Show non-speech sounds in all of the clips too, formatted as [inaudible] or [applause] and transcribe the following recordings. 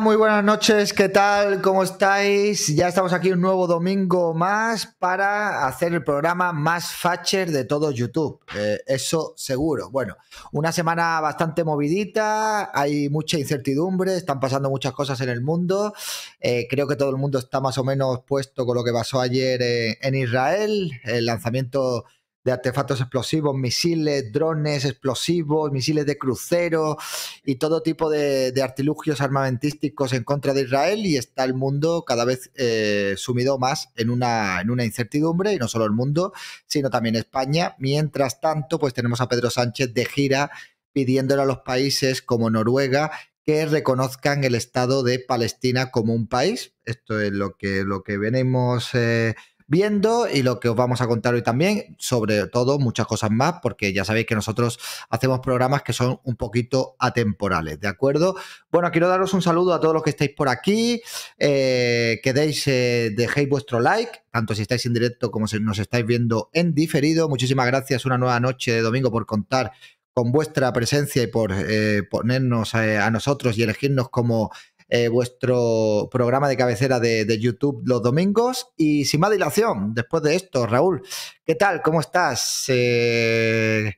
muy buenas noches, ¿qué tal? ¿Cómo estáis? Ya estamos aquí un nuevo domingo más para hacer el programa más facher de todo YouTube, eh, eso seguro. Bueno, una semana bastante movidita, hay mucha incertidumbre, están pasando muchas cosas en el mundo, eh, creo que todo el mundo está más o menos puesto con lo que pasó ayer eh, en Israel, el lanzamiento de artefactos explosivos, misiles, drones explosivos, misiles de crucero y todo tipo de, artilugios armamentísticos en contra de Israel y está el mundo cada vez eh, sumido más en una, en una incertidumbre y no solo el mundo, sino también España. Mientras tanto, pues tenemos a Pedro Sánchez de gira pidiéndole a los países como Noruega que reconozcan el Estado de Palestina como un país. Esto es lo que, lo que venimos... Eh, viendo y lo que os vamos a contar hoy también, sobre todo muchas cosas más, porque ya sabéis que nosotros hacemos programas que son un poquito atemporales, ¿de acuerdo? Bueno, quiero daros un saludo a todos los que estáis por aquí, eh, que eh, dejéis vuestro like, tanto si estáis en directo como si nos estáis viendo en diferido. Muchísimas gracias, una nueva noche de domingo por contar con vuestra presencia y por eh, ponernos a nosotros y elegirnos como eh, vuestro programa de cabecera de, YouTube los domingos. Y sin más dilación, después de esto, Raúl, ¿qué tal? ¿Cómo estás? Eh,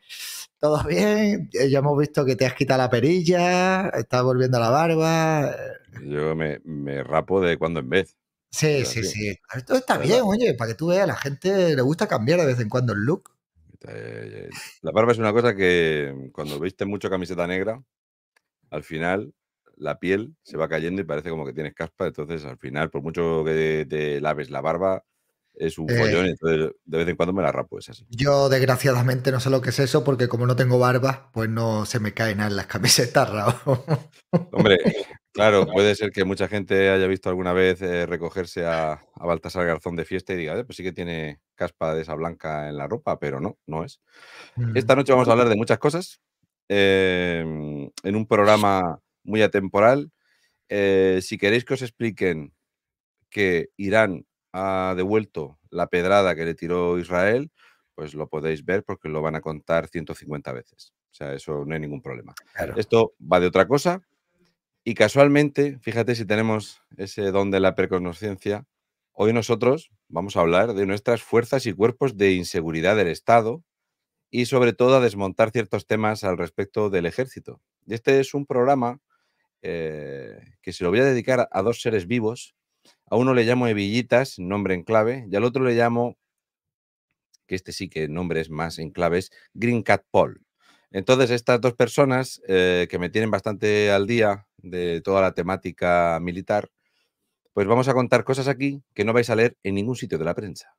¿Todo bien? Eh, ya hemos visto que te has quitado la perilla, estás volviendo la barba. Yo me, rapo de cuando en vez. Sí, sí, sí, sí. Esto está bien, oye, para que tú veas, a la gente le gusta cambiar de vez en cuando el look. La barba es una cosa que cuando viste mucho camiseta negra, al final la piel se va cayendo y parece como que tienes caspa. Entonces, al final, por mucho que te laves la barba, es un eh. follón. entonces, de vez en cuando me la rapo, es así. Yo, desgraciadamente, no sé lo que es eso, porque como no tengo barba, pues no se me caen nada en las camisetas, Hombre, [laughs] claro, puede ser que mucha gente haya visto alguna vez eh, recogerse a, Baltasar Garzón de fiesta y diga, pues sí que tiene caspa de esa blanca en la ropa, pero no, no es. Mm. Esta noche vamos a hablar de muchas cosas. Em, en un programa muy atemporal. Eh, si queréis que os expliquen que Irán ha devuelto la pedrada que le tiró Israel, pues lo podéis ver porque lo van a contar 150 veces. O sea, eso no hay ningún problema. Esto va de otra cosa. Y casualmente, fíjate si tenemos ese don de la preconocencia, hoy nosotros vamos a hablar de nuestras fuerzas y cuerpos de inseguridad del Estado y sobre todo a desmontar ciertos temas al respecto del ejército. Y este es un programa eh, que se lo voy a dedicar a dos seres vivos. A uno le llamo Evillitas, nombre en clave, y al otro le llamo, que este sí que nombre es más en clave, es Green Cat Paul. Entonces, estas dos personas eh, que me tienen bastante al día de toda la temática militar, pues vamos a contar cosas aquí que no vais a leer en ningún sitio de la prensa.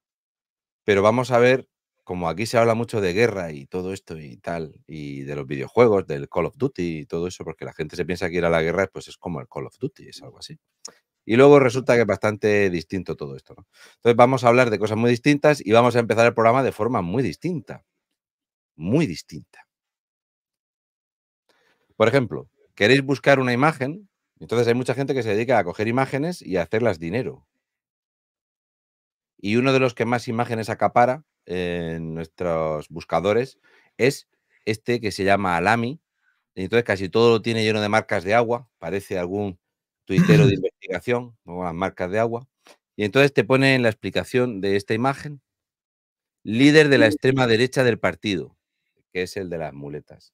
Pero vamos a ver como aquí se habla mucho de guerra y todo esto y tal, y de los videojuegos, del Call of Duty y todo eso, porque la gente se piensa que ir a la guerra pues es como el Call of Duty, es algo así. Y luego resulta que es bastante distinto todo esto. ¿no? Entonces vamos a hablar de cosas muy distintas y vamos a empezar el programa de forma muy distinta. Muy distinta. Por ejemplo, queréis buscar una imagen, entonces hay mucha gente que se dedica a coger imágenes y a hacerlas dinero. Y uno de los que más imágenes acapara en nuestros buscadores es este que se llama Alami. Y entonces casi todo lo tiene lleno de marcas de agua, parece algún tuitero de [laughs] investigación, o las marcas de agua. Y entonces te pone en la explicación de esta imagen, líder de la mm. extrema derecha del partido, que es el de las muletas.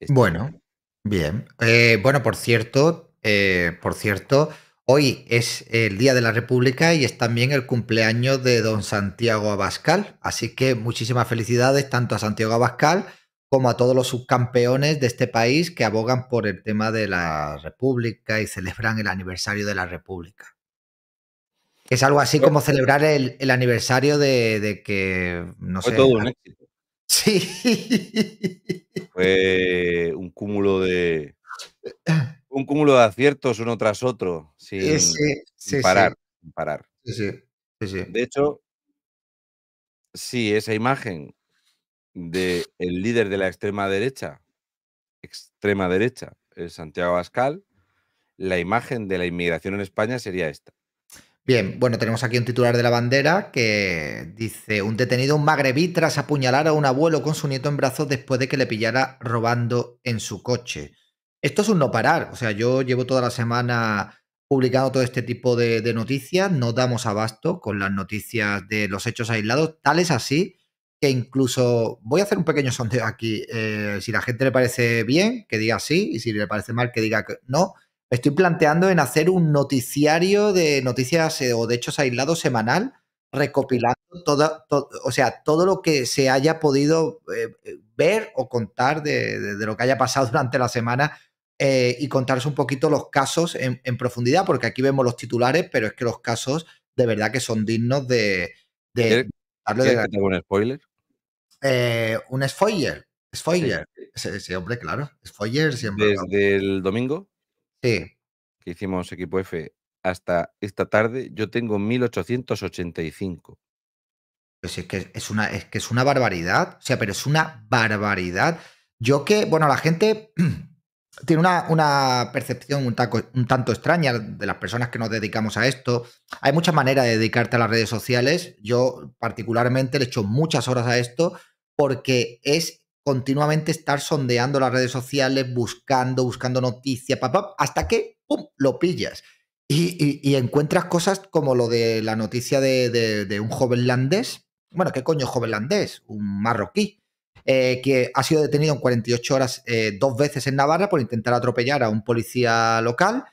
Este bueno, bien. Eh, bueno, por cierto, eh, por cierto, Hoy es el Día de la República y es también el cumpleaños de don Santiago Abascal. Así que muchísimas felicidades tanto a Santiago Abascal como a todos los subcampeones de este país que abogan por el tema de la República y celebran el aniversario de la República. Es algo así como celebrar el, aniversario de, que, no Fue todo un éxito. Sí. Fue un cúmulo de, [laughs] un cúmulo de aciertos uno tras otro, eh, sin, parar. parar. De hecho, si esa imagen del el líder de la extrema derecha, extrema derecha, el Santiago Ascal, la imagen de la inmigración en España sería esta. Bien, bueno, tenemos aquí un titular de la bandera que dice: Un detenido, magrebí, tras apuñalar a un abuelo con su nieto en brazos después de que le pillara robando en su coche. Esto es un no parar. O sea, yo llevo toda la semana publicando todo este tipo de, noticias. No damos abasto con las noticias de los hechos aislados. tales así que incluso voy a hacer un pequeño sondeo aquí. Eh, si la gente le parece bien, que diga sí, y si le parece mal, que diga que no. estoy planteando en hacer un noticiario de noticias eh, o de hechos aislados semanal, recopilando o sea, todo lo que se haya podido eh, ver o contar de, lo que haya pasado [laughs] durante la semana eh, y contaros un poquito los casos en, profundidad, porque aquí vemos los titulares, pero es que los casos de verdad que son dignos de... de, algún spoiler? un spoiler. Eh, spoiler. Sí. hombre, claro. Spoiler siempre. Desde el domingo. Sí. Que hicimos equipo F hasta esta tarde, yo tengo 1885. Pues que es una, es que es una barbaridad. O sea, pero es una barbaridad. Yo que, bueno, la gente [clears throat] tiene una, percepción un, tanto extraña de las personas que nos dedicamos a esto. Hay muchas maneras de dedicarte a las redes sociales. Yo particularmente le echo muchas horas a esto porque es continuamente estar sondeando las redes sociales, buscando, buscando noticias, hasta que lo pillas. Y, encuentras cosas como lo de la noticia de, un joven landés. Bueno, ¿qué coño joven landés? Un marroquí eh, que ha sido detenido en 48 horas eh, dos veces en Navarra por intentar atropellar a un policía local.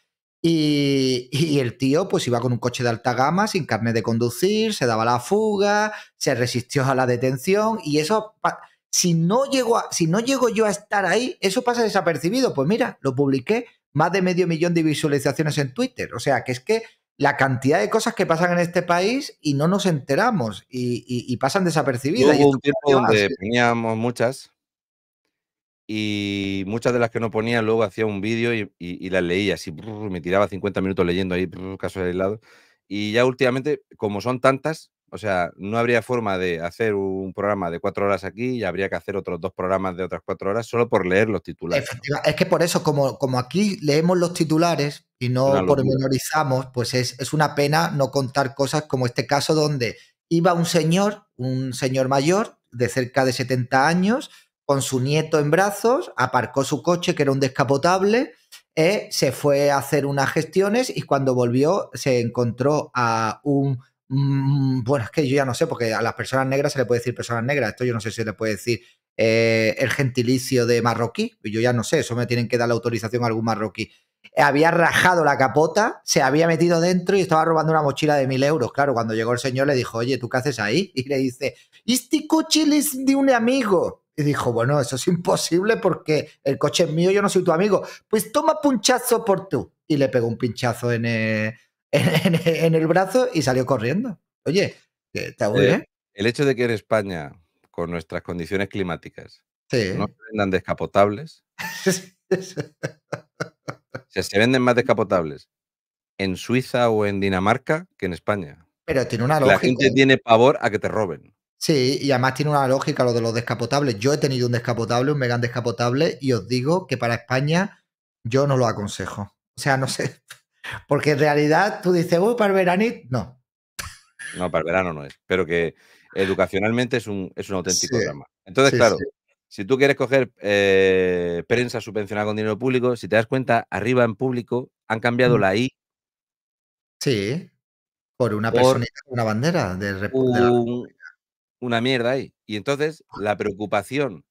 Y, el tío pues iba con un coche de alta gama, sin carnet de conducir, se daba la fuga, se resistió a la detención y eso, si no llego, si no llego yo a estar ahí, eso pasa desapercibido. Pues mira, lo publiqué, más de medio millón de visualizaciones en Twitter. O sea, que es que la cantidad de cosas que pasan en este país y no nos enteramos y, pasan desapercibidas. Hubo un tiempo donde poníamos muchas y muchas de las que no ponía luego hacía un vídeo y, las leía así, me tiraba 50 minutos leyendo ahí, caso casos aislados. Y ya últimamente, como son tantas, o sea, no habría forma de hacer un programa de cuatro horas aquí y habría que hacer otros dos programas de otras cuatro horas solo por leer los titulares. Es que por eso, como, como aquí leemos los titulares y no pormenorizamos, pues es, una pena no contar cosas como este caso donde iba un señor, un señor mayor de cerca de 70 años, con su nieto en brazos, aparcó su coche que era un descapotable, eh, se fue a hacer unas gestiones y cuando volvió se encontró a un Mm, bueno, es que yo ya no sé, porque a las personas negras se le puede decir personas negras. Esto yo no sé si se le puede decir eh, el gentilicio de marroquí. Yo ya no sé, eso me tienen que dar la autorización a algún marroquí. Eh, había rajado la capota, se había metido dentro y estaba robando una mochila de mil euros. Claro, cuando llegó el señor le dijo, oye, ¿tú qué haces ahí? Y le dice, este coche es de un amigo. Y dijo, bueno, eso es imposible porque el coche es mío, yo no soy tu amigo. Pues toma punchazo por tú. Y le pegó un pinchazo en el, [laughs] en, el brazo y salió corriendo. Oye, está muy eh, bien. El hecho de que en España, con nuestras condiciones climáticas, no se vendan descapotables. [laughs] se venden más descapotables en Suiza o en Dinamarca que en España. Pero tiene una lógica. La gente ¿eh? tiene pavor a que te roben. Sí, y además tiene una lógica lo de los descapotables. Yo he tenido un descapotable, un Megan descapotable, y os digo que para España yo no lo aconsejo. O sea, no sé. Porque en realidad tú dices, uy, para el veranito, no. No, para el verano no es. Pero que educacionalmente es un, es un auténtico drama. Entonces, claro, si tú quieres coger eh, prensa subvencionada con dinero público, si te das cuenta, arriba en público han cambiado mm. la I. Sí. Por una por con una bandera de, Una mierda ahí. Y entonces la preocupación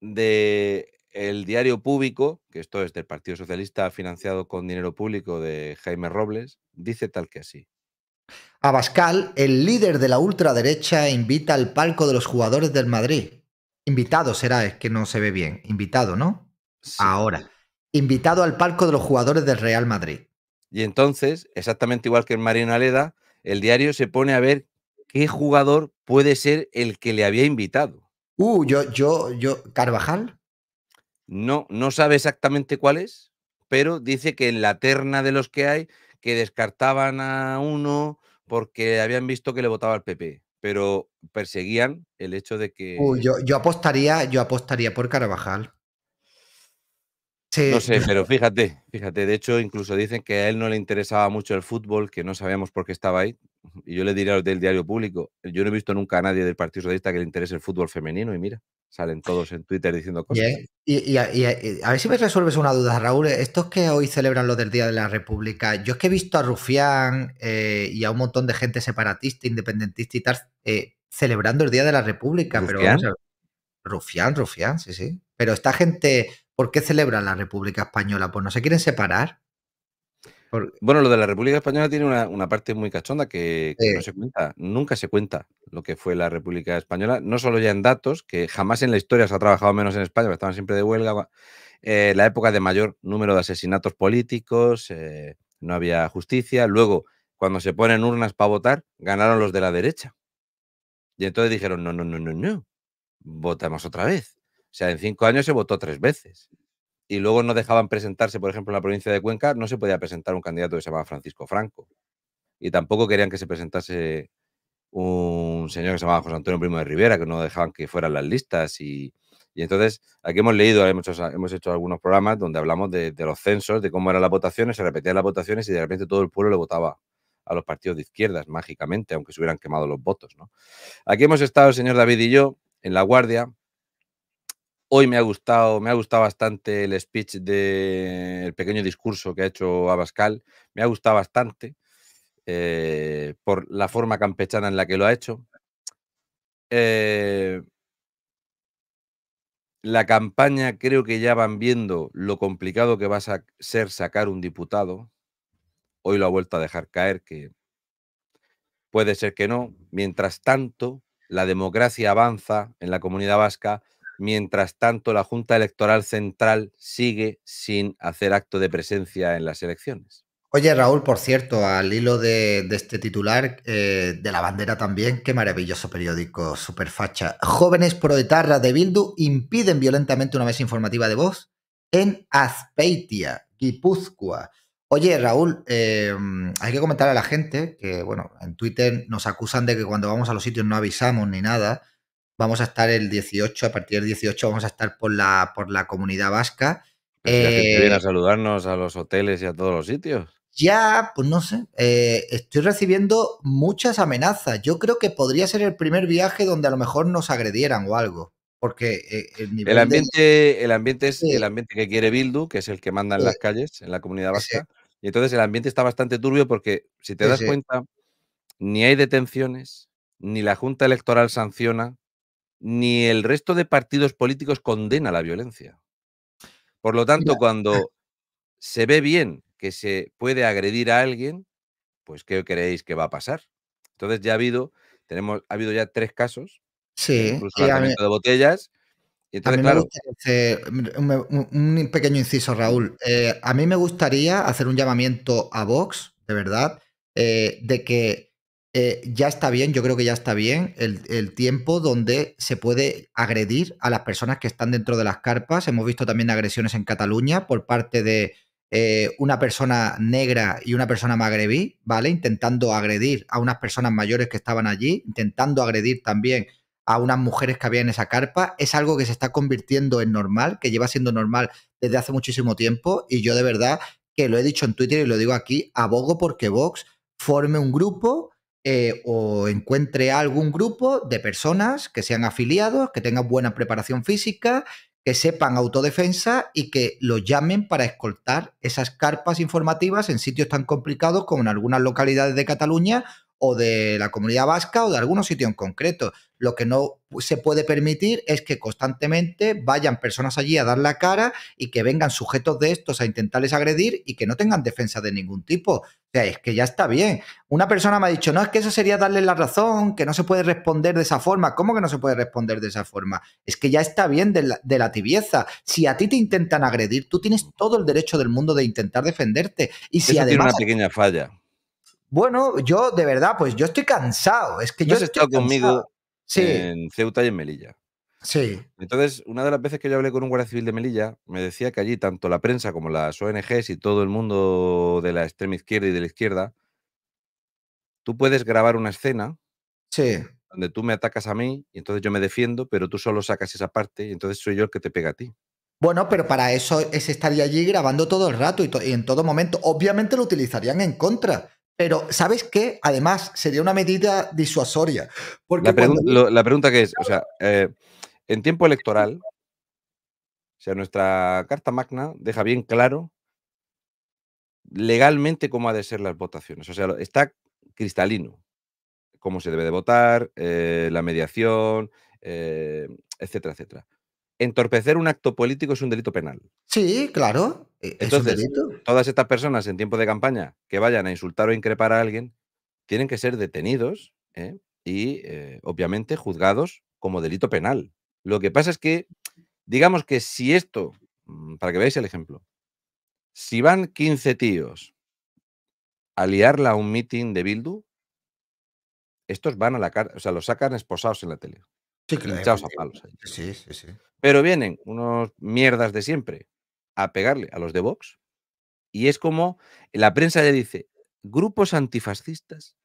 de el diario público, que esto es del Partido Socialista financiado con dinero público de Jaime Robles, dice tal que así. Abascal, el líder de la ultraderecha, invita al palco de los jugadores del Madrid. Invitado será, es que no se ve bien. Invitado, ¿no? Ahora. Invitado al palco de los jugadores del Real Madrid. Y entonces, exactamente igual que en Mariano Aleda, el diario se pone a ver qué jugador puede ser el que le había invitado. Uh, yo, yo, yo, Carvajal. No, no sabe exactamente cuál es, pero dice que en la terna de los que hay, que descartaban a uno porque habían visto que le votaba al PP, pero perseguían el hecho de que. Uy, yo, apostaría, yo apostaría por Carabajal. No sé, pero fíjate, fíjate, de hecho incluso dicen que a él no le interesaba mucho el fútbol, que no sabíamos por qué estaba ahí, y yo le diría a del diario público, yo no he visto nunca a nadie del Partido Socialista que le interese el fútbol femenino y mira, salen todos en Twitter diciendo cosas. Y, a ver si me resuelves una duda, Raúl. Eh, estos que hoy celebran los del Día de la República, yo es que he visto a Rufián eh, y a un montón de gente separatista, independentista y tal, eh, celebrando el Día de la República. Pero, Rufián, Rufián, sí, sí. Pero esta gente, ¿por qué celebran la República Española? Pues no se quieren separar bueno, lo de la República Española tiene una, parte muy cachonda que, no se cuenta, nunca se cuenta lo que fue la República Española, no solo ya en datos, que jamás en la historia se ha trabajado menos en España, estaban siempre de huelga, eh, la época de mayor número de asesinatos políticos, eh, no había justicia, luego cuando se ponen urnas para votar, ganaron los de la derecha. Y entonces dijeron, no, no, no, no, no, votamos otra vez. O sea, en cinco años se votó tres veces y luego no dejaban presentarse, por ejemplo, en la provincia de Cuenca, no se podía presentar un candidato que se llamaba Francisco Franco. Y tampoco querían que se presentase un señor que se llamaba José Antonio Primo de Rivera, que no dejaban que fueran las listas. Y, entonces, aquí hemos leído, hemos hecho, algunos programas donde hablamos de, los censos, de cómo eran las votaciones, se repetían las votaciones y de repente todo el pueblo le votaba a los partidos de izquierdas, mágicamente, aunque se hubieran quemado los votos. Aquí hemos estado el señor David y yo en La Guardia, Hoy me ha gustado, me ha gustado bastante el speech de pequeño discurso que ha hecho Abascal. Me ha gustado bastante eh, por la forma campechana en la que lo ha hecho. Eh, la campaña creo que ya van viendo lo complicado que va a ser sacar un diputado. Hoy lo ha vuelto a dejar caer, que puede ser que no. Mientras tanto, la democracia avanza en la comunidad vasca Mientras tanto, la Junta Electoral Central sigue sin hacer acto de presencia en las elecciones. Oye, Raúl, por cierto, al hilo de, este titular, eh, de la bandera también, qué maravilloso periódico, superfacha. Jóvenes proetarras de Bildu impiden violentamente una mesa informativa de voz en Azpeitia, Guipúzcoa. Oye, Raúl, eh, hay que comentar a la gente que, bueno, en Twitter nos acusan de que cuando vamos a los sitios no avisamos ni nada. Vamos a estar el 18, a partir del 18 vamos a estar por la, por la comunidad vasca. Eh, a saludarnos a los hoteles y a todos los sitios. Ya, pues no sé, eh, estoy recibiendo muchas amenazas. Yo creo que podría ser el primer viaje donde a lo mejor nos agredieran o algo. Porque eh, el, nivel ambiente, el ambiente es el ambiente que quiere Bildu, que es el que manda en las calles, en la comunidad vasca. Y entonces el ambiente está bastante turbio porque, si te das cuenta, ni hay detenciones, ni la Junta Electoral sanciona, ni el resto de partidos políticos condena la violencia. Por lo tanto, cuando se ve bien que se puede agredir a alguien, pues ¿qué creéis que va a pasar? Entonces ya ha habido, tenemos, ha habido ya tres casos, eh, sí, de botellas. claro, mm, un, pequeño inciso, Raúl. Eh, a mí me gustaría hacer un llamamiento a Vox, de verdad, eh, de que eh, ya está bien, yo creo que ya está bien el, tiempo donde se puede agredir a las personas que están dentro de las carpas. Hemos visto también agresiones en Cataluña por parte de eh, una persona negra y una persona magrebí, ¿vale? Intentando agredir a unas personas mayores que estaban allí, intentando agredir también a unas mujeres que había en esa carpa. Es algo que se está convirtiendo en normal, que lleva siendo normal desde hace muchísimo tiempo y yo de verdad que lo he dicho en Twitter y lo digo aquí, abogo porque Vox forme un grupo eh, o encuentre algún grupo de personas que sean afiliados, que tengan buena preparación física, que sepan autodefensa y que lo llamen para escoltar esas carpas informativas en sitios tan complicados como en algunas localidades de Cataluña o de la comunidad vasca o de algún sitio en concreto. Lo que no se puede permitir es que constantemente vayan personas allí a dar la cara y que vengan sujetos de estos a intentarles agredir y que no tengan defensa de ningún tipo. O sea, es que ya está bien. Una persona me ha dicho, no, es que eso sería darle la razón, que no se puede responder de esa forma. ¿Cómo que no se puede responder de esa forma? Es que ya está bien de la, tibieza. Si a ti te intentan agredir, tú tienes todo el derecho del mundo de intentar defenderte. Y si eso una pequeña falla bueno, yo de verdad, pues yo estoy cansado. Es que yo estoy estado conmigo en Ceuta y en Melilla. Sí. Entonces, una de las veces que yo hablé con un guardia civil de Melilla, me decía que allí tanto la prensa como las ONGs y todo el mundo de la extrema izquierda y de la izquierda, tú puedes grabar una escena sí. donde tú me atacas a mí y entonces yo me defiendo, pero tú solo sacas esa parte y entonces soy yo el que te pega a ti. Bueno, pero para eso es estaría allí grabando todo el rato y en todo momento. Obviamente lo utilizarían en contra, pero, ¿sabes qué? Además, sería una medida disuasoria. la, pregunta que es, o sea, eh, en tiempo electoral, o sea, nuestra Carta Magna deja bien claro legalmente cómo ha de ser las votaciones. O sea, está cristalino cómo se debe de votar, eh, la mediación, eh, etcétera, etcétera entorpecer un acto político es un delito penal. Sí, claro. E, Entonces, todas estas personas en tiempo de campaña que vayan a insultar o increpar a alguien tienen que ser detenidos ¿eh? y, eh, obviamente, juzgados como delito penal. Lo que pasa es que, digamos que si esto, mm, para que veáis el ejemplo, si van 15 tíos a liarla a un meeting de Bildu, estos van a la cara, o sea, los sacan esposados en la tele. Sí, sí, Pero vienen unos mierdas de siempre a pegarle a los de Vox y es como la prensa ya dice, grupos antifascistas.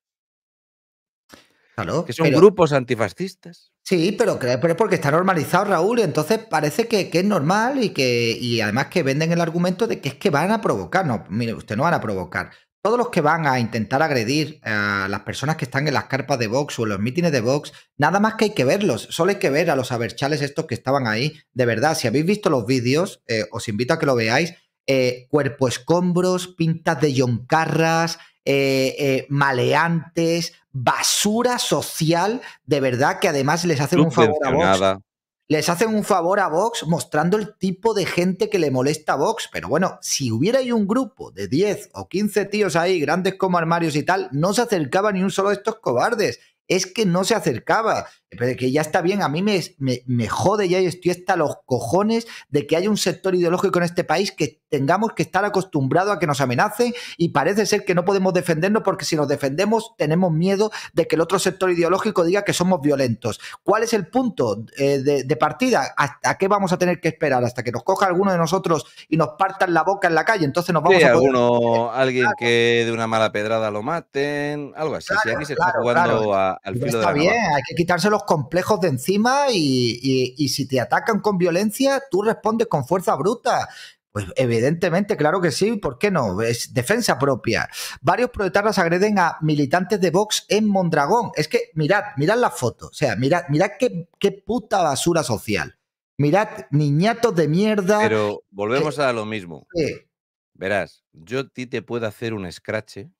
que son grupos antifascistas. Sí, pero, es porque está normalizado, Raúl, y entonces parece que, es normal y que y además que venden el argumento de que es que van a provocar. No, mire, usted no van a provocar todos los que van a intentar agredir a las personas que están en las carpas de Vox o en los mítines de Vox, nada más que hay que verlos, solo hay que ver a los averchales estos que estaban ahí. De verdad, si habéis visto los vídeos, eh, os invito a que lo veáis. Eh, cuerpo escombros, pintas de yoncarras, Carras, eh, eh, maleantes, basura social, de verdad que además les hacen un favor a Vox les hacen un favor a Vox mostrando el tipo de gente que le molesta a Vox. Pero bueno, si hubiera ahí un grupo de 10 o 15 tíos ahí, grandes como armarios y tal, no se acercaba ni un solo de estos cobardes. Es que no se acercaba. Pero que ya está bien, a mí me, me, me jode ya y estoy hasta los cojones de que hay un sector ideológico en este país que tengamos que estar acostumbrado a que nos amenacen y parece ser que no podemos defendernos porque si nos defendemos tenemos miedo de que el otro sector ideológico diga que somos violentos. ¿Cuál es el punto eh, de, partida? ¿A qué vamos a tener que esperar? ¿Hasta que nos coja alguno de nosotros y nos partan la boca en la calle? Entonces nos vamos a... alguien que de una mala pedrada lo maten, algo así. si se está jugando al filo hay que quitárselo complejos de encima y, si te atacan con violencia, tú respondes con fuerza bruta. Pues evidentemente, claro que sí, ¿por qué no? Es defensa propia. Varios proetarras agreden a militantes de Vox en Mondragón. Es que mirad, mirad la foto, o sea, mirad, mirad qué, puta basura social. Mirad, niñatos de mierda. Pero volvemos eh, a lo mismo. Eh. Verás, yo a ti te puedo hacer un escrache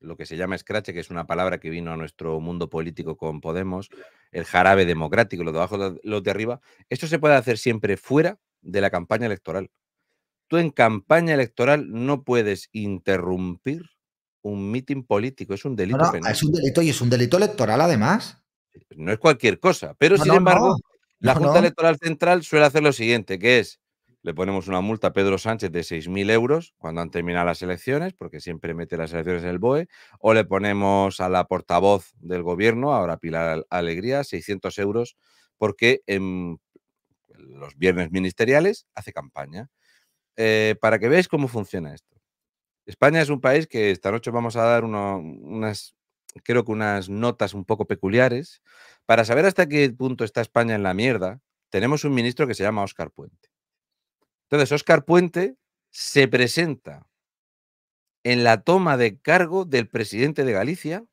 lo que se llama scratch, que es una palabra que vino a nuestro mundo político con Podemos, el jarabe democrático, lo de abajo, los de arriba, esto se puede hacer siempre fuera de la campaña electoral. Tú en campaña electoral no puedes interrumpir un mitin político, es un delito penal. Es un delito y es un delito electoral además. No es cualquier cosa, pero sin embargo, la Junta Electoral Central suele hacer lo siguiente, que es le ponemos una multa a Pedro Sánchez de 6.000 euros cuando han terminado las elecciones, porque siempre mete las elecciones en el BOE, o le ponemos a la portavoz del gobierno, ahora Pilar Alegría, 600 euros, porque en los viernes ministeriales hace campaña. Eh, para que veáis cómo funciona esto. España es un país que esta noche vamos a dar unas, creo que unas notas un poco peculiares. Para saber hasta qué punto está España en la mierda, tenemos un ministro que se llama Óscar Puente. Entonces, Oscar Puente se presenta en la toma de cargo del presidente de Galicia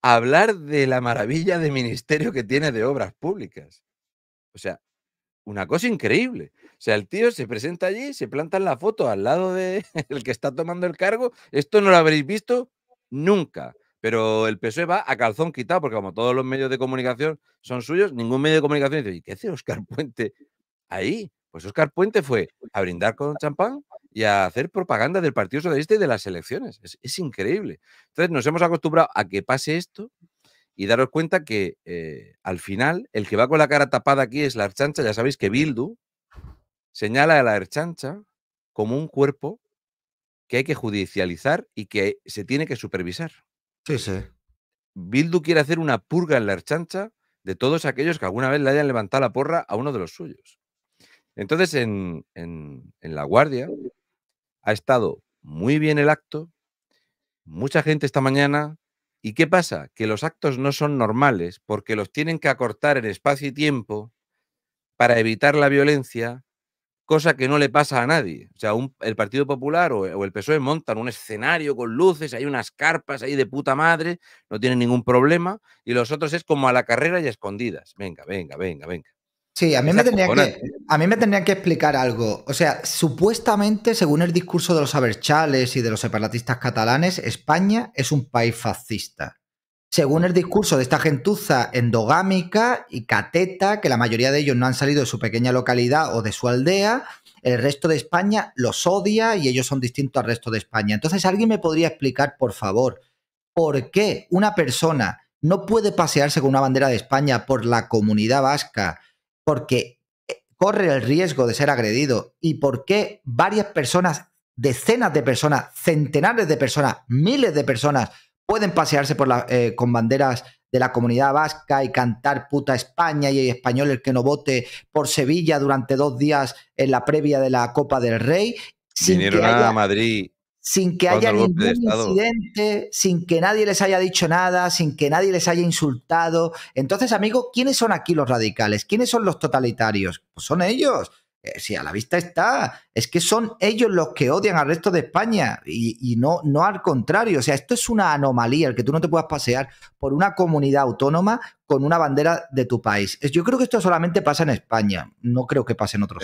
a hablar de la maravilla de ministerio que tiene de obras públicas. O sea, una cosa increíble. O sea, el tío se presenta allí, se planta en la foto al lado del [laughs] el que está tomando el cargo. Esto no lo habréis visto nunca. Pero el PSOE va a calzón quitado, porque como todos los medios de comunicación son suyos, ningún medio de comunicación dice, ¿y qué hace Oscar Puente ahí. Pues Oscar Puente fue a brindar con champán y a hacer propaganda del Partido Socialista y de las elecciones. Es, increíble. Entonces nos hemos acostumbrado a que pase esto y daros cuenta que eh, al final el que va con la cara tapada aquí es la Archancha. Ya sabéis que Bildu señala a la Archancha como un cuerpo que hay que judicializar y que se tiene que supervisar. Sí, sí. Bildu quiere hacer una purga en la Archancha de todos aquellos que alguna vez le hayan levantado la porra a uno de los suyos. Entonces, en, en, en La Guardia ha estado muy bien el acto, mucha gente esta mañana. ¿Y qué pasa? Que los actos no son normales porque los tienen que acortar en espacio y tiempo para evitar la violencia, cosa que no le pasa a nadie. O sea, el Partido Popular o, o, el PSOE montan un escenario con luces, hay unas carpas ahí de puta madre, no tienen ningún problema, y los otros es como a la carrera y escondidas. Venga, venga, venga, venga. Sí, a mí, me tendría que, a mí me que explicar algo. O sea, supuestamente, según el discurso de los aberchales y de los separatistas catalanes, España es un país fascista. Según el discurso de esta gentuza endogámica y cateta, que la mayoría de ellos no han salido de su pequeña localidad o de su aldea, el resto de España los odia y ellos son distintos al resto de España. Entonces, ¿alguien me podría explicar, por favor, por qué una persona no puede pasearse con una bandera de España por la comunidad vasca? porque eh, corre el riesgo de ser agredido y por qué varias personas, decenas de personas, centenares de personas, miles de personas pueden pasearse por la, eh, con banderas de la comunidad vasca y cantar puta España y español el que no vote por Sevilla durante dos días en la previa de la Copa del Rey. Vinieron haya... a Madrid sin que haya ningún incidente, sin que nadie les haya dicho nada, sin que nadie les haya insultado. Entonces, amigo, ¿quiénes son aquí los radicales? ¿Quiénes son los totalitarios? Pues son ellos. Eh, sí, si a la vista está, es que son ellos los que odian al resto de España y, no, no al contrario. O sea, esto es una anomalía, el que tú no te puedas pasear por una comunidad autónoma con una bandera de tu país. Yo creo que esto solamente pasa en España, no creo que pase en otros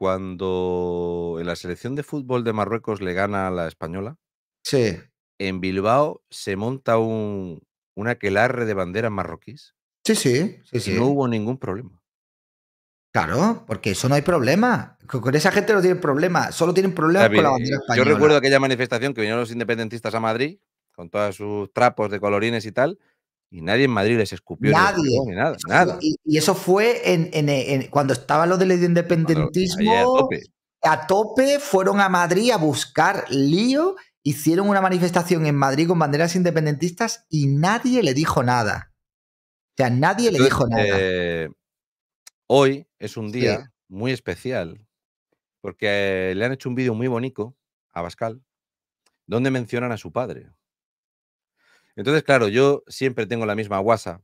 cuando en la selección de fútbol de Marruecos le gana a la española, sí. en Bilbao se monta un, un aquelarre de banderas marroquíes. Sí, sí, sí, y sí. No hubo ningún problema. Claro, porque eso no hay problema. Con esa gente no tienen problema, solo tienen problemas con la bandera española. Yo recuerdo aquella manifestación que vinieron los independentistas a Madrid, con todos sus trapos de colorines y tal, y nadie en Madrid les escupió. Nadie. nada, Y, eso fue en, cuando estaba lo del independentismo. A tope. a tope. fueron a Madrid a buscar lío, hicieron una manifestación en Madrid con banderas independentistas y nadie le dijo nada. O sea, nadie le dijo nada. Eh, hoy es un día muy especial porque eh, le han hecho un vídeo muy bonito a Pascal donde mencionan a su padre. Entonces, claro, yo siempre tengo la misma guasa,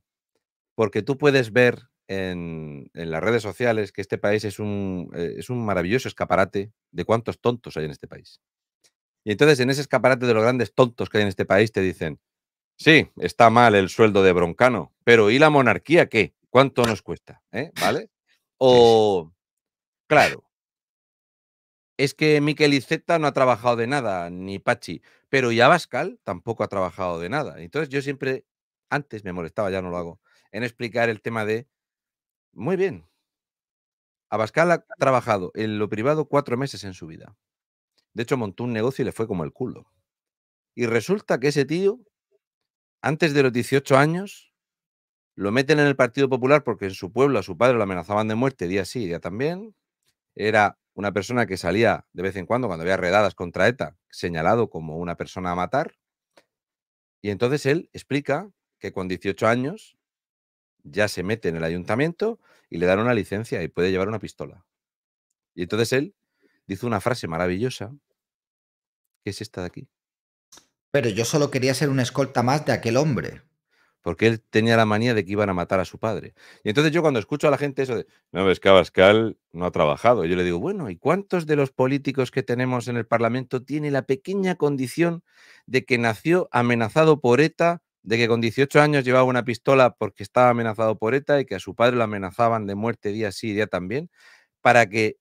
porque tú puedes ver en, las redes sociales que este país es un, eh, es un maravilloso escaparate de cuántos tontos hay en este país. Y entonces en ese escaparate de los grandes tontos que hay en este país te dicen, sí, está mal el sueldo de Broncano, pero ¿y la monarquía qué? ¿Cuánto nos cuesta? ¿Eh? ¿Vale? [laughs] O, claro, es que Miquel Iceta no ha trabajado de nada, ni Pachi, pero y Abascal tampoco ha trabajado de nada. Entonces yo siempre, antes me molestaba, ya no lo hago, en explicar el tema de, muy bien, Abascal ha trabajado en lo privado cuatro meses en su vida. De hecho, montó un negocio y le fue como el culo. Y resulta que ese tío, antes de los 18 años, lo meten en el Partido Popular porque en su pueblo a su padre lo amenazaban de muerte día sí, día también. Era una persona que salía de vez en cuando, cuando había redadas contra ETA, señalado como una persona a matar. Y entonces él explica que con 18 años ya se mete en el ayuntamiento y le dan una licencia y puede llevar una pistola. Y entonces él dice una frase maravillosa, que es esta de aquí. Pero yo solo quería ser un escolta más de aquel hombre porque él tenía la manía de que iban a matar a su padre. Y entonces yo cuando escucho a la gente eso de, no, es que Abascal no ha trabajado, yo le digo, bueno, ¿y cuántos de los políticos que tenemos en el Parlamento tiene la pequeña condición de que nació amenazado por ETA, de que con 18 años llevaba una pistola porque estaba amenazado por ETA y que a su padre lo amenazaban de muerte día sí y día también, para que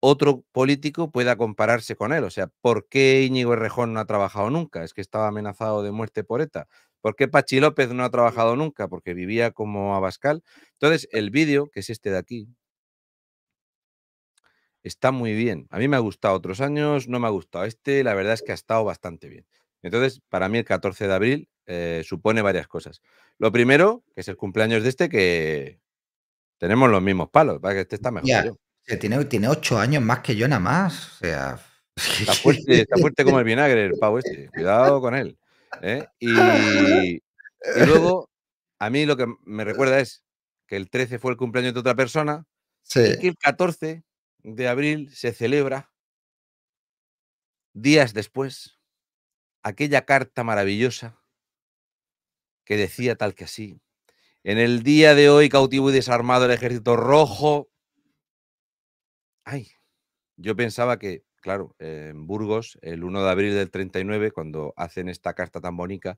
otro político pueda compararse con él. O sea, ¿por qué Íñigo Errejón no ha trabajado nunca? Es que estaba amenazado de muerte por ETA. ¿Por qué Pachi López no ha trabajado nunca? Porque vivía como Abascal. Entonces, el vídeo, que es este de aquí, está muy bien. A mí me ha gustado otros años, no me ha gustado este, la verdad es que ha estado bastante bien. Entonces, para mí el 14 de abril eh, supone varias cosas. Lo primero, que es el cumpleaños de este, que tenemos los mismos palos, para que este está mejor. tiene, tiene ocho años más que yo nada más. O sea... [laughs] fuerte, está fuerte como el vinagre el pavo este. Cuidado con él. ¿eh? [laughs] Y, luego, a mí lo que me recuerda es que el 13 fue el cumpleaños de otra persona y que el 14 de abril se celebra, días después, aquella carta maravillosa que decía tal que así. En el día de hoy, cautivo y desarmado el ejército rojo. Ay, yo pensaba que claro, en Burgos, el 1 de abril del 39, cuando hacen esta carta tan bonita,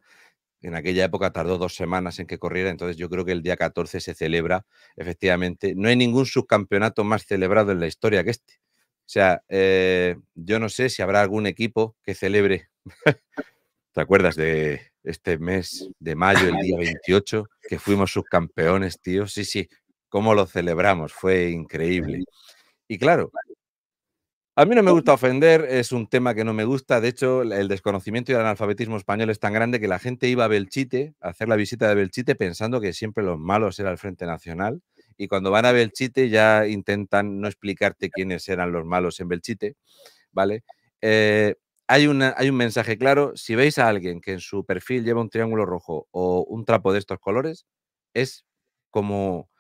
en aquella época tardó dos semanas en que corriera, entonces yo creo que el día 14 se celebra, efectivamente. No hay ningún subcampeonato más celebrado en la historia que este. O sea, eh, yo no sé si habrá algún equipo que celebre. [laughs] ¿Te acuerdas de este mes de mayo, el día 28, [laughs] que fuimos subcampeones, tío? Sí, sí, cómo lo celebramos, fue increíble. Y claro, a mí no me gusta ofender, es un tema que no me gusta. De hecho, el desconocimiento y el analfabetismo español es tan grande que la gente iba a Belchite, a hacer la visita de Belchite, pensando que siempre los malos eran el Frente Nacional. Y cuando van a Belchite ya intentan no explicarte quiénes eran los malos en Belchite, ¿vale? Eh, hay, una, hay un mensaje claro. Si veis a alguien que en su perfil lleva un triángulo rojo o un trapo de estos colores, es como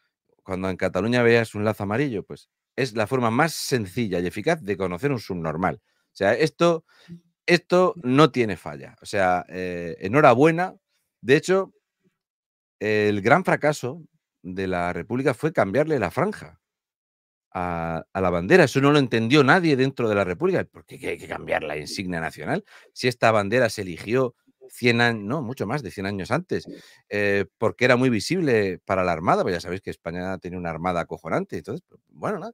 cuando en Cataluña veas un lazo amarillo, pues es la forma más sencilla y eficaz de conocer un subnormal. O sea, esto, mm. esto no tiene falla. O sea, eh, enhorabuena. De hecho, el gran fracaso de la República fue cambiarle la franja a, la bandera. Eso no lo entendió nadie dentro de la República. porque qué hay que cambiar la insignia nacional? Si esta bandera se eligió 100 años, no, mucho más de 100 años antes, eh, porque era muy visible para la Armada, pues ya sabéis que España tiene una armada acojonante, entonces, pues, bueno, nada.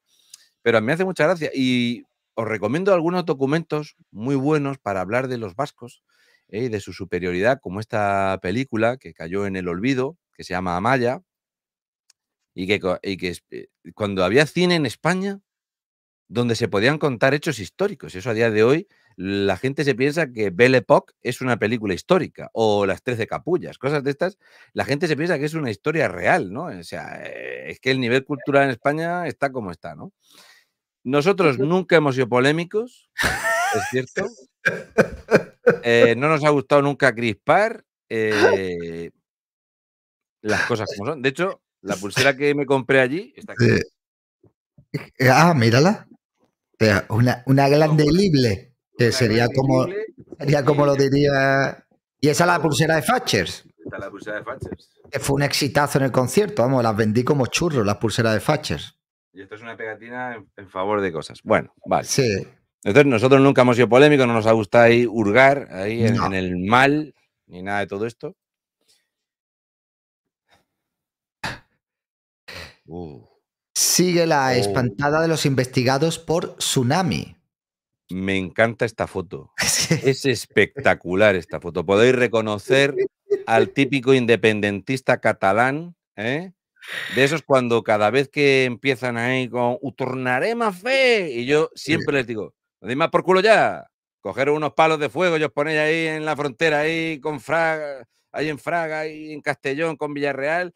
Pero me hace mucha gracia y os recomiendo algunos documentos muy buenos para hablar de los vascos eh, y de su superioridad, como esta película que cayó en el olvido, que se llama Amaya, y que, y que eh, cuando había cine en España, donde se podían contar hechos históricos. Eso a día de hoy la gente se piensa que Belle Époque es una película histórica o Las Trece Capullas, cosas de estas. La gente se piensa que es una historia real, ¿no? O sea, eh, es que el nivel cultural en España está como está, ¿no? Nosotros nunca hemos sido polémicos, es cierto. Eh, no nos ha gustado nunca crispar eh, las cosas como son. De hecho, la pulsera que me compré allí está Ah, mírala una, una libre, que sería como, como lo diría. Y esa es la pulsera de Fatchers. Esta es la pulsera de Fatchers. Que fue un exitazo en el concierto, vamos, las vendí como churros, las pulseras de Fatchers. Y esto es una pegatina en, favor de cosas. Bueno, vale. Sí. Entonces, nosotros nunca hemos sido polémicos, no nos ha gustado ahí hurgar ahí en, el mal, ni nada de todo esto. [laughs] Uh. Sigue la oh. espantada de los investigados por tsunami. Me encanta esta foto. [laughs] Es espectacular esta foto. Podéis reconocer al típico independentista catalán, ¿eh? de esos cuando cada vez que empiezan ahí con "Utornaré más fe, y yo siempre les digo, no más por culo ya, coger unos palos de fuego y os ponéis ahí en la frontera, ahí con Fraga, ahí en Fraga, ahí en Castellón, con Villarreal,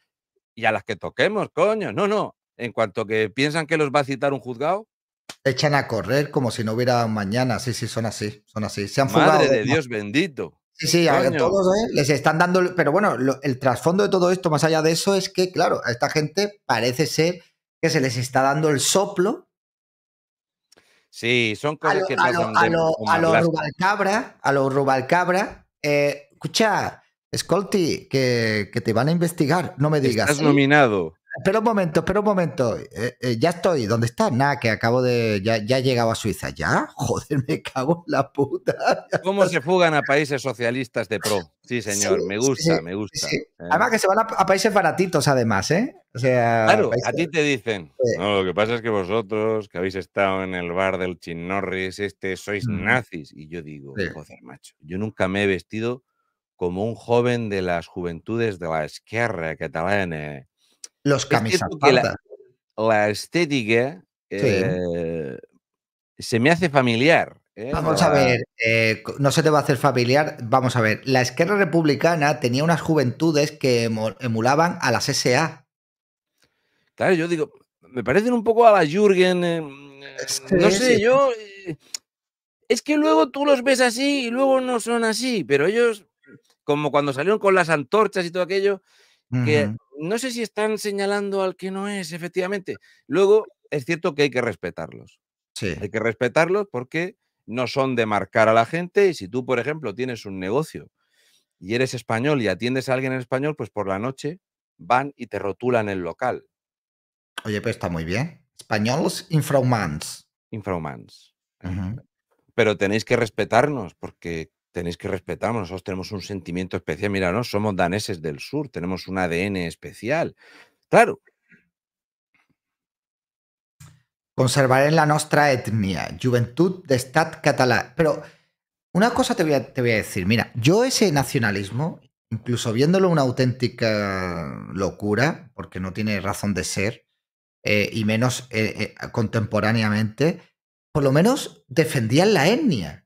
y a las que toquemos, coño, no, no, en cuanto que piensan que los va a citar un juzgado. Se echan a correr como si no hubiera mañana. Sí, sí, son así, son así. Se han Madre de Dios bendito. Sí, sí, a todos ¿eh? les están dando. Pero bueno, el trasfondo de todo esto, más allá de eso, es que, claro, a esta gente parece ser que se les está dando el soplo. Sí, son cosas a que a los Rubalcabra, a los Rubalcabra. Eh, escucha, Escolti, que, te van a investigar, no me digas. Estás ¿eh? nominado espera un momento, espera un momento. Eh, eh, ya estoy, ¿dónde está Nada, que acabo de. Ya, ya he llegado a Suiza. ¿Ya? [laughs] Joder, me cago en la puta. [laughs] ¿Cómo se fugan a países socialistas de pro? Sí, señor, me gusta, me gusta. Eh. Además, que se van a, países baratitos, además, ¿eh? O sea, claro, a ti te dicen. No, lo que pasa es que vosotros, que habéis estado en el bar del Norris este, sois mm. nazis. Y yo digo, joder, macho, yo nunca me he vestido como un joven de las juventudes de la izquierda catalana los camisas la, estética eh, se me hace familiar. ¿eh? vamos a ver, eh, no se te va a hacer familiar. Vamos a ver, la izquierda republicana tenía unas juventudes que emulaban a las SA. Claro, yo digo, me parecen un poco a la Jürgen. no sé, yo. Es que luego tú los ves así y luego no son así, pero ellos, como cuando salieron con las antorchas y todo aquello, que no sé si están señalando al que no es, efectivamente. Luego, es cierto que hay que respetarlos. Sí. Hay que respetarlos porque no son de marcar a la gente y si tú, por ejemplo, tienes un negocio y eres español y atiendes a alguien en español, pues por la noche van y te rotulan el local. Oye, pero está muy bien. Españoles infrahumans. Infrahumans. Pero tenéis que respetarnos porque tenéis que respetarnos. Nosotros tenemos un sentimiento especial. Mira, no somos daneses del sur, tenemos un ADN especial. Claro. conservar en la nuestra etnia, juventud de estat catalán. Pero una cosa te voy, a, decir, mira, yo ese nacionalismo, incluso viéndolo una auténtica locura, porque no tiene razón de ser, eh, y menos eh, eh, contemporáneamente, por lo menos defendían la etnia.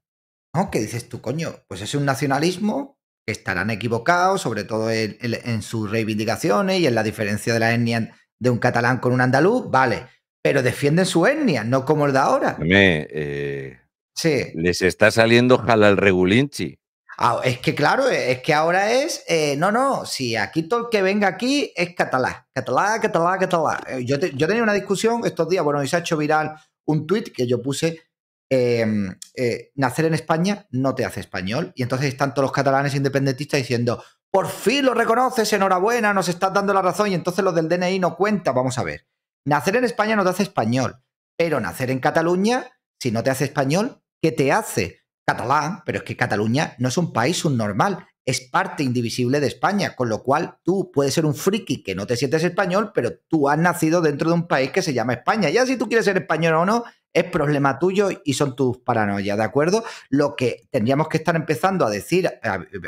¿no? Que dices tú, coño, pues es un nacionalismo que estarán equivocados, sobre todo en, sus reivindicaciones y en la diferencia de la etnia de un catalán con un andaluz, vale, pero defienden su etnia, no como el de ahora. eh, sí. Les está saliendo jala el regulinchi. Ah, es que claro, eh, es que ahora es, eh, no, no, si aquí todo el que venga aquí es catalán. Catalán, catalán, catalán. Eh, yo, yo tenía una discusión estos días, bueno, y se ha hecho viral un tuit que yo puse Em, eh, nacer en España no te hace español. Y entonces están todos los catalanes independentistas diciendo, por fin lo reconoces, enhorabuena, nos estás dando la razón y entonces los del DNI no cuenta. Vamos a ver, nacer en España no te hace español, pero nacer en Cataluña, si no te hace español, ¿qué te hace? Catalán, pero es que Cataluña no es un país subnormal, es parte indivisible de España, con lo cual tú puedes ser un friki que no te sientes español, pero tú has nacido dentro de un país que se llama España. Ya si tú quieres ser español o no, es problema tuyo y son tus paranoias, ¿de acuerdo? Lo que tendríamos que estar empezando a decir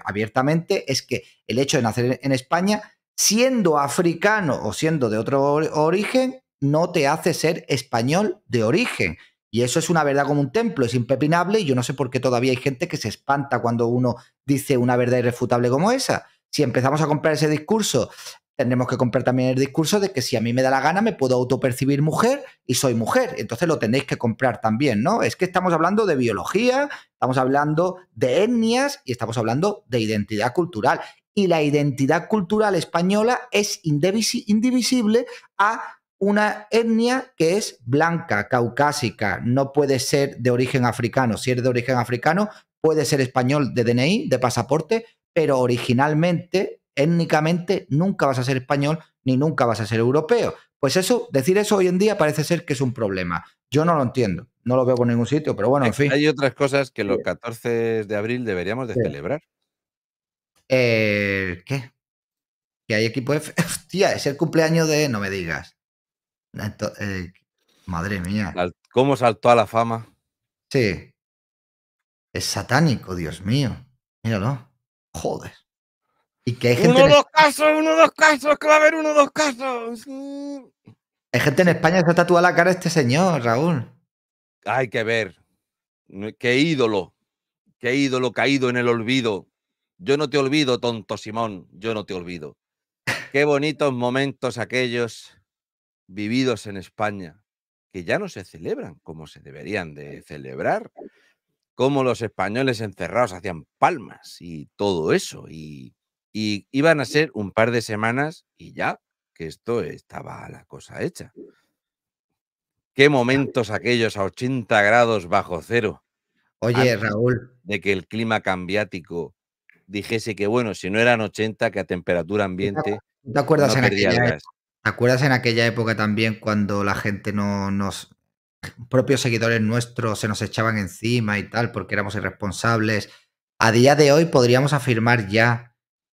abiertamente es que el hecho de nacer en España, siendo africano o siendo de otro origen, no te hace ser español de origen. Y eso es una verdad como un templo, es impepinable y yo no sé por qué todavía hay gente que se espanta cuando uno dice una verdad irrefutable como esa. Si empezamos a comprar ese discurso tendremos que comprar también el discurso de que si a mí me da la gana me puedo autopercibir mujer y soy mujer. Entonces lo tenéis que comprar también, ¿no? Es que estamos hablando de biología, estamos hablando de etnias y estamos hablando de identidad cultural. Y la identidad cultural española es indivisible a una etnia que es blanca, caucásica, no puede ser de origen africano. Si eres de origen africano, puede ser español de DNI, de pasaporte, pero originalmente étnicamente nunca vas a ser español ni nunca vas a ser europeo. Pues eso, decir eso hoy en día parece ser que es un problema. Yo no lo entiendo, no lo veo por ningún sitio, pero bueno, en fin. Hay otras cosas que los 14 de abril deberíamos de celebrar. Eh, ¿Qué? Que hay equipo F. [laughs] Hostia, es el cumpleaños de. No me digas. Eh, madre mía. ¿Cómo saltó a la fama? Sí. Es satánico, Dios mío. Míralo. Joder. Uno, dos casos, uno, dos casos, que va a haber uno, dos casos. Hay gente en España que se ha la cara este señor, Raúl. Hay que ver. Qué ídolo. Qué ídolo caído en el olvido. Yo no te olvido, tonto Simón. Yo no te olvido. [laughs] Qué bonitos momentos aquellos vividos en España, que ya no se celebran como se deberían de celebrar, como los españoles encerrados hacían palmas y todo eso. Y y iban a ser un par de semanas y ya, que esto estaba la cosa hecha. Qué momentos aquellos a 80 grados bajo cero. Oye, Raúl. De que el clima cambiático dijese que, bueno, si no eran 80, que a temperatura ambiente. ¿Te acuerdas, en, aquella ¿te acuerdas en aquella época también cuando la gente no nos. propios seguidores nuestros se nos echaban encima y tal, porque éramos irresponsables? A día de hoy podríamos afirmar ya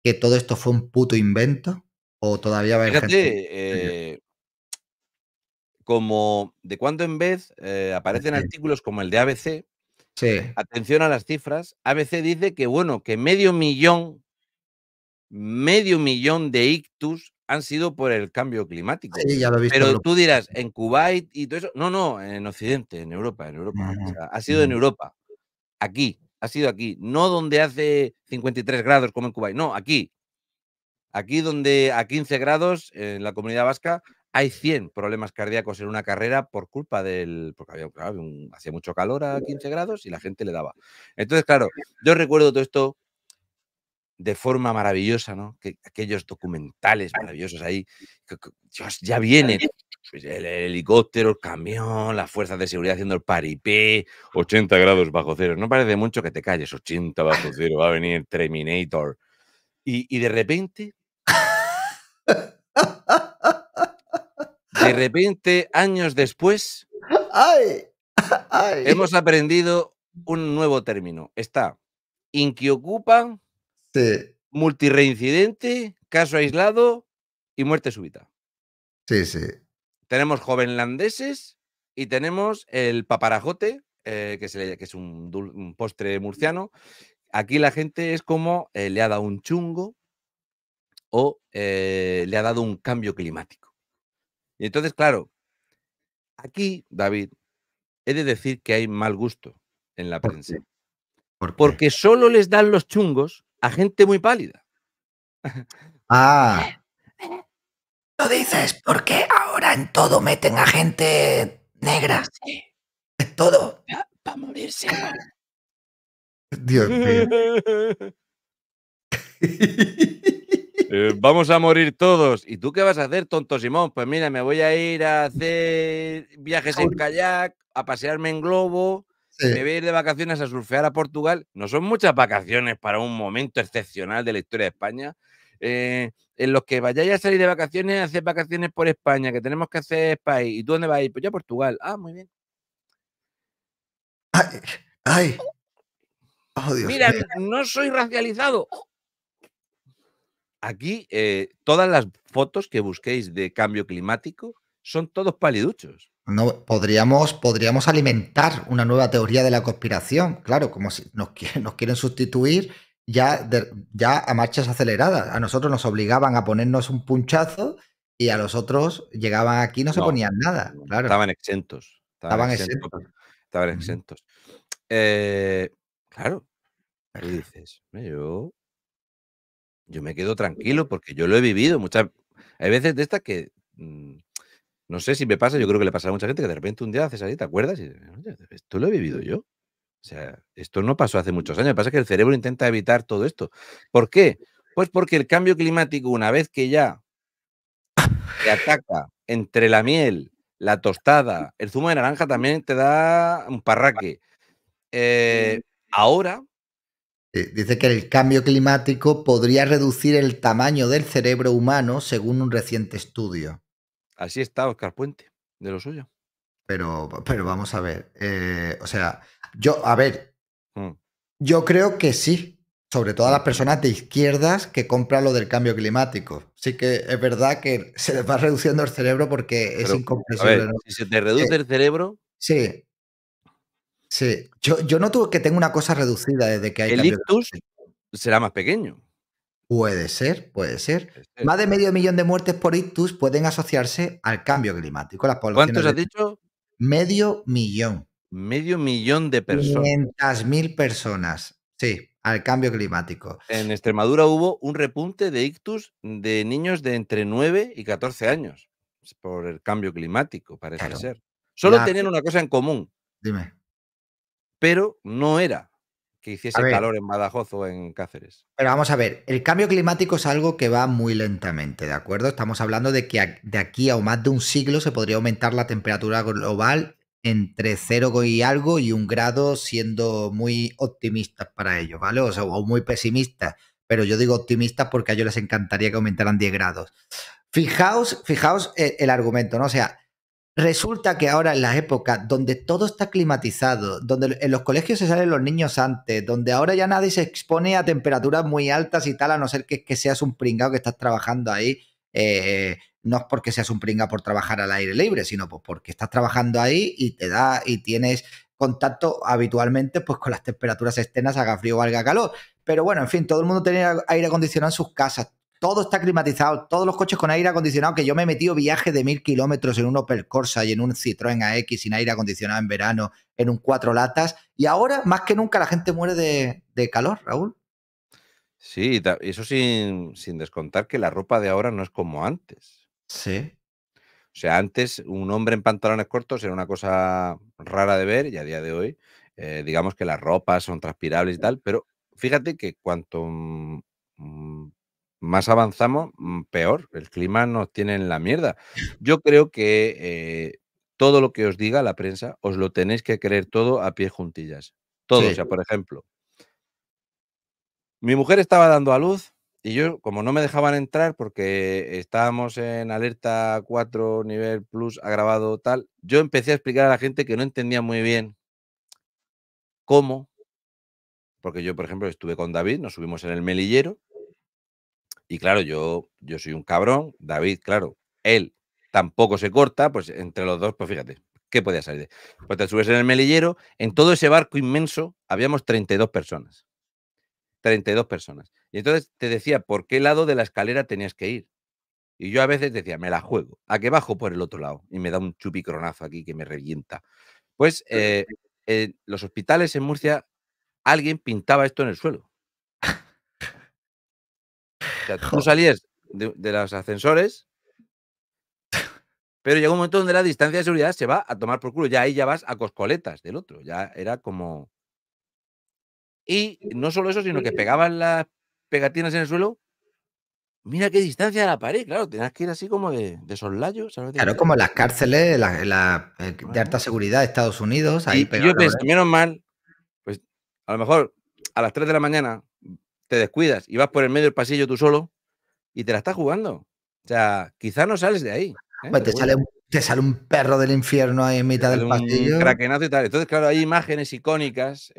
que todo esto fue un puto invento? ¿O todavía va a existir eh, como de cuando en vez eh, aparecen artículos como el de ABC. Atención a las cifras. ABC dice que, bueno, que medio millón, medio millón de ictus han sido por el cambio climático. Pero tú dirás, en Kuwait y todo eso. No, no, en Occidente, en Europa, en Europa. ha sido en Europa. Aquí ha sido aquí, no donde hace 53 grados como en y no, aquí. Aquí donde a 15 grados en la comunidad vasca hay 100 problemas cardíacos en una carrera por culpa del... porque había, hacía mucho calor a 15 grados y la gente le daba. Entonces, claro, yo recuerdo todo esto de forma maravillosa, ¿no? Que, aquellos documentales maravillosos ahí, ya viene, pues el helicóptero, el camión, las fuerzas de seguridad haciendo el paripé, 80 grados bajo cero. No parece mucho que te calles, 80 bajo [laughs] cero, va a venir el Terminator. Y, de repente. de [laughs] repente, años después. Hemos aprendido un nuevo término. Está inquiocupa, multireincidente, caso aislado y muerte súbita. Sí, sí. Tenemos jovenlandeses y tenemos el paparajote, eh, que, se que, es un, postre murciano. Aquí la gente es como eh, le ha dado un chungo o eh, le ha dado un cambio climático. Y entonces, claro, aquí, David, he de decir que hay mal gusto en la prensa. porque solo les dan los chungos a gente muy pálida. Ah. [laughs] dices, porque ahora en todo meten a gente negra. En todo. Para morirse. Dios [laughs] mío. Eh, vamos a morir todos. ¿Y tú qué vas a hacer, tonto Simón? Pues mira, me voy a ir a hacer viajes en kayak, a pasearme en globo, me voy a ir de vacaciones a surfear a Portugal. No son muchas vacaciones para un momento excepcional de la historia de España. Eh, en los que vayáis a salir de vacaciones, hacer vacaciones por España, que tenemos que hacer país. ¿Y tú dónde vas a ir? Pues yo Portugal. Ah, muy bien. Ay, ay. Oh, Mira, no soy racializado. Aquí eh, todas las fotos que busquéis de cambio climático son todos paliduchos. No, podríamos, podríamos alimentar una nueva teoría de la conspiración. Claro, como si nos quieren sustituir ya, ya a marchas aceleradas. A nosotros nos obligaban a ponernos un punchazo y a los otros llegaban aquí y no se ponían nada. Estaban exentos. Estaban, exentos. Estaban exentos. Eh, claro. tú dices, yo, me quedo tranquilo porque yo lo he vivido. Muchas, hay veces de estas que mm, no sé si me pasa, yo creo que le pasa a mucha gente que de repente un día haces así ¿te acuerdas? Y dices, esto lo he vivido yo. O sea, esto no pasó hace muchos años. Lo que pasa es que el cerebro intenta evitar todo esto. ¿Por qué? Pues porque el cambio climático, una vez que ya te ataca entre la miel, la [laughs] tostada, el zumo de naranja también te da un parraque. Eh, ahora. Eh, dice que el cambio climático podría reducir el tamaño del cerebro humano según un reciente estudio. Así está Oscar Puente, de lo suyo. Pero, pero vamos a ver. Eh, o sea, yo, a ver, mm. yo creo que sí, sobre todo a las mm. personas de izquierdas que compran lo del cambio climático. Sí que es verdad que se les va [laughs] reduciendo el cerebro porque es incomprensible. Si se te reduce eh, el cerebro. Sí. Sí. Yo, yo noto que tengo una cosa reducida desde que hay. El ictus será más pequeño. Puede ser, puede ser, Más de medio millón de muertes por ictus pueden asociarse al cambio climático. ¿Cuántos has dicho? Medio millón. Medio millón de personas. mil personas, sí, al cambio climático. En Extremadura hubo un repunte de ictus de niños de entre 9 y 14 años por el cambio climático, parece ser. Solo tenían una cosa en común. Dime. Pero no era que hiciese calor en Badajoz o en Cáceres. Pero vamos a ver, el cambio climático es algo que va muy lentamente, ¿de acuerdo? Estamos hablando de que de aquí a más de un siglo se podría aumentar la temperatura global entre cero y algo y un grado siendo muy optimistas para ellos, ¿vale? O, sea, o muy pesimistas, pero yo digo optimistas porque a ellos les encantaría que aumentaran 10 grados. Fijaos, fijaos e-, el, argumento, ¿no? O sea, Resulta que ahora en las épocas donde todo está climatizado, donde en los colegios se salen los niños antes, donde ahora ya nadie se expone a temperaturas muy altas y tal, a no ser que, seas un pringao que estás trabajando ahí eh, no es porque seas un pringa por trabajar al aire libre, sino pues porque estás trabajando ahí y te da y tienes contacto habitualmente pues con las temperaturas externas, haga frío o haga calor. Pero bueno, en fin, todo el mundo tenía aire acondicionado en sus casas, todo está climatizado, todos los coches con aire acondicionado, que yo me he metido viaje de mil kilómetros en un Opel Corsa y en un Citroën AX sin aire acondicionado en verano, en un cuatro latas, y ahora más que nunca la gente muere de, calor, Raúl. Sí, eso sin, sin descontar que la ropa de ahora no es como antes. Sí. O sea, antes un hombre en pantalones cortos era una cosa rara de ver y a día de hoy, eh, digamos que las ropas son transpirables y tal, pero fíjate que cuanto más avanzamos, peor. El clima nos tiene en la mierda. Yo creo que eh, todo lo que os diga la prensa, os lo tenéis que creer todo a pie juntillas. Todo. O sea, por ejemplo, mi mujer estaba dando a luz y yo, como no me dejaban entrar porque estábamos en alerta 4, nivel plus, agravado tal, yo empecé a explicar a la gente que no entendía muy bien cómo, porque yo, por ejemplo, estuve con David, nos subimos en el melillero, y claro, yo, yo soy un cabrón, David, claro, él tampoco se corta, pues entre los dos, pues fíjate, ¿qué podía salir? Pues te subes en el melillero, en todo ese barco inmenso habíamos 32 personas. 32 personas. Y entonces te decía por qué lado de la escalera tenías que ir. Y yo a veces decía, me la juego, a que bajo por el otro lado. Y me da un chupicronazo aquí que me revienta. Pues eh, en los hospitales en Murcia, alguien pintaba esto en el suelo. O sea, tú salías de, de los ascensores, pero llega un momento donde la distancia de seguridad se va a tomar por culo. Ya ahí ya vas a coscoletas del otro. Ya era como. Y no solo eso, sino que pegaban las pegatinas en el suelo. Mira qué distancia de la pared, claro, tenías que ir así como de, de soslayo. Claro, como las cárceles eh, eh, de alta seguridad de Estados Unidos. Ahí y yo pensé, menos mal, pues a lo mejor a las 3 de la mañana te descuidas y vas por el medio del pasillo tú solo y te la estás jugando. O sea, quizás no sales de ahí. ¿eh? te, sale, te, sale, un perro del infierno ahí en mitad del pasillo. Un craquenazo y tal. Entonces, claro, hay imágenes icónicas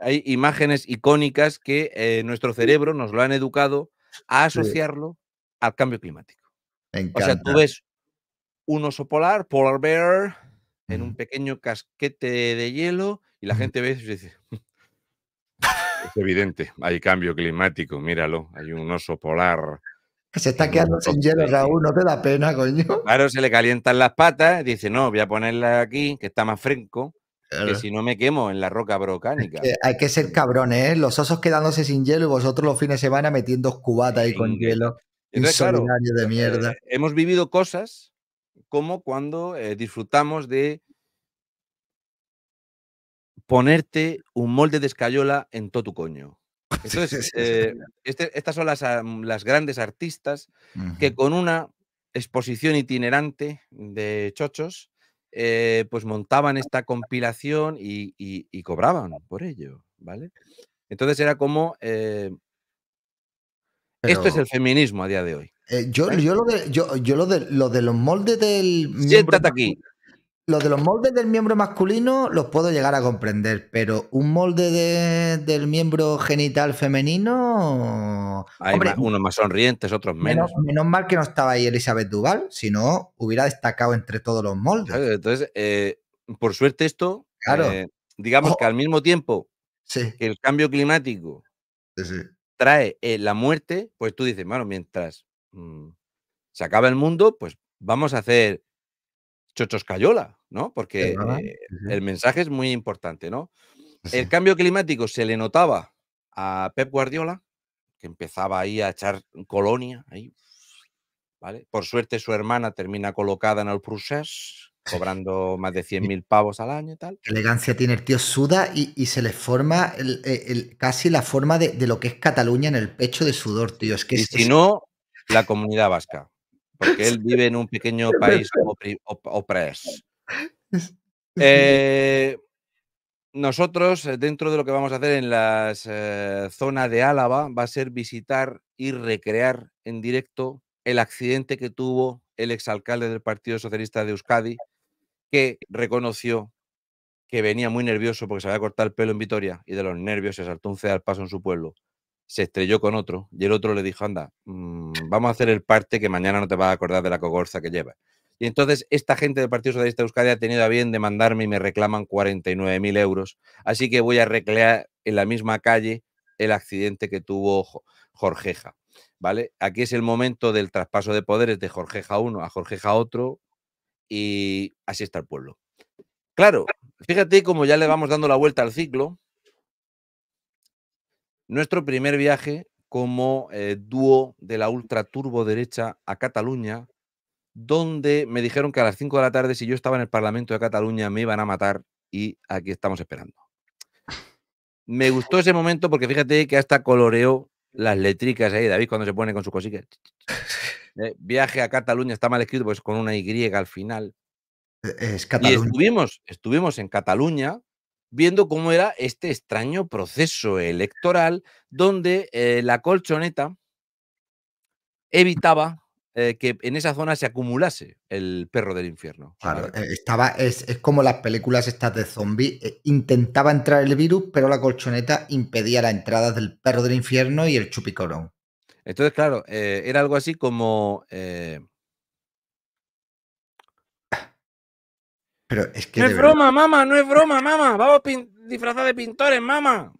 hay imágenes icónicas que eh, nuestro cerebro nos lo han educado a asociarlo al cambio climático. O sea, tú ves un oso polar, polar bear, en un pequeño casquete de hielo y la gente ve y dice, mm". [laughs] es evidente, hay cambio climático, míralo, hay un oso polar. Se está quedando sin hielo, Raúl, no te da pena, coño. Claro, se le calientan las patas, dice, no, voy a ponerla aquí, que está más fresco, que si no me quemo en la roca brocánica hay que ser cabrones, ¿eh? Los osos quedándose sin hielo y vosotros los fines de semana metiendo cubata ahí con hielo. un de eh, mierda. hemos vivido cosas como cuando eh, disfrutamos de ponerte un molde de escayola en todo tu coño. [laughs] Este, estas son las, grandes artistas que con una exposición itinerante de chochos eh, pues montaban esta compilación y, cobraban por ello, ¿vale? Entonces era como... Eh, esto es el feminismo a día de hoy. Eh, yo, lo de, lo, de, lo de los moldes del. Siéntate aquí. Los de los moldes del miembro masculino los puedo llegar a comprender, pero un molde de, del miembro genital femenino. Hay unos más sonrientes, otros menos. menos. mal que no estaba ahí Elizabeth Duval, si no, hubiera destacado entre todos los moldes. Entonces, eh, por suerte, esto. Claro. Eh, digamos oh. que al mismo tiempo que el cambio climático trae eh, la muerte, pues tú dices, bueno, mientras mm, se acaba el mundo, pues vamos a hacer chochos cayola. ¿no? Porque eh, el mensaje es muy importante, ¿no? Pues el cambio climático se le notaba a Pep Guardiola, que empezaba ahí a echar colonia, ahí, ¿vale? Por suerte su hermana termina colocada en el Prusés, [laughs] cobrando más de 100.000 pavos al año y tal. elegancia tiene el tío, suda y, se le forma e, casi la forma de, lo que es Cataluña en el pecho de sudor, tío. y si no, la comunidad vasca, porque [laughs] él vive en un pequeño país opres, [laughs] Eh, nosotros, eh, dentro de lo que vamos a hacer en la eh, zona de Álava, va a ser visitar y recrear en directo el accidente que tuvo el exalcalde del Partido Socialista de Euskadi, que reconoció que venía muy nervioso porque se había cortado el pelo en Vitoria y de los nervios se saltó un al paso en su pueblo. Se estrelló con otro y el otro le dijo, anda, mm, vamos a hacer el parte que mañana no te vas a acordar de la cogorza que llevas. Y entonces esta gente del Partido Socialista de Euskadi ha tenido a bien demandarme y me reclaman 49.000 euros. Así que voy a recrear en la misma calle el accidente que tuvo Jorgeja. ¿Vale? Aquí es el momento del traspaso de poderes de Jorgeja uno a Jorgeja otro y así está el pueblo. Claro, fíjate cómo ya le vamos dando la vuelta al ciclo. Nuestro primer viaje como eh, dúo de la ultraturbo derecha a Cataluña donde me dijeron que a las 5 de la tarde, si yo estaba en el Parlamento de Cataluña, me iban a matar y aquí estamos esperando. Me gustó ese momento porque fíjate que hasta coloreó las letricas ahí, David, cuando se pone con su cosita. Eh, viaje a Cataluña está mal escrito, pues con una Y al final. E-, y estuvimos, estuvimos en Cataluña viendo cómo era este extraño proceso electoral donde eh, la colchoneta evitaba eh, que en esa zona se acumulase el perro del infierno. Claro, eh, estaba, es, como las películas estas de zombies. Eh, intentaba entrar el virus, pero la colchoneta impedía la entrada del perro del infierno y el chupicorón. Entonces, claro, era algo así como. Pero es que. No es broma, mamá, no es broma, mamá. Vamos disfrazados de pintores, mamá.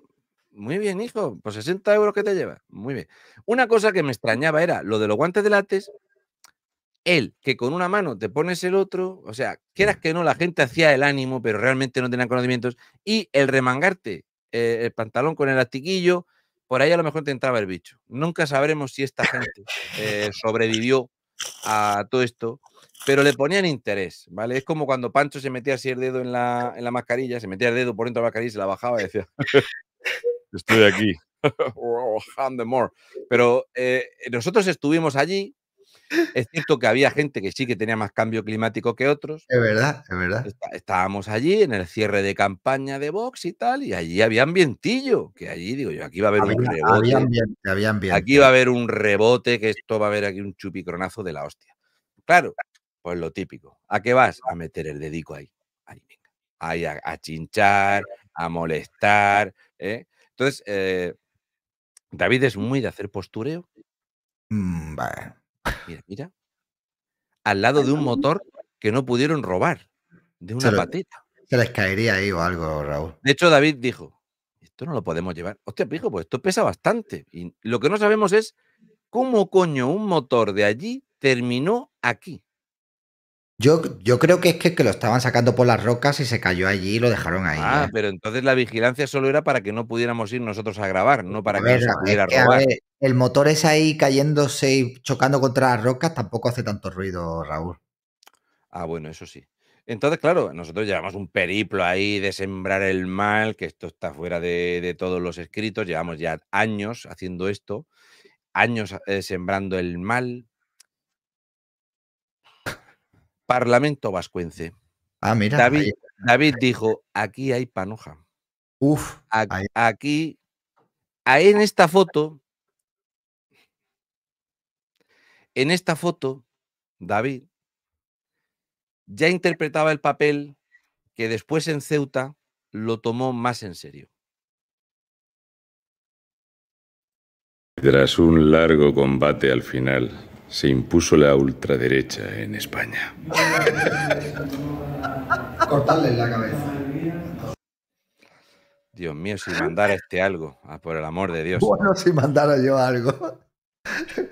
Muy bien, hijo. Por 60 euros que te llevas. Muy bien. Una cosa que me extrañaba era lo de los guantes de látex, él, que con una mano te pones el otro, o sea, quieras que no, la gente hacía el ánimo, pero realmente no tenían conocimientos, y el remangarte eh, el pantalón con el astiquillo, por ahí a lo mejor te entraba el bicho. Nunca sabremos si esta gente eh, sobrevivió a todo esto, pero le ponían interés, ¿vale? Es como cuando Pancho se metía así el dedo en la, mascarilla, se metía el dedo por dentro de la mascarilla y se la bajaba y decía, [laughs] estoy aquí. [laughs] Pero eh, nosotros estuvimos allí, es cierto que había gente que sí que tenía más cambio climático que otros. Es verdad, es verdad. estábamos allí en el cierre de campaña de Vox y tal, y allí había ambientillo, que allí digo yo, aquí va a haber un rebote. Aquí va a haber un rebote, que esto va a haber aquí un chupicronazo de la hostia. Claro, pues lo típico. ¿A qué vas? A meter el dedico ahí. Ahí, Ahí a, chinchar, a molestar. ¿eh? Entonces, eh, David es muy de hacer postureo. Mm, vale. Mira, mira. Al lado de un motor que no pudieron robar, de una patita se les caería ahí o algo, Raúl. De hecho, David dijo, esto no lo podemos llevar. Hostia, dijo, pues esto pesa bastante. Y lo que no sabemos es cómo coño un motor de allí terminó aquí. Yo, creo que es que, que, lo estaban sacando por las rocas y se cayó allí y lo dejaron ahí. Ah, ¿eh? pero entonces la vigilancia solo era para que no pudiéramos ir nosotros a grabar, no para que ver, nos pudiera robar. el motor es ahí cayéndose y chocando contra las rocas, tampoco hace tanto ruido, Raúl. Ah, bueno, eso sí. Entonces, claro, nosotros llevamos un periplo ahí de sembrar el mal, que esto está fuera de, todos los escritos, llevamos ya años haciendo esto, años eh, sembrando el mal, Parlamento vascuence. Ah, mira. David, dijo, aquí hay panoja. Uf. Aquí, ahí en esta foto, en esta foto, David ya interpretaba el papel que después en Ceuta lo tomó más en serio. Tras un largo combate al final, se impuso la ultraderecha en España. Cortarle la cabeza. Dios mío, si mandara este algo, ah, por el amor de Dios. Bueno, si mandara yo algo.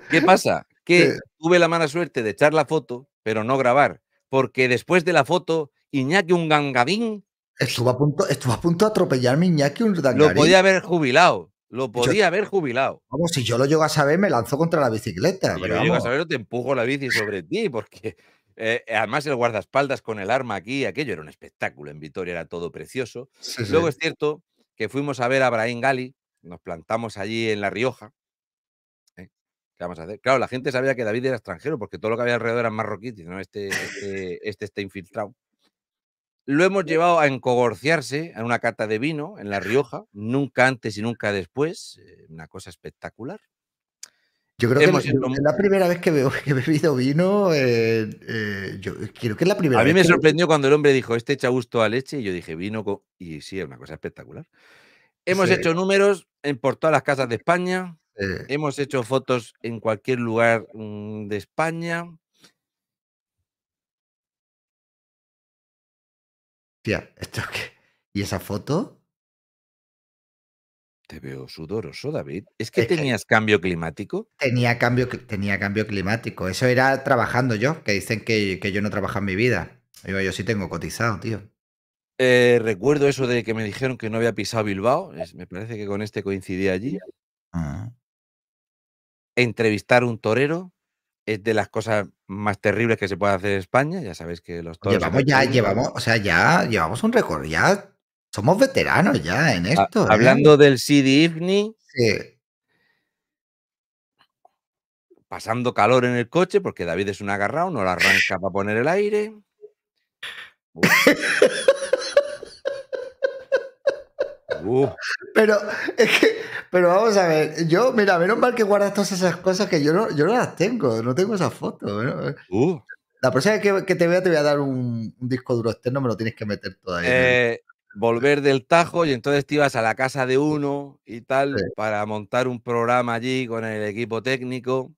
¿Qué pasa? Que tuve la mala suerte de echar la foto, pero no grabar, porque después de la foto, Iñaki un gangabín. Estuvo a punto, estuvo a punto de atropellarme Iñaki un gangadín. Lo podía haber jubilado, lo podía haber jubilado. Vamos, si yo lo llego a saber, me lanzó contra la bicicleta. Si pero yo vamos. llego a saber, te empujo la bici sobre ti, porque eh, además el guardaespaldas con el arma aquí, aquello era un espectáculo. En Vitoria era todo precioso. Luego es cierto que fuimos a ver a Brahim Gali, nos plantamos allí en La Rioja. ¿eh? ¿Qué vamos a hacer? Claro, la gente sabía que David era extranjero, porque todo lo que había alrededor era marroquí, ¿no? Este, este, este está infiltrado. Lo hemos llevado a encogorciarse en una cata de vino en La Rioja, nunca antes y nunca después, eh, una cosa espectacular. Yo creo que es la, primera vez que, veo, [laughs] que he bebido vino. Eh, eh, yo creo que es la primera. A mí me sorprendió cuando el hombre dijo: Este echa gusto a leche. Y yo dije: Vino. Y sí, es una cosa espectacular. Hemos hecho números en por todas las casas de [laughs] España. Hemos hecho fotos en cualquier lugar mm, de España. ¿Y esa foto? Te veo sudoroso, David. ¿Es que tenías cambio climático? Tenía cambio, tenía cambio climático. Eso era trabajando yo, que dicen que, yo no trabajo en mi vida. yo sí tengo cotizado, tío. Eh, recuerdo eso de que me dijeron que no había pisado Bilbao. me parece que con este coincidí allí. Entrevistar ah. Entrevistar un torero es de las cosas más terribles que se puede hacer en España. Ya sabéis que los toros. Llevamos ya, llevamos, o sea, ya llevamos un récord, ya somos veteranos ya en esto. ¿eh? hablando del CD IFNI. Pasando calor en el coche, porque David es un agarrado, no lo arranca para poner el aire. [laughs] Uh. Pero, es que, pero vamos a ver, yo, mira, menos mal que guardas todas esas cosas que yo no, yo no las tengo, no tengo esas fotos. Uh. La próxima vez que, te vea te voy a dar un, disco duro externo, me lo tienes que meter todavía. Eh, volver del Tajo y entonces te ibas a la casa de uno y tal para montar un programa allí con el equipo técnico.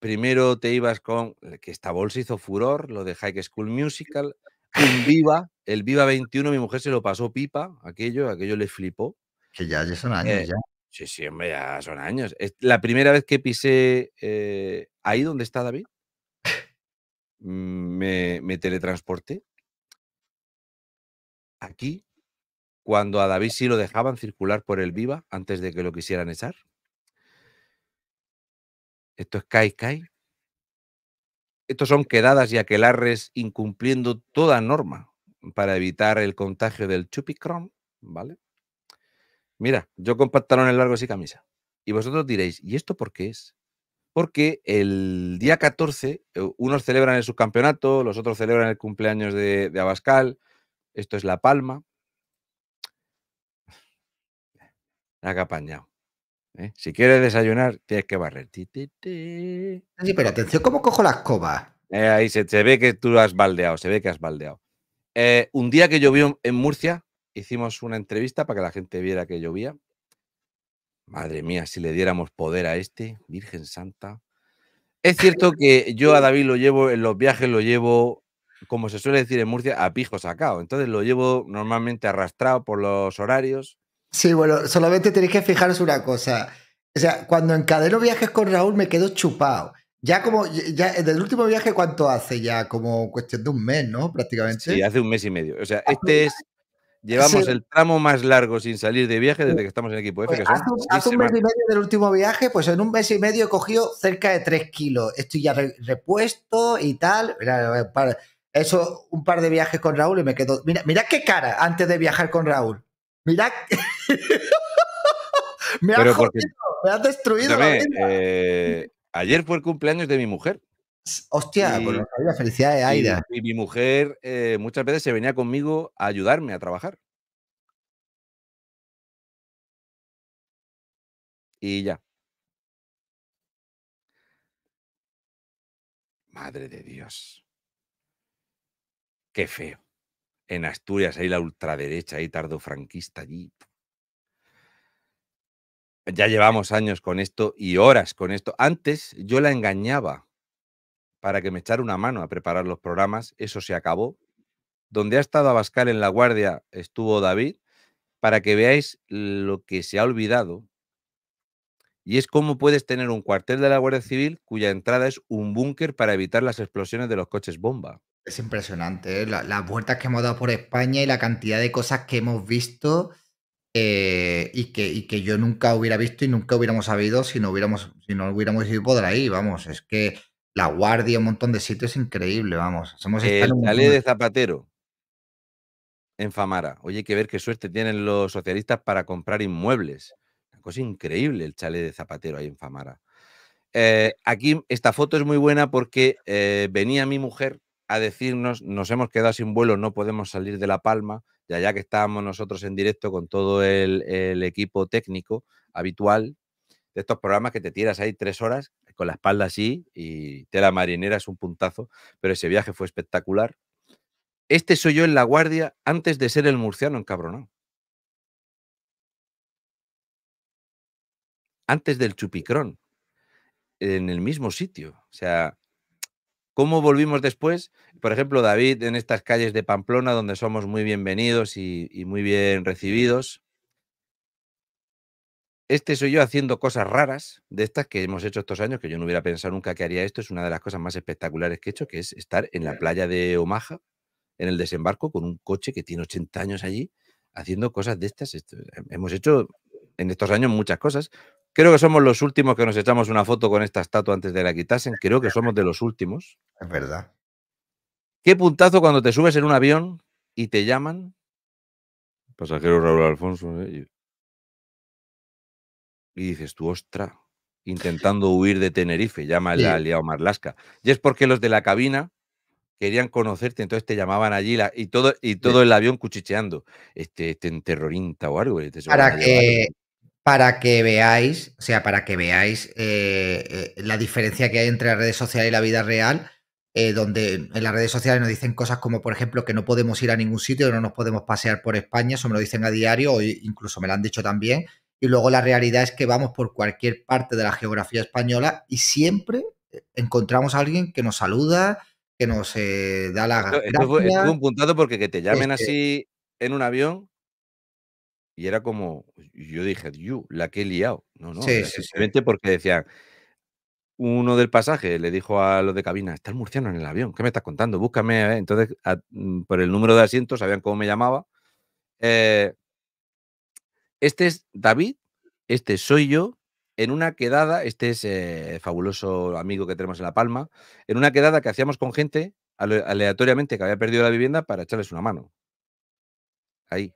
Primero te ibas con que esta bolsa hizo furor, lo de High School Musical, un Viva, el Viva 21, mi mujer se lo pasó pipa, aquello, aquello le flipó. Que ya, son eh, años, ya. Sí, sí, hombre, ya son años. Es la primera vez que pisé eh, ahí donde está David, me, me teletransporté. Aquí, cuando a David sí lo dejaban circular por el Viva antes de que lo quisieran echar. Esto es Kai Kai. Estos son quedadas y aquelarres incumpliendo toda norma para evitar el contagio del chupicrón, ¿vale? Mira, yo con el largo y camisa. Y vosotros diréis, ¿y esto por qué es? Porque el día 14 eh, unos celebran el subcampeonato, los otros celebran el cumpleaños de, Abascal, esto es La Palma. la apañado. ¿eh? Si quieres desayunar, tienes que barrer. Ti, pero atención, ¿cómo cojo las cobas? Eh, ahí se, ve que tú has baldeado, se ve que has baldeado. Eh, un día que llovió en Murcia, hicimos una entrevista para que la gente viera que llovía. Madre mía, si le diéramos poder a este, Virgen Santa. Es cierto que yo a David lo llevo en los viajes, lo llevo, como se suele decir en Murcia, a pijo sacado. Entonces lo llevo normalmente arrastrado por los horarios. Sí, bueno, solamente tenéis que fijaros una cosa. O sea, cuando encadeno viajes con Raúl me quedo chupado. Ya como, ya del el último viaje, ¿cuánto hace? Ya como cuestión de un mes, ¿no? Prácticamente. Sí, hace un mes y medio. O sea, ah, este es, llevamos el tramo más largo sin salir de viaje desde que estamos en equipo ¿eh, hace, un mes y medio del último viaje, pues en un mes y medio he cogido cerca de 3 kilos. Estoy ya repuesto y tal. para, eso, un par de viajes con Raúl y me quedo. Mira, mira qué cara antes de viajar con Raúl. Mira, [laughs] me, has me destruido. Eh, ayer fue el cumpleaños de mi mujer. Hostia, ¡Con pues la felicidad de de Aida. Y, mi mujer eh, muchas veces se venía conmigo a ayudarme a trabajar. Y ya. Madre de Dios. Qué feo en Asturias, ahí la ultraderecha, ahí franquista allí. Ya llevamos años con esto y horas con esto. Antes yo la engañaba para que me echara una mano a preparar los programas, eso se acabó. Donde ha estado Abascal en la guardia estuvo David, para que veáis lo que se ha olvidado. Y es cómo puedes tener un cuartel de la Guardia Civil cuya entrada es un búnker para evitar las explosiones de los coches bomba. Es impresionante, ¿eh? las vueltas que hemos dado por España y la cantidad de cosas que hemos visto eh, y, que, yo nunca hubiera visto y nunca hubiéramos sabido si no hubiéramos, si no hubiéramos ido por ahí, vamos, es que la guardia, un montón de sitios increíble, vamos. somos el chale de Zapatero en Famara. Oye, hay que ver qué suerte tienen los socialistas para comprar inmuebles. Una cosa increíble el chale de Zapatero ahí en Famara. Eh, aquí esta foto es muy buena porque venía mi mujer a decirnos, nos hemos quedado sin vuelo, no podemos salir de La Palma, ya ya que estábamos nosotros en directo con todo el, el equipo técnico habitual de estos programas que te tiras ahí tres horas con la espalda así y tela marinera es un puntazo, pero ese viaje fue espectacular. Este soy yo en La Guardia antes de ser el murciano encabronado. Antes del chupicrón, en el mismo sitio. O sea, ¿Cómo volvimos después? Por ejemplo, David, en estas calles de Pamplona, donde somos muy bienvenidos y, muy bien recibidos. Este soy yo haciendo cosas raras de estas que hemos hecho estos años, que yo no hubiera pensado nunca que haría esto. Es una de las cosas más espectaculares que he hecho, que es estar en la playa de Omaha, en el desembarco, con un coche que tiene 80 años allí, haciendo cosas de estas. Eh, hemos hecho en estos años muchas cosas. Creo que somos los últimos que nos echamos una foto con esta estatua antes de la quitasen. Creo que somos de los últimos. Es verdad. Qué puntazo cuando te subes en un avión y te llaman. Pasajero Raúl Alfonso. ¿eh? Y dices tú, ostra, intentando huir de Tenerife. Llama el aliado Marlasca. Y es porque los de la cabina querían conocerte, entonces te llamaban allí y todo, y todo el avión cuchicheando. Este, este terrorinta o algo. Para que para que veáis, o sea, para que veáis eh, eh, la diferencia que hay entre las redes sociales y la vida real, eh, donde en las redes sociales nos dicen cosas como, por ejemplo, que no podemos ir a ningún sitio, no nos podemos pasear por España, eso me lo dicen a diario, o incluso me lo han dicho también, y luego la realidad es que vamos por cualquier parte de la geografía española y siempre encontramos a alguien que nos saluda, que nos da la... gracia... Estuvo, un puntado porque que te llamen así en un avión y era como, pues, yo dije, you, la que he liado. No, no, simplemente porque decía uno del pasaje le dijo a los de cabina, está el murciano en el avión, ¿qué me estás contando? Búscame. Eh, entonces, mm, por el número de asientos, sabían cómo me llamaba. Eh, este es David, este soy yo, en una quedada, este es eh, fabuloso amigo que tenemos en La Palma, en una quedada que hacíamos con gente aleatoriamente que había perdido la vivienda para echarles una mano. Ahí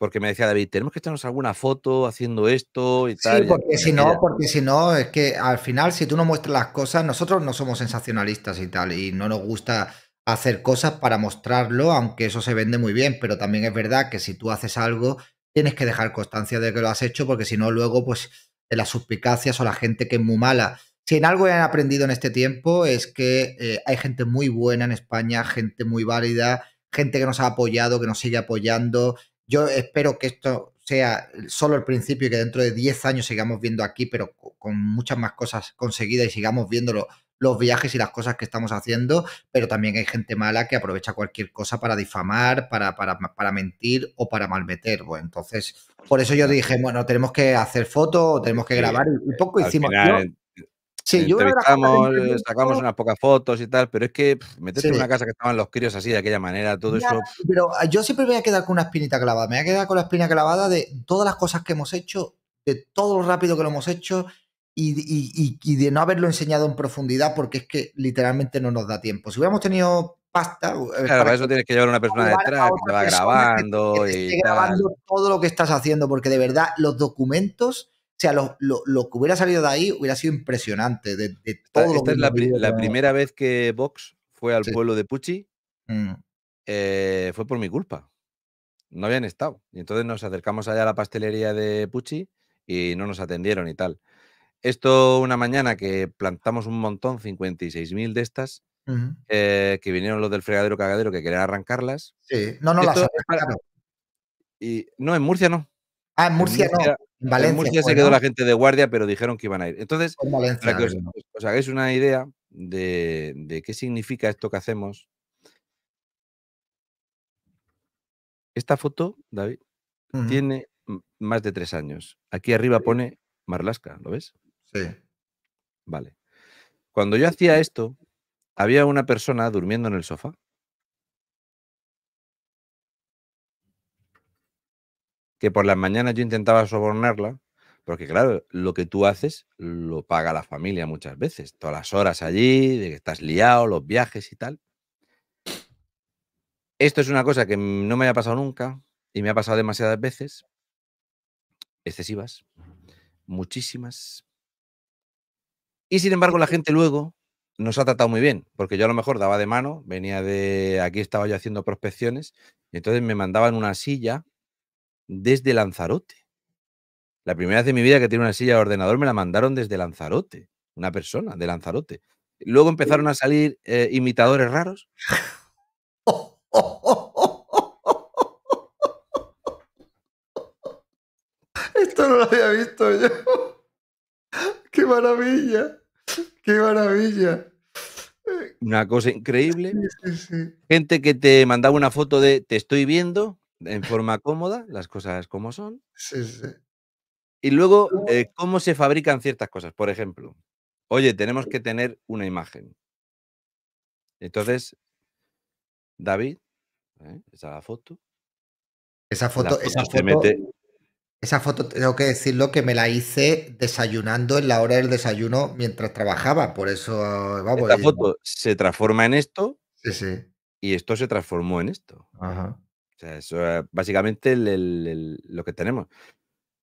porque me decía David, tenemos que echarnos alguna foto haciendo esto y tal. Sí, porque pues si no, porque si no, es que al final, si tú no muestras las cosas, nosotros no somos sensacionalistas y tal, y no nos gusta hacer cosas para mostrarlo, aunque eso se vende muy bien, pero también es verdad que si tú haces algo, tienes que dejar constancia de que lo has hecho, porque si no, luego, pues, de las suspicacias o la gente que es muy mala. Si en algo he aprendido en este tiempo es que eh, hay gente muy buena en España, gente muy válida, gente que nos ha apoyado, que nos sigue apoyando, yo espero que esto sea solo el principio y que dentro de 10 años sigamos viendo aquí, pero con muchas más cosas conseguidas y sigamos viendo los viajes y las cosas que estamos haciendo, pero también hay gente mala que aprovecha cualquier cosa para difamar, para, para, para mentir o para malmeter. Pues entonces, por eso yo dije, bueno, tenemos que hacer fotos, tenemos que grabar y poco hicimos. Sí, yo entrevistamos, sacamos unas pocas fotos y tal, pero es que meterte en una casa que estaban los críos así de aquella manera, todo eso. Pero ah, yo siempre me voy a quedar con una espinita clavada. Me voy a quedar con la espina clavada de todas las cosas que hemos hecho, de todo lo rápido que lo hemos hecho y, de no haberlo enseñado en profundidad, porque es que literalmente no nos da tiempo. Si hubiéramos tenido pasta. Eh, claro, para, eso tienes que llevar una persona detrás que te va grabando. grabando todo lo que estás haciendo, porque de verdad los documentos o sea, lo, que hubiera salido de ahí hubiera sido impresionante. De, esta, es la, primera vez que Vox fue al pueblo de Puchi. Mm. Eh, fue por mi culpa. No habían estado. Y entonces nos acercamos allá a la pastelería de Pucci y no nos atendieron y tal. Esto una mañana que plantamos un montón, 56.000 de estas, eh, que vinieron los del fregadero cagadero que querían arrancarlas. Sí, no, no las arrancaron. Y, no, en Murcia no. Ah, en Murcia no en se quedó la gente de guardia, pero dijeron que iban a ir. Entonces, para que os, hagáis una idea de, qué significa esto que hacemos. Esta foto, David, tiene más de tres años. Aquí arriba pone Marlasca, ¿lo ves? Sí. Vale. Cuando yo hacía esto, había una persona durmiendo en el sofá. que por las mañanas yo intentaba sobornarla, porque claro, lo que tú haces lo paga la familia muchas veces, todas las horas allí, de que estás liado, los viajes y tal. Esto es una cosa que no me haya pasado nunca y me ha pasado demasiadas veces, excesivas, muchísimas. Y sin embargo la gente luego nos ha tratado muy bien, porque yo a lo mejor daba de mano, venía de, aquí estaba yo haciendo prospecciones, y entonces me mandaban una silla desde Lanzarote. La primera vez en mi vida que tiene una silla de ordenador me la mandaron desde Lanzarote, una persona de Lanzarote. Luego empezaron a salir eh, imitadores raros. Esto no lo había visto yo. ¡Qué maravilla! ¡Qué maravilla! Eh, una cosa increíble. Gente que te mandaba una foto de te estoy viendo en forma cómoda, las cosas como son. Y luego, eh, cómo se fabrican ciertas cosas. Por ejemplo, oye, tenemos que tener una imagen. Entonces, David, ¿eh? esa la foto. Esa foto, esa foto, esa foto, tengo que decirlo que me la hice desayunando en la hora del desayuno mientras trabajaba. Por eso, vamos. La foto se transforma en esto. Y esto se transformó en esto. Ajá. O sea, eso es eh, básicamente lo que tenemos.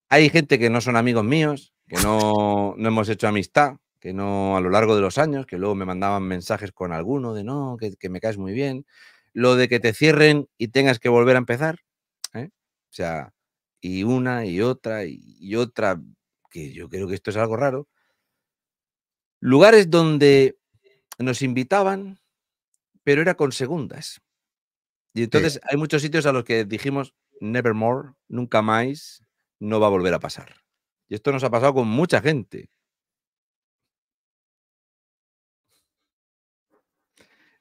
Hay gente que no son amigos míos, que no, hemos hecho amistad, que no a lo largo de los años, que luego me mandaban mensajes con alguno de no, que, que me caes muy bien. Lo de que te cierren y tengas que volver a empezar. ¿eh? O sea, y una y otra y otra, que yo creo que esto es algo raro. Lugares donde nos invitaban, pero era con segundas. Y entonces hay muchos sitios a los que dijimos nevermore, nunca más, no va a volver a pasar. Y esto nos ha pasado con mucha gente.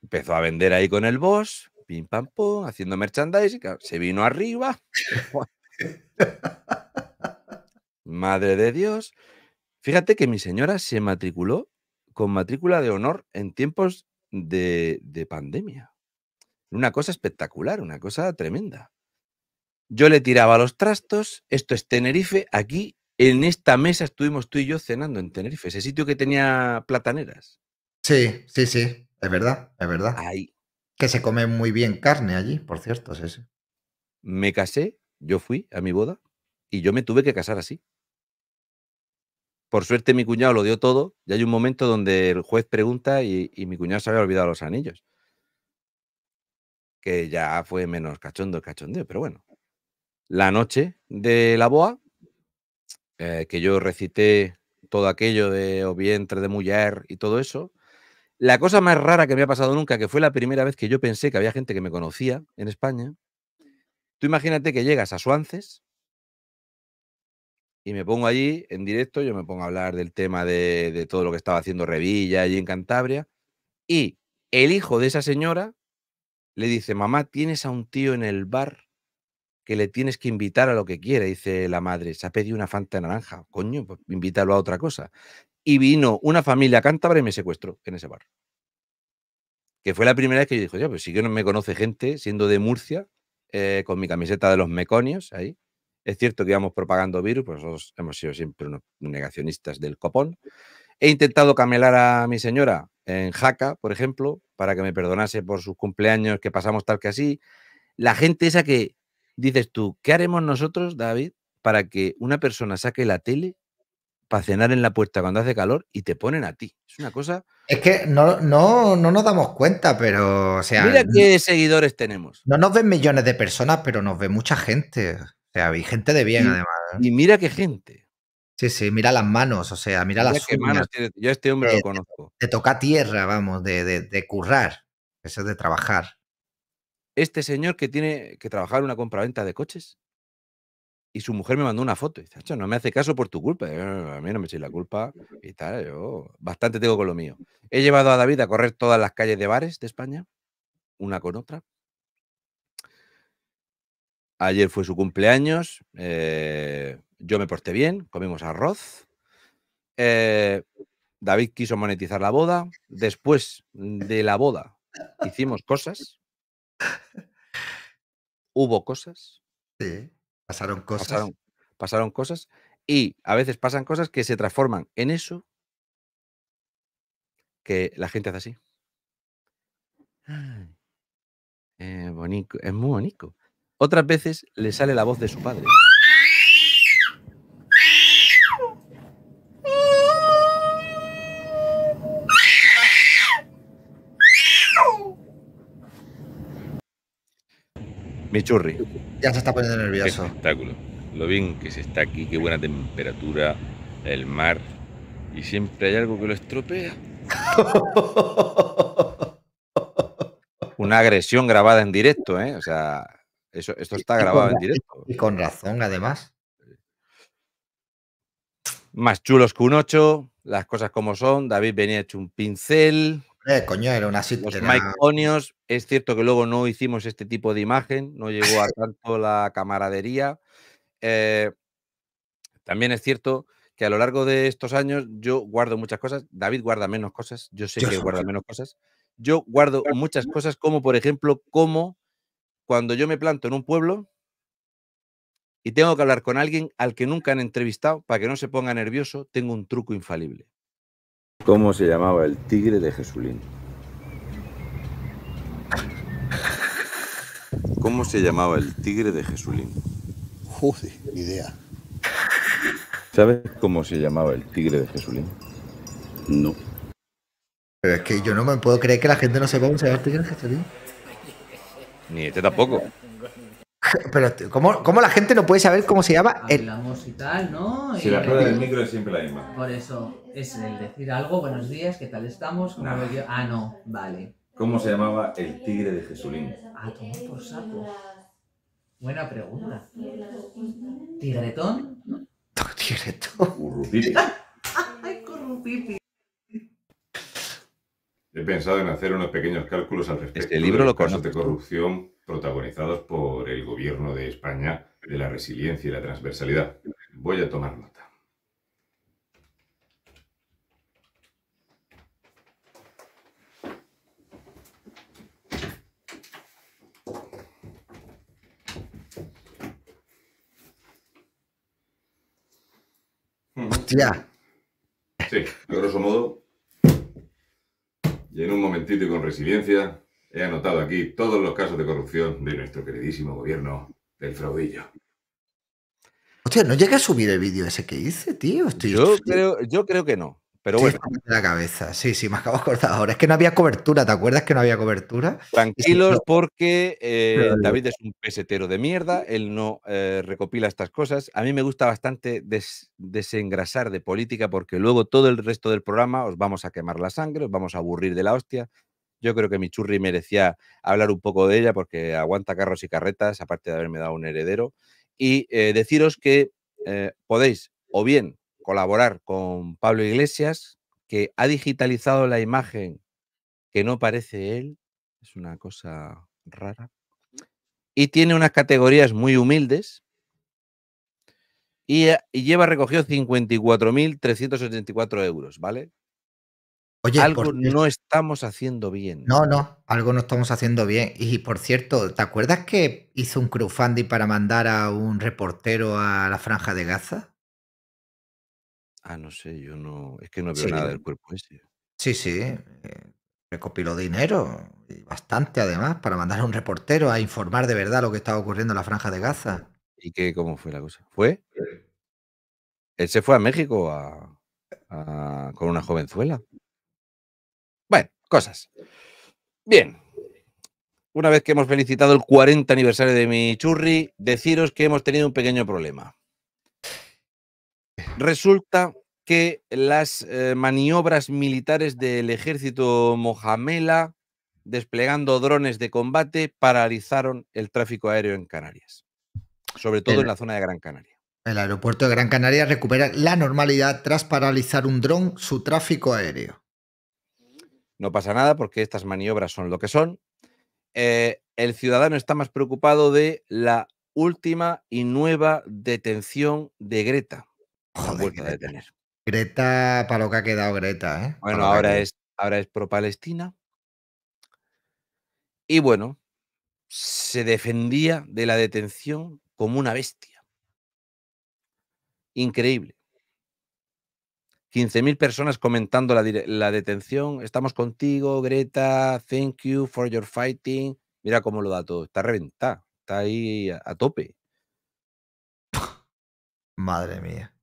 Empezó a vender ahí con el boss, pim pam pum, haciendo merchandising, se vino arriba. Madre de Dios. Fíjate que mi señora se matriculó con matrícula de honor en tiempos de, de pandemia. Una cosa espectacular, una cosa tremenda. Yo le tiraba los trastos, esto es Tenerife, aquí en esta mesa estuvimos tú y yo cenando en Tenerife, ese sitio que tenía plataneras. Sí, sí, sí, es verdad, es verdad. Ahí. Que se come muy bien carne allí, por cierto, sí, Me casé, yo fui a mi boda y yo me tuve que casar así. Por suerte mi cuñado lo dio todo y hay un momento donde el juez pregunta y, y mi cuñado se había olvidado los anillos que ya fue menos cachondo cachondeo, pero bueno. La noche de la boa, eh, que yo recité todo aquello de o vientre de mujer y todo eso. La cosa más rara que me ha pasado nunca, que fue la primera vez que yo pensé que había gente que me conocía en España. Tú imagínate que llegas a Suances y me pongo allí en directo, yo me pongo a hablar del tema de, de todo lo que estaba haciendo Revilla allí en Cantabria. Y el hijo de esa señora le dice, mamá, tienes a un tío en el bar que le tienes que invitar a lo que quiera, dice la madre, se ha pedido una fanta naranja, coño, pues invítalo a otra cosa. Y vino una familia cántabra y me secuestró en ese bar. Que fue la primera vez que yo dije, ya, pues si que no me conoce gente siendo de Murcia, eh, con mi camiseta de los meconios ahí. Es cierto que íbamos propagando virus, pues nosotros hemos sido siempre unos negacionistas del copón. He intentado camelar a mi señora, en Jaca, por ejemplo, para que me perdonase por sus cumpleaños que pasamos tal que así. La gente esa que dices tú, ¿qué haremos nosotros, David, para que una persona saque la tele para cenar en la puerta cuando hace calor y te ponen a ti? Es una cosa. Es que no, no, no nos damos cuenta, pero. sea, Mira qué seguidores tenemos. No nos ven millones de personas, pero nos ve mucha gente. O sea, hay gente de bien, además. ¿eh? Y mira qué gente. Sí, sí, mira las manos, o sea, mira, las manos Yo este hombre eh, lo conozco. Te toca tierra, vamos, de, de, currar, eso es de trabajar. Este señor que tiene que trabajar una compraventa de coches y su mujer me mandó una foto. Y dice, no me hace caso por tu culpa. a mí no me eché la culpa y tal, yo bastante tengo con lo mío. He llevado a David a correr todas las calles de bares de España, una con otra. Ayer fue su cumpleaños. Eh, yo me porté bien, comimos arroz. Eh, David quiso monetizar la boda. Después de la boda hicimos cosas. Hubo cosas. Sí, pasaron cosas. Pasaron, cosas. Y a veces pasan cosas que se transforman en eso que la gente hace así. Eh, es muy bonito. Otras veces le sale la voz de su padre. Michurri. Ya se está poniendo nervioso. Qué espectáculo. Lo bien que se está aquí, qué buena temperatura, el mar. Y siempre hay algo que lo estropea. [laughs] Una agresión grabada en directo, ¿eh? O sea, esto está grabado en directo. Y con razón, además. Más chulos que un 8, las cosas como son. David venía hecho un pincel. Eh, coño, era una Los Es cierto que luego no hicimos este tipo de imagen, no llegó a [laughs] tanto la camaradería. Eh, también es cierto que a lo largo de estos años yo guardo muchas cosas. David guarda menos cosas. Yo sé que guarda menos cosas. Yo guardo muchas cosas, como por ejemplo, cómo cuando yo me planto en un pueblo y tengo que hablar con alguien al que nunca han entrevistado para que no se ponga nervioso, tengo un truco infalible. ¿Cómo se llamaba el tigre de Jesulín? ¿Cómo se llamaba el tigre de Jesulín? Joder, idea. ¿Sabes cómo se llamaba el tigre de Jesulín? No. Pero es que yo no me puedo creer que la gente no sepa cómo se llama el tigre de Jesulín. Ni este tampoco. Pero, ¿cómo, ¿cómo, la gente no puede saber cómo se llama? Hablamos el... y tal, ¿no? Si la prueba del micro es siempre la misma. Por eso, es el decir algo, buenos días, ¿qué tal estamos? Ah, no, vale. ¿Cómo se llamaba el tigre de Jesulín? Ah, tomar por sapo Buena pregunta. ¿Tigretón? [laughs] Tigretón. [laughs] Ay, corrupipi. He pensado en hacer unos pequeños cálculos al respecto este libro de los casos de corrupción protagonizados por el gobierno de España de la resiliencia y la transversalidad. Voy a tomar nota. Hostia. Sí, grosso modo, y en un momentito y con resiliencia he anotado aquí todos los casos de corrupción de nuestro queridísimo gobierno del fraudillo. Hostia, ¿no llega a subir el vídeo ese que hice, tío? Yo, yo creo que no. Pero bueno. Sí, la cabeza, sí, sí, me acabo de ahora. Es que no había cobertura, ¿te acuerdas que no había cobertura? Tranquilos, porque eh, David es un pesetero de mierda, él no eh, recopila estas cosas. A mí me gusta bastante desengrasar de política porque luego todo el resto del programa os vamos a quemar la sangre, os vamos a aburrir de la hostia. Yo creo que mi churri merecía hablar un poco de ella porque aguanta carros y carretas, aparte de haberme dado un heredero. Y eh, deciros que podéis o bien colaborar con Pablo Iglesias, que ha digitalizado la imagen que no parece él, es una cosa rara, y tiene unas categorías muy humildes, y, eh, lleva recogido 54.384 euros, ¿vale? algo no estamos haciendo bien. No, no, algo no estamos haciendo bien. Y por cierto, ¿te acuerdas que hizo un crowdfunding para mandar a un reportero a la franja de Gaza? Ah, no sé, yo no. Es que no veo nada del cuerpo ese. Sí, sí. recopiló eh, dinero, y bastante además, para mandar a un reportero a informar de verdad lo que estaba ocurriendo en la Franja de Gaza. ¿Y qué, cómo fue la cosa? ¿Fue? Él se fue a México con una jovenzuela. Bueno, cosas. Bien. Una vez que hemos felicitado el 40 aniversario de mi churri, deciros que hemos tenido un pequeño problema. Resulta que las eh, maniobras militares del ejército Mohamela desplegando drones de combate, paralizaron el tráfico aéreo en Canarias, sobre todo en la zona de Gran Canaria. El aeropuerto de Gran Canaria recupera la normalidad tras paralizar un dron su tráfico aéreo. No pasa nada porque estas maniobras son lo que son. Eh, el ciudadano está más preocupado de la última y nueva detención de Greta Greta, para lo que ha quedado Greta, ¿eh? Bueno, ahora es, ahora es pro Palestina. Y bueno, se defendía de la detención como una bestia. Increíble. 15.000 personas comentando la, detención. Estamos contigo, Greta. Thank you for your fighting. Mira cómo lo da todo. Está reventada. Está ahí a tope. Madre mía.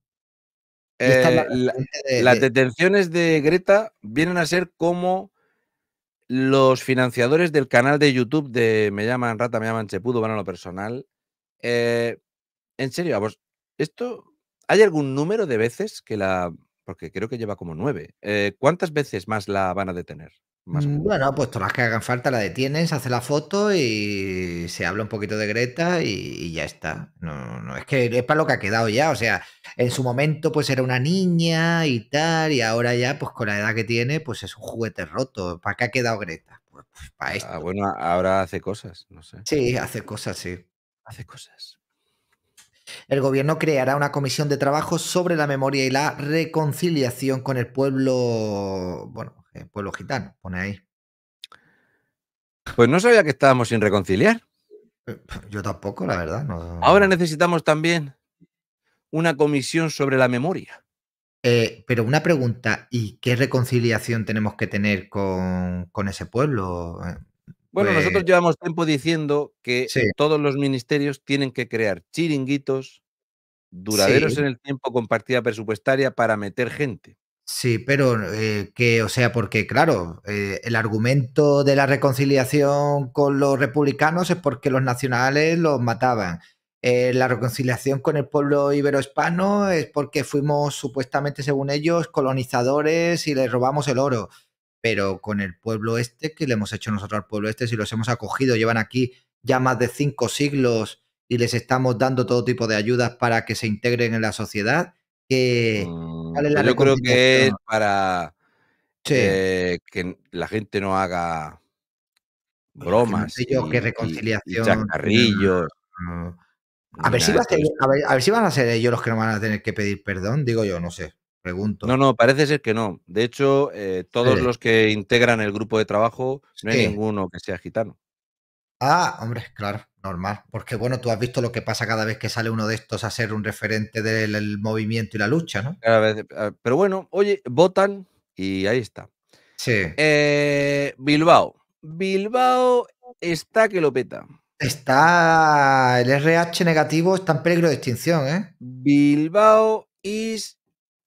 Eh, las detenciones de Greta vienen a ser como los financiadores del canal de YouTube de Me llaman rata, me llaman chepudo, van a lo personal. Eh, en serio, vos, esto, ¿hay algún número de veces que la... Porque creo que lleva como nueve. Eh, ¿Cuántas veces más la van a detener? Mm, bueno, pues todas las que hagan falta la detienen, se hace la foto y se habla un poquito de Greta y, ya está. No, no, es que es para lo que ha quedado ya. O sea, en su momento pues era una niña y tal, y ahora ya pues con la edad que tiene pues es un juguete roto. ¿Para qué ha quedado Greta? pues, pues para ah, esto. Ah, bueno, ahora hace cosas, no sé. Sí, hace cosas, sí. Hace cosas. El gobierno creará una comisión de trabajo sobre la memoria y la reconciliación con el pueblo, bueno, eh, pueblo gitano, pone ahí. Pues no sabía que estábamos sin reconciliar. Eh, [laughs] yo tampoco, la verdad. Ahora necesitamos también una comisión sobre la memoria. Eh, pero una pregunta, ¿y qué reconciliación tenemos que tener con, ese pueblo? Bueno, pues nosotros llevamos tiempo diciendo que todos los ministerios tienen que crear chiringuitos duraderos en el tiempo con partida presupuestaria para meter gente. Sí, pero eh, que, o sea, porque claro, eh, el argumento de la reconciliación con los republicanos es porque los nacionales los mataban. Eh, la reconciliación con el pueblo iberohispano es porque fuimos supuestamente, según ellos, colonizadores y les robamos el oro. Pero con el pueblo este, que le hemos hecho nosotros al pueblo este? Si los hemos acogido, llevan aquí ya más de cinco siglos y les estamos dando todo tipo de ayudas para que se integren en la sociedad que, mm, pues yo creo que es para eh, que la gente no haga pues bromas. que reconciliación. A ver, si van a ser ellos los que no van a tener que pedir perdón, digo yo, no sé, pregunto. No, no, parece ser que no. De hecho, eh, todos los que integran el grupo de trabajo, no hay ninguno que sea gitano. Ah, hombre, claro. Normal, porque bueno, tú has visto lo que pasa cada vez que sale uno de estos a ser un referente del movimiento y la lucha, ¿no? Eh, pero bueno, oye, votan y ahí está. Sí. Eh, Bilbao. Bilbao está que lo peta. Está el RH negativo, está en peligro de extinción, ¿eh? Bilbao is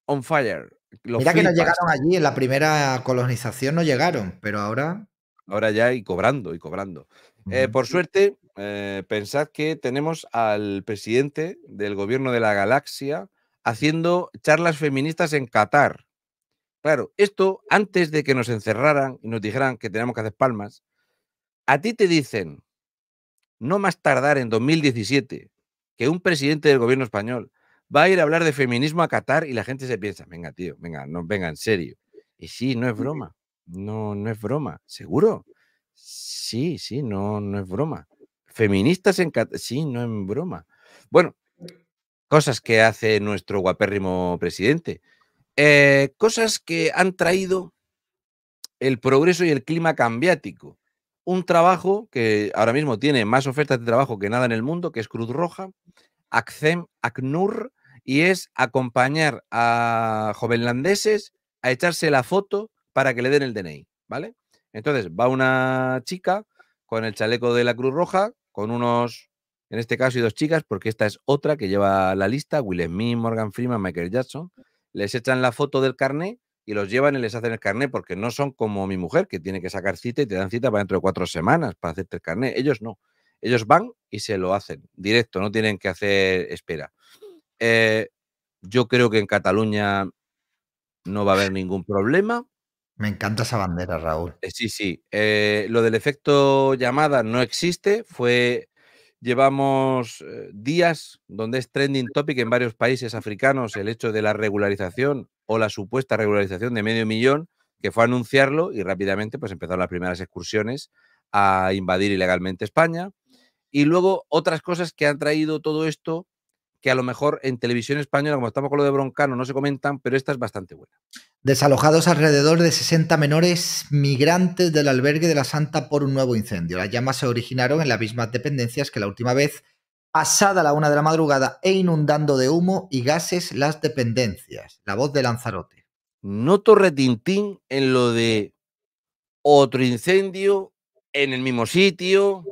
on fire. Mira que no llegaron allí, en la primera colonización no llegaron, pero ahora... Ahora ya y cobrando, y cobrando. Eh, por suerte, eh, pensad que tenemos al presidente del gobierno de la galaxia haciendo charlas feministas en Qatar. Claro, esto antes de que nos encerraran y nos dijeran que tenemos que hacer palmas, a ti te dicen, no más tardar en 2017, que un presidente del gobierno español va a ir a hablar de feminismo a Qatar y la gente se piensa, venga, tío, venga, no, venga, en serio. Y sí, no es broma, no, no es broma, seguro. Sí, sí, no, no es broma feministas en Cataluña? Sí, no en broma. Bueno, cosas que hace nuestro guapérrimo presidente. Eh, cosas que han traído el progreso y el clima cambiático. Un trabajo que ahora mismo tiene más ofertas de trabajo que nada en el mundo, que es Cruz Roja, ACCEM, ACNUR, y es acompañar a jovenlandeses a echarse la foto para que le den el DNI, ¿vale? Entonces va una chica con el chaleco de la Cruz Roja, con unos, en este caso, y dos chicas, porque esta es otra que lleva la lista, Will Smith, Morgan Freeman, Michael Jackson, les echan la foto del carnet y los llevan y les hacen el carnet, porque no son como mi mujer, que tiene que sacar cita y te dan cita para dentro de cuatro semanas para hacerte el carnet. Ellos no. Ellos van y se lo hacen directo, no tienen que hacer espera. Eh, yo creo que en Cataluña no va a haber ningún problema. Me encanta esa bandera, Raúl. Eh, sí, sí. Eh, lo del efecto llamada no existe. Fue. Llevamos eh, días donde es trending topic en varios países africanos el hecho de la regularización o la supuesta regularización de medio millón, que fue a anunciarlo y rápidamente pues empezaron las primeras excursiones a invadir ilegalmente España. Y luego otras cosas que han traído todo esto que a lo mejor en televisión española, como estamos con lo de Broncano, no se comentan, pero esta es bastante buena. Desalojados alrededor de 60 menores migrantes del albergue de la Santa por un nuevo incendio. Las llamas se originaron en las mismas dependencias que la última vez, pasada la una de la madrugada e inundando de humo y gases las dependencias. La voz de Lanzarote. Noto retintín en lo de otro incendio en el mismo sitio,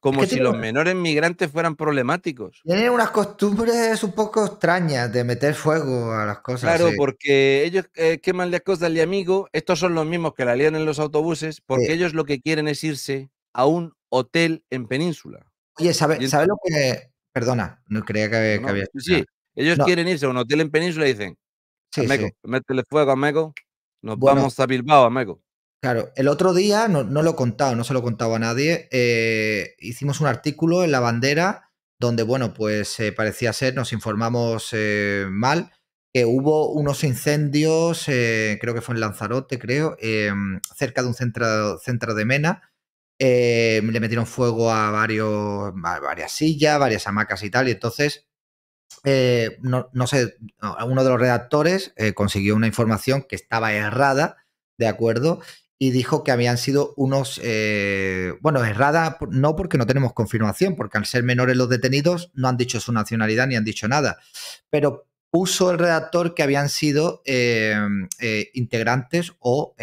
como si los menores migrantes fueran problemáticos. Tienen unas costumbres un poco extrañas de meter fuego a las cosas. Claro, porque ellos eh, queman las cosas de amigo, estos son los mismos que la lían en los autobuses, porque ellos lo que quieren es irse a un hotel en península. Oye, ¿sabes lo que... Perdona, no creía que había... Sí, ellos quieren irse a un hotel en península y dicen, sí, métele fuego a nos vamos a Bilbao, amigo. Claro, el otro día, no, lo he contado, no se lo he contado a nadie, eh, hicimos un artículo en La Bandera donde, bueno, pues eh, parecía ser, nos informamos eh, mal, que hubo unos incendios, creo que fue en Lanzarote, creo, cerca de un centro, centro de Mena. le metieron fuego a, varios, varias sillas, varias hamacas y tal, y entonces, no, no, sé, uno de los redactores consiguió una información que estaba errada, ¿de acuerdo? y dijo que habían sido unos, eh, bueno, errada, no porque no tenemos confirmación, porque al ser menores los detenidos no han dicho su nacionalidad ni han dicho nada, pero puso el redactor que habían sido eh, eh, integrantes o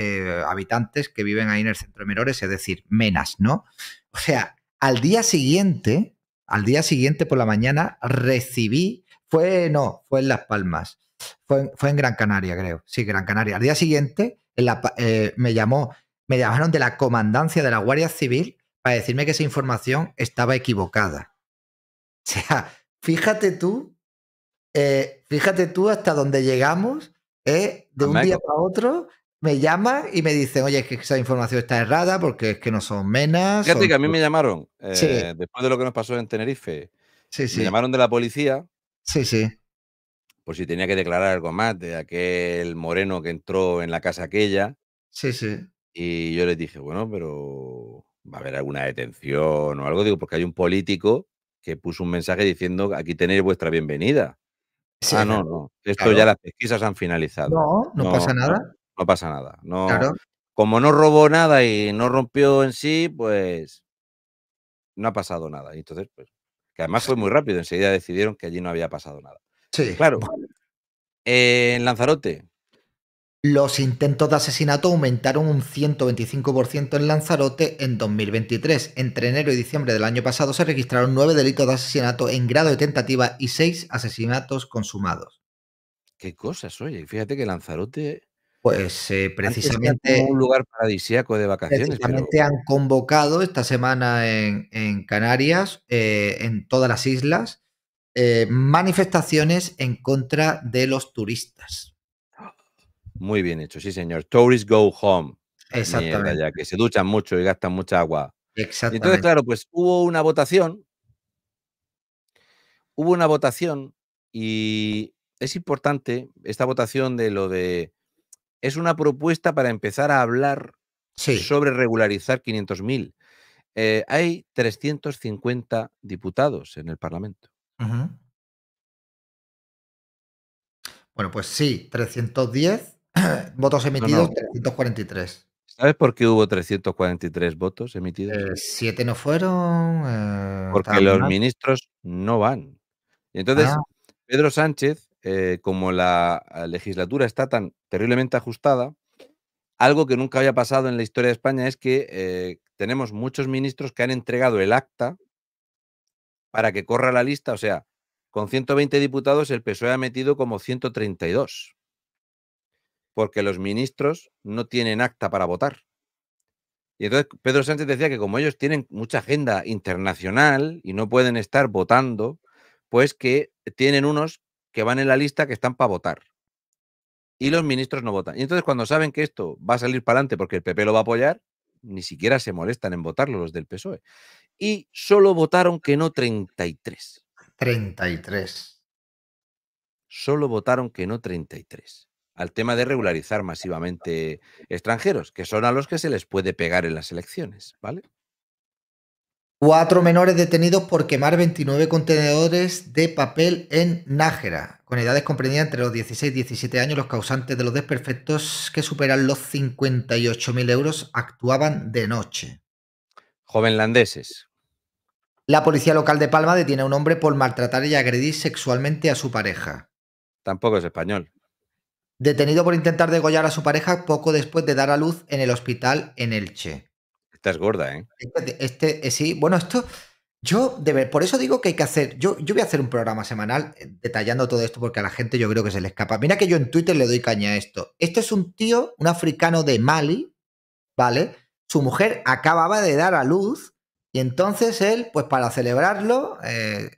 habitantes que viven ahí en el centro de menores, es decir, menas, ¿no? O sea, al día siguiente, al día siguiente por la mañana, recibí, fue, no, fue en Las Palmas, fue, fue en Gran Canaria, creo, sí, Gran Canaria, al día siguiente la, eh, me llamó, me llamaron de la comandancia de la Guardia Civil para decirme que esa información estaba equivocada. O sea, fíjate tú, eh, fíjate tú hasta donde llegamos, eh, de un día para otro, me llaman y me dicen, oye, es que esa información está errada porque es que no son menas. Fíjate que a mí me llamaron, después de lo que nos pasó en Tenerife, sí, me llamaron de la policía. Sí, sí por si tenía que declarar algo más de aquel moreno que entró en la casa aquella. Sí, sí. Y yo les dije, bueno, pero va a haber alguna detención o algo, digo, porque hay un político que puso un mensaje diciendo, aquí tenéis vuestra bienvenida. ah, no, no, esto ya las pesquisas han finalizado. No, no, pasa nada. No, pasa nada. claro. Como no robó nada y no rompió en sí, pues no ha pasado nada. Y entonces, pues, que además fue muy rápido, enseguida decidieron que allí no había pasado nada. Claro. en Lanzarote. Los intentos de asesinato aumentaron un 125% en Lanzarote en 2023. Entre enero y diciembre del año pasado se registraron nueve delitos de asesinato en grado de tentativa y seis asesinatos consumados. Qué cosas, oye. Fíjate que Lanzarote. Pues eh, precisamente. un lugar paradisíaco de vacaciones. Precisamente han convocado esta semana en, Canarias, eh, en todas las islas, eh, manifestaciones en contra de los turistas. Muy bien hecho, sí, señor. Tourists go home. Exactamente. ya que se duchan mucho y gastan mucha agua. Exactamente. Entonces, claro, pues hubo una votación. Hubo una votación y es importante esta votación de lo de. Es una propuesta para empezar a hablar sobre regularizar 500.000. Eh, hay 350 diputados en el Parlamento. Bueno, pues sí, 310 [clears throat] votos emitidos, 343. ¿Sabes por qué hubo 343 votos emitidos? Eh, siete no fueron, eh, Porque los ministros no van. entonces, ah. Pedro Sánchez, eh, como la ah, legislatura está tan terriblemente ajustada, algo que nunca había pasado en la historia de España es que tenemos muchos ministros que han entregado el acta para que corra la lista. O sea, con 120 diputados el PSOE ha metido como 132, porque los ministros no tienen acta para votar. Y entonces Pedro Sánchez decía que como ellos tienen mucha agenda internacional y no pueden estar votando, pues que tienen unos que van en la lista que están para votar. Y los ministros no votan. Y entonces cuando saben que esto va a salir para adelante porque el PP lo va a apoyar, ni siquiera se molestan en votarlo los del PSOE y solo votaron que no 33. 33. Solo votaron que no 33. Al tema de regularizar masivamente extranjeros, que son a los que se les puede pegar en las elecciones, ¿vale? Cuatro menores detenidos por quemar 29 contenedores de papel en Nájera, con edades comprendidas entre los 16 y 17 años. Los causantes de los desperfectos que superan los 58.000 euros actuaban de noche. Jovenlandeses, la policía local de Palma detiene a un hombre por maltratar y agredir sexualmente a su pareja. Tampoco es español. Detenido por intentar degollar a su pareja poco después de dar a luz en el hospital en Elche. Esta es gorda, ¿eh? Este, este eh, sí, bueno, esto. Yo, de por eso digo que hay que hacer. Yo, yo voy a hacer un programa semanal eh, detallando todo esto porque a la gente yo creo que se le escapa. Mira que yo en Twitter le doy caña a esto. Este es un tío, un africano de Mali, ¿vale? Su mujer acababa de dar a luz y entonces él, pues para celebrarlo, eh,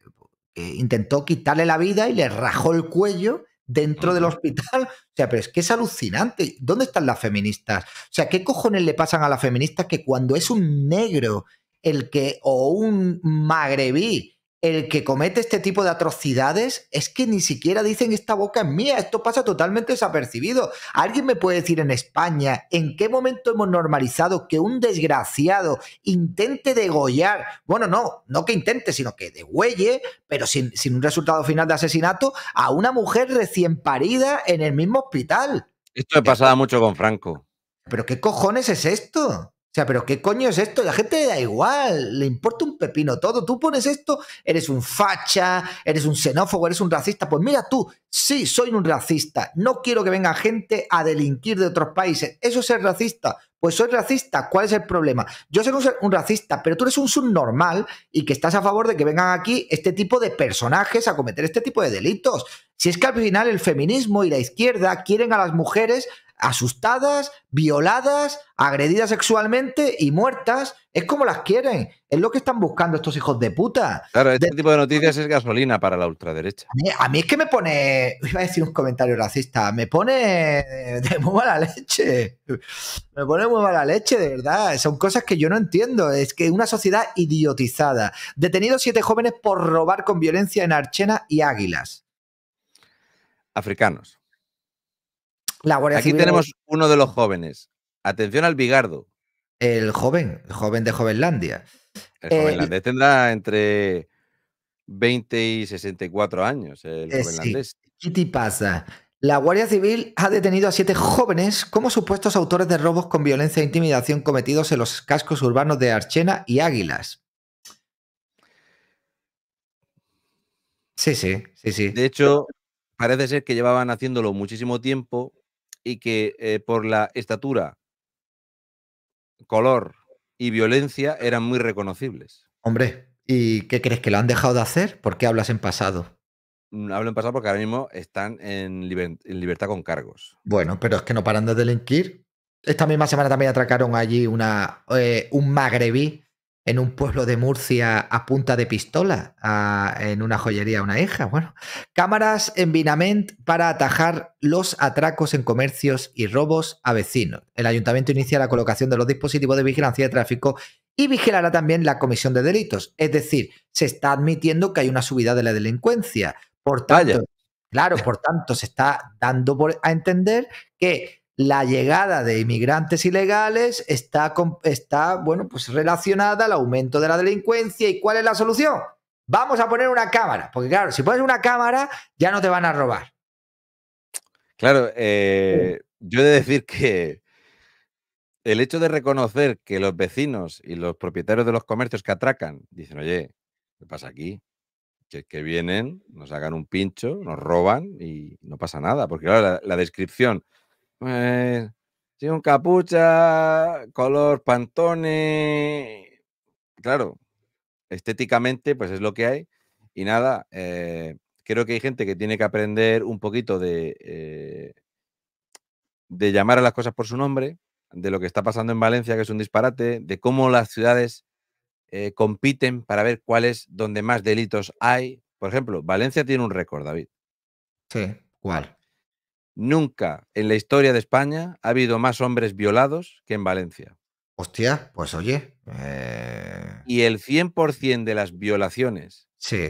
eh, intentó quitarle la vida y le rajó el cuello dentro del hospital. O sea, pero es que es alucinante. ¿Dónde están las feministas? O sea, ¿qué cojones le pasan a las feministas que cuando es un negro el que, o un magrebí, el que comete este tipo de atrocidades es que ni siquiera dicen esta boca es mía, esto pasa totalmente desapercibido. ¿Alguien me puede decir en España en qué momento hemos normalizado que un desgraciado intente degollar, bueno, no, no que intente, sino que degüelle, pero sin, sin un resultado final de asesinato, a una mujer recién parida en el mismo hospital? Esto me pasaba mucho con Franco. ¿Pero qué cojones es esto? O sea, pero ¿qué coño es esto? La gente le da igual, le importa un pepino todo. Tú pones esto, eres un facha, eres un xenófobo, eres un racista. Pues mira tú, sí, soy un racista. No quiero que venga gente a delinquir de otros países. Eso es ser racista. Pues soy racista. ¿Cuál es el problema? Yo soy un racista, pero tú eres un subnormal y que estás a favor de que vengan aquí este tipo de personajes a cometer este tipo de delitos. Si es que al final el feminismo y la izquierda quieren a las mujeres asustadas, violadas, agredidas sexualmente y muertas. Es como las quieren. Es lo que están buscando estos hijos de puta. Claro, este tipo de noticias es gasolina para la ultraderecha. A mí, es que me pone. [laughs] Iba a decir un comentario racista. Me pone de muy mala leche. Me pone muy mala leche, de verdad. Son cosas que yo no entiendo. Es que una sociedad idiotizada. Detenidos siete jóvenes por robar con violencia en Archena y Águilas. Africanos. Aquí tenemos uno de los jóvenes. Atención al Bigardo. El joven, el joven de Jovenlandia. El eh, jovenlandés tendrá entre 20 y 64 años, el eh, jovenlandés. ¿Qué te pasa? La Guardia Civil ha detenido a siete jóvenes como supuestos autores de robos con violencia e intimidación cometidos en los cascos urbanos de Archena y Águilas. Sí, sí, sí, sí. De hecho, parece ser que llevaban haciéndolo muchísimo tiempo y que eh, por la estatura, color y violencia eran muy reconocibles. Hombre, ¿y qué crees que lo han dejado de hacer? ¿Por qué hablas en pasado? Mm, hablo en pasado porque ahora mismo están en, libertad con cargos. Bueno, pero es que no paran de delinquir. Esta misma semana también atracaron allí una, eh, un magrebí en un pueblo de Murcia a punta de pistola en una joyería a una hija. Bueno, cámaras en Binament para atajar los atracos en comercios y robos a vecinos. El ayuntamiento inicia la colocación de los dispositivos de vigilancia de tráfico y vigilará también la comisión de delitos. Es decir, se está admitiendo que hay una subida de la delincuencia. Por tanto, claro, por tanto, se está dando por, a entender que la llegada de inmigrantes ilegales está, bueno, pues relacionada al aumento de la delincuencia. ¿Y cuál es la solución? Vamos a poner una cámara, porque claro, si pones una cámara ya no te van a robar. Claro, eh, yo he de decir que el hecho de reconocer que los vecinos y los propietarios de los comercios que atracan dicen, oye, ¿qué pasa aquí? Que, vienen, nos hagan un pincho, nos roban y no pasa nada, porque la descripción pues, sí, un capucha, color pantone. Claro, estéticamente, pues es lo que hay. Y nada, eh, creo que hay gente que tiene que aprender un poquito de, eh, de llamar a las cosas por su nombre, de lo que está pasando en Valencia, que es un disparate, de cómo las ciudades compiten para ver cuál es donde más delitos hay. Por ejemplo, Valencia tiene un récord, David. Sí, ¿cuál? Nunca en la historia de España ha habido más hombres violados que en Valencia. Hostia, pues oye. Eh, y el 100% de las violaciones sí.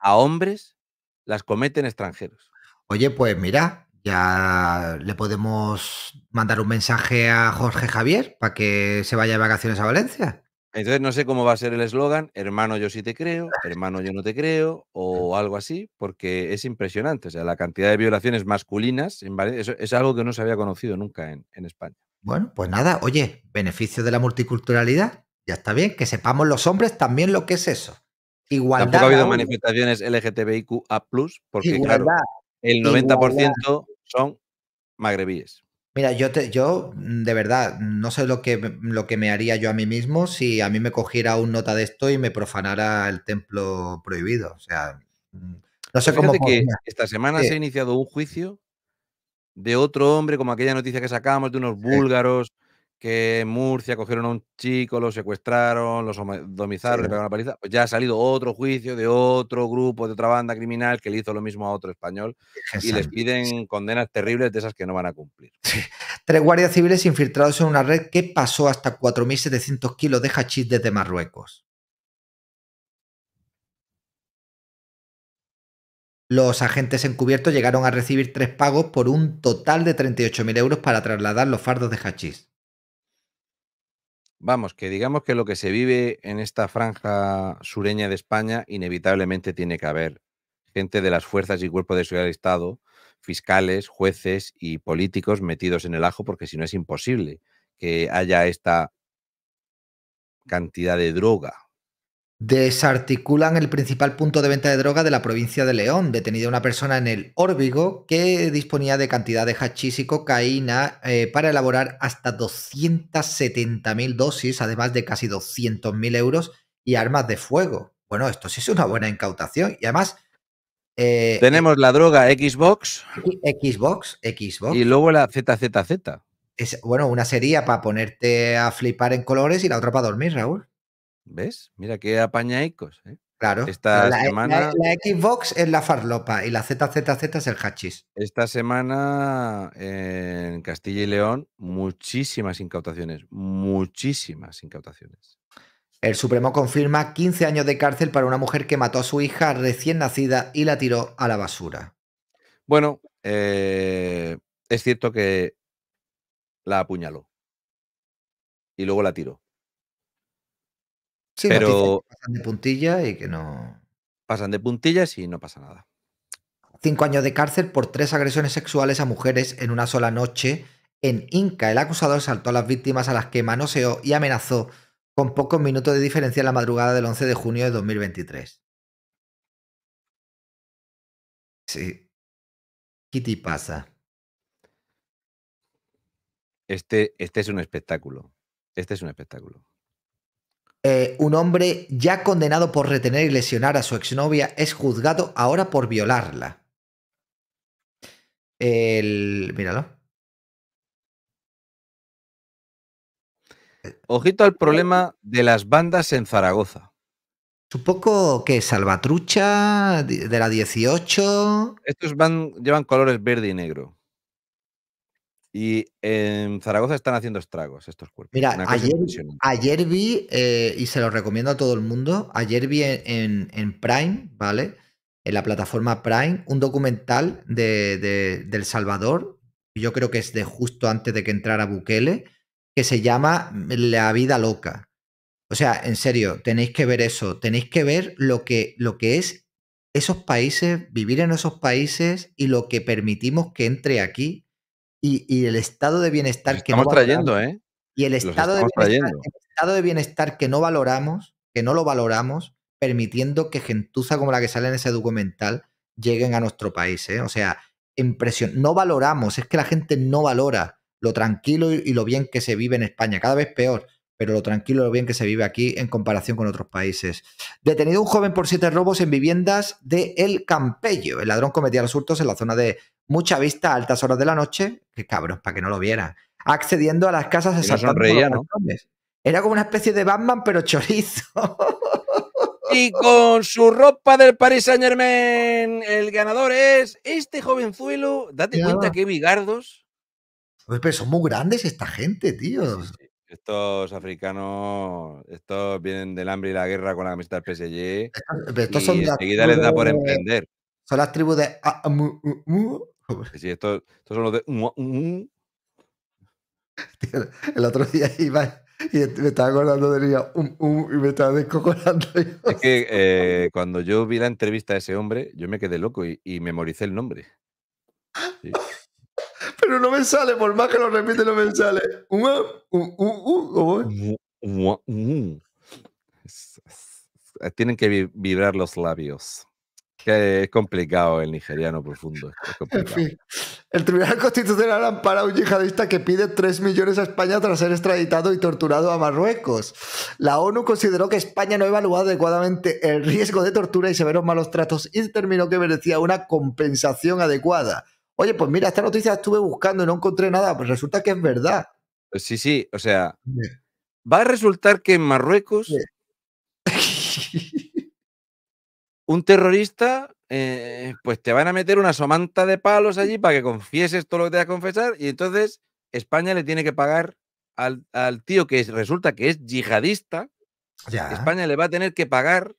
a hombres las cometen extranjeros. Oye, pues mira, ya le podemos mandar un mensaje a Jorge Javier para que se vaya de vacaciones a Valencia. Entonces no sé cómo va a ser el eslogan, hermano yo sí te creo, hermano yo no te creo, o algo así, porque es impresionante. O sea, la cantidad de violaciones masculinas es algo que no se había conocido nunca en, España. Bueno, pues nada, oye, beneficio de la multiculturalidad, ya está bien, que sepamos los hombres también lo que es eso. Igualdad. Tampoco ha habido manifestaciones LGTBIQA, porque claro, el 90% son magrebíes. Mira, yo, te, yo mm, de verdad no sé lo que, lo que me haría yo a mí mismo si a mí me cogiera un nota de esto y me profanara el templo prohibido. O sea, mm, no sé cómo. que esta semana se ha iniciado un juicio de otro hombre, como aquella noticia que sacamos de unos búlgaros que en Murcia cogieron a un chico, lo secuestraron, lo domizaron le pegaron la paliza. Pues ya ha salido otro juicio de otro grupo, de otra banda criminal que le hizo lo mismo a otro español [laughs] y les piden condenas terribles de esas que no van a cumplir. Tres guardias civiles infiltrados en una red que pasó hasta 4.700 kilos de hachís desde Marruecos. Los agentes encubiertos llegaron a recibir tres pagos por un total de 38.000 euros para trasladar los fardos de hachís. Vamos, que digamos que lo que se vive en esta franja sureña de España, inevitablemente tiene que haber gente de las fuerzas y cuerpos de seguridad del Estado, fiscales, jueces y políticos metidos en el ajo, porque si no es imposible que haya esta cantidad de droga Desarticulan el principal punto de venta de droga de la provincia de León, detenida una persona en el Órbigo que disponía de cantidad de hachís y cocaína eh, para elaborar hasta 270.000 dosis, además de casi 200.000 euros y armas de fuego. Bueno, esto sí es una buena incautación y además... Eh, Tenemos la droga Xbox. Xbox, Xbox. Y luego la ZZZ. Es, bueno, una sería para ponerte a flipar en colores y la otra para dormir, Raúl. ¿Ves? Mira qué apañaicos. ¿eh? Claro. Esta la, e, semana... Xbox es la farlopa y la ZZZ es el hachis. Esta semana en Castilla y León, muchísimas incautaciones. Muchísimas incautaciones. El Supremo confirma 15 años de cárcel para una mujer que mató a su hija recién nacida y la tiró a la basura. Bueno, eh, es cierto que la apuñaló y luego la tiró. Sí, pero pasan de puntilla y que no. Pasan de puntillas y no pasa nada. Cinco años de cárcel por tres agresiones sexuales a mujeres en una sola noche. En Inca, el acusador saltó a las víctimas a las que manoseó y amenazó con pocos minutos de diferencia en la madrugada del 11 de junio de 2023. Sí. Kitty pasa. Este, este es un espectáculo. Este es un espectáculo. Eh, un hombre ya condenado por retener y lesionar a su exnovia es juzgado ahora por violarla. El. Míralo. Ojito al eh, eh. problema de las bandas en Zaragoza. Supongo que Salvatrucha, de la 18. Estos van, llevan colores verde y negro. Y en Zaragoza están haciendo estragos estos cuerpos. Mira, ayer, vi, eh, y se lo recomiendo a todo el mundo, ayer vi en, Prime, ¿vale? En la plataforma Prime, un documental de, El Salvador, yo creo que es de justo antes de que entrara Bukele, que se llama La vida loca. O sea, en serio, tenéis que ver eso, tenéis que ver lo que, lo que es esos países, vivir en esos países y lo que permitimos que entre aquí y, el estado de bienestar que no trayendo, ¿eh? Y el estado de, estado de bienestar que no valoramos, que no lo valoramos, permitiendo que gentuza como la que sale en ese documental lleguen a nuestro país. ¿eh? O sea, impresión. No valoramos, es que la gente no valora lo tranquilo y, lo bien que se vive en España, cada vez peor, pero lo tranquilo y lo bien que se vive aquí en comparación con otros países. Detenido un joven por siete robos en viviendas de El Campello. El ladrón cometía los hurtos en la zona de mucha vista a altas horas de la noche, que cabrón, para que no lo vieran, accediendo a las casas de no Era como una especie de Batman, pero chorizo. Y con su ropa del Paris Saint Germain, el ganador es este jovenzuelo. Date cuenta que bigardos. pero son muy grandes esta gente, tío. Estos africanos, estos vienen del hambre y la guerra con la amistad del PSG. Estos, son enseguida les da por emprender. Son las tribus de. Sí, estos, son los de. [laughs] el otro día iba y me estaba acordando de ella y me estaba descojonando. [laughs] Es que eh, cuando yo vi la entrevista de ese hombre, yo me quedé loco y, memoricé el nombre. [laughs] Pero no me sale, por más que lo repite, no me sale. Tienen que vibrar los labios es complicado el nigeriano profundo. En fin, el Tribunal Constitucional ampara a un yihadista que pide 3 millones a España tras ser extraditado y torturado a Marruecos. La ONU consideró que España no evaluado adecuadamente el riesgo de tortura y severos malos tratos y determinó que merecía una compensación adecuada. Oye, pues mira, esta noticia estuve buscando y no encontré nada, pues resulta que es verdad. Pues sí, sí, o sea, va a resultar que en Marruecos [laughs] un terrorista, eh, pues te van a meter una somanta de palos mm. allí para que confieses todo lo que te vas a confesar y entonces España le tiene que pagar al, tío que resulta que es yihadista, España le va a tener que pagar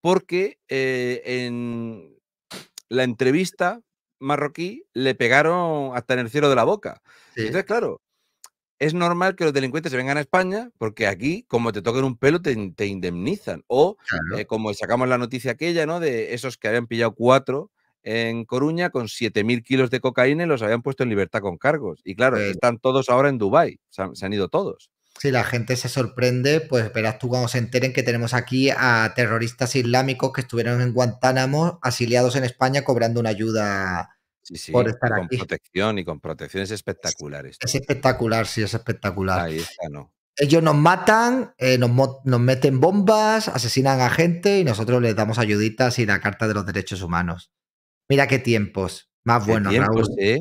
porque eh, en la entrevista marroquí le pegaron hasta en el cielo de la boca. Entonces, claro, es normal que los delincuentes se vengan a España porque aquí, como te toquen un pelo, te, indemnizan. O eh, como sacamos la noticia aquella, ¿no? De esos que habían pillado cuatro en Coruña con 7.000 kilos de cocaína y los habían puesto en libertad con cargos. Y claro, están todos ahora en Dubái, se han, ido todos. Si la gente se sorprende, pues verás tú cuando se enteren que tenemos aquí a terroristas islámicos que estuvieron en Guantánamo, asiliados en España, cobrando una ayuda Sí, sí, con protección y con protecciones espectaculares. Es, espectacular, sí, es espectacular. ¿no? Ellos nos matan, eh, nos, meten bombas, asesinan a gente y nosotros les damos ayuditas y la Carta de los Derechos Humanos. Mira qué tiempos, más qué buenos, tiempos, Raúl. ¿eh?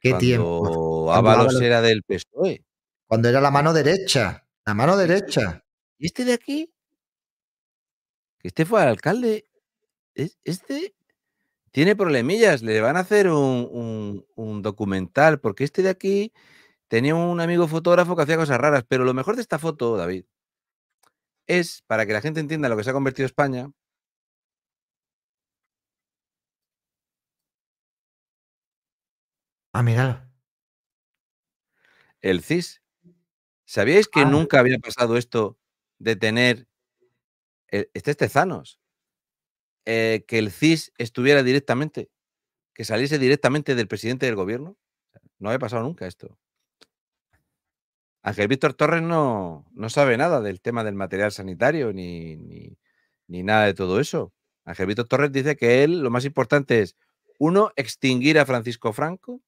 qué tiempo. Ábalos era del PSOE. Cuando era la mano derecha, la mano derecha. ¿Y este de aquí? Que Este fue el alcalde. Este tiene problemillas, le van a hacer un, documental, porque este de aquí tenía un amigo fotógrafo que hacía cosas raras, pero lo mejor de esta foto, David, es para que la gente entienda lo que se ha convertido España. Ah, mira. El CIS. ¿Sabíais que ah. nunca había pasado esto de tener... E, este es Tezanos. Eh, que el CIS estuviera directamente, que saliese directamente del presidente del gobierno. No había pasado nunca esto. Ángel Víctor Torres no, sabe nada del tema del material sanitario ni, ni nada de todo eso. Ángel Víctor Torres dice que él lo más importante es, uno, extinguir a Francisco Franco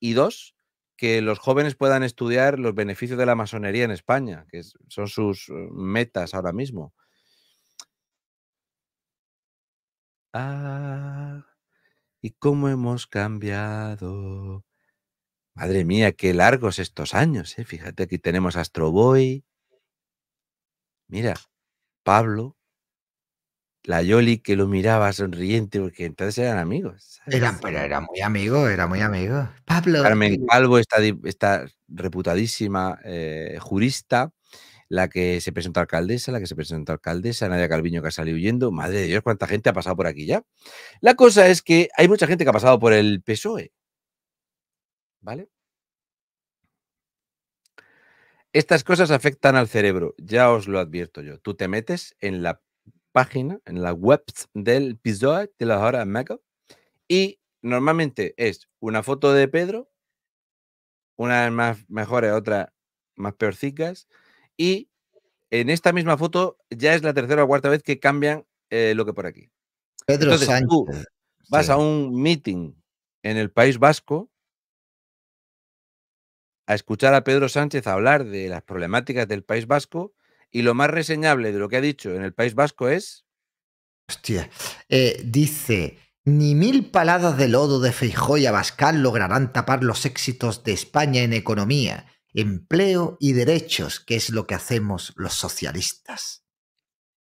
y dos, que los jóvenes puedan estudiar los beneficios de la masonería en España, que son sus eh, metas ahora mismo. Ah, y cómo hemos cambiado. Madre mía, qué largos estos años. ¿eh? Fíjate, aquí tenemos astroboy Mira, Pablo, la Yoli que lo miraba sonriente, porque entonces eran amigos. pero era muy amigo, era muy amigo. Pablo. Carmen Calvo está, está reputadísima eh, jurista la que se presentó alcaldesa, la que se presentó alcaldesa, Nadia Calviño que ha salido huyendo. Madre de Dios, cuánta gente ha pasado por aquí ya. La cosa es que hay mucha gente que ha pasado por el PSOE. ¿Vale? Estas cosas afectan al cerebro, ya os lo advierto yo. Tú te metes en la página, en la web del PSOE de la hora Mega y normalmente es una foto de Pedro, una vez más mejores, otra más peorcicas, y en esta misma foto ya es la tercera o cuarta vez que cambian eh, lo que por aquí. Pedro Sánchez. vas a un meeting en el País Vasco a escuchar a Pedro Sánchez hablar de las problemáticas del País Vasco y lo más reseñable de lo que ha dicho en el País Vasco es... Hostia, eh, dice, ni mil paladas de lodo de Feijó y lograrán tapar los éxitos de España en economía empleo y derechos, que es lo que hacemos los socialistas.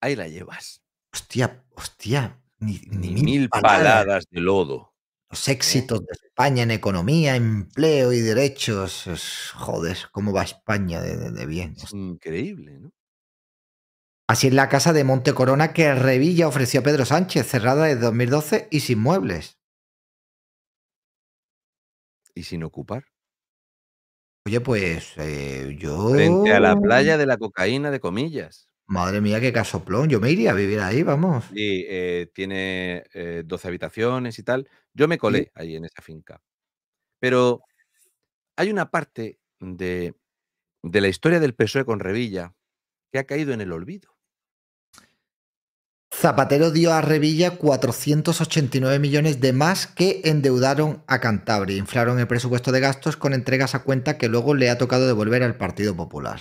Ahí la llevas. Hostia, hostia, ni, mil, paladas. de lodo. Los ¿eh? éxitos de España en economía, empleo y derechos. joder, cómo va España de, bien. Es increíble, ¿no? Así es la casa de Monte Corona que Revilla ofreció a Pedro Sánchez, cerrada desde 2012 y sin muebles. Y sin ocupar. Oye, pues yo. Eh, Frente a la playa de la cocaína de comillas. Madre mía, qué casoplón. Yo me iría a vivir ahí, vamos. Sí, eh, tiene 12 eh, habitaciones y tal. Yo me colé ahí en esa finca. Pero hay una parte de, de la historia del PSOE con Revilla que ha caído en el olvido. Zapatero dio a Revilla 489 millones de más que endeudaron a Cantabria. Inflaron el presupuesto de gastos con entregas a cuenta que luego le ha tocado devolver al Partido Popular.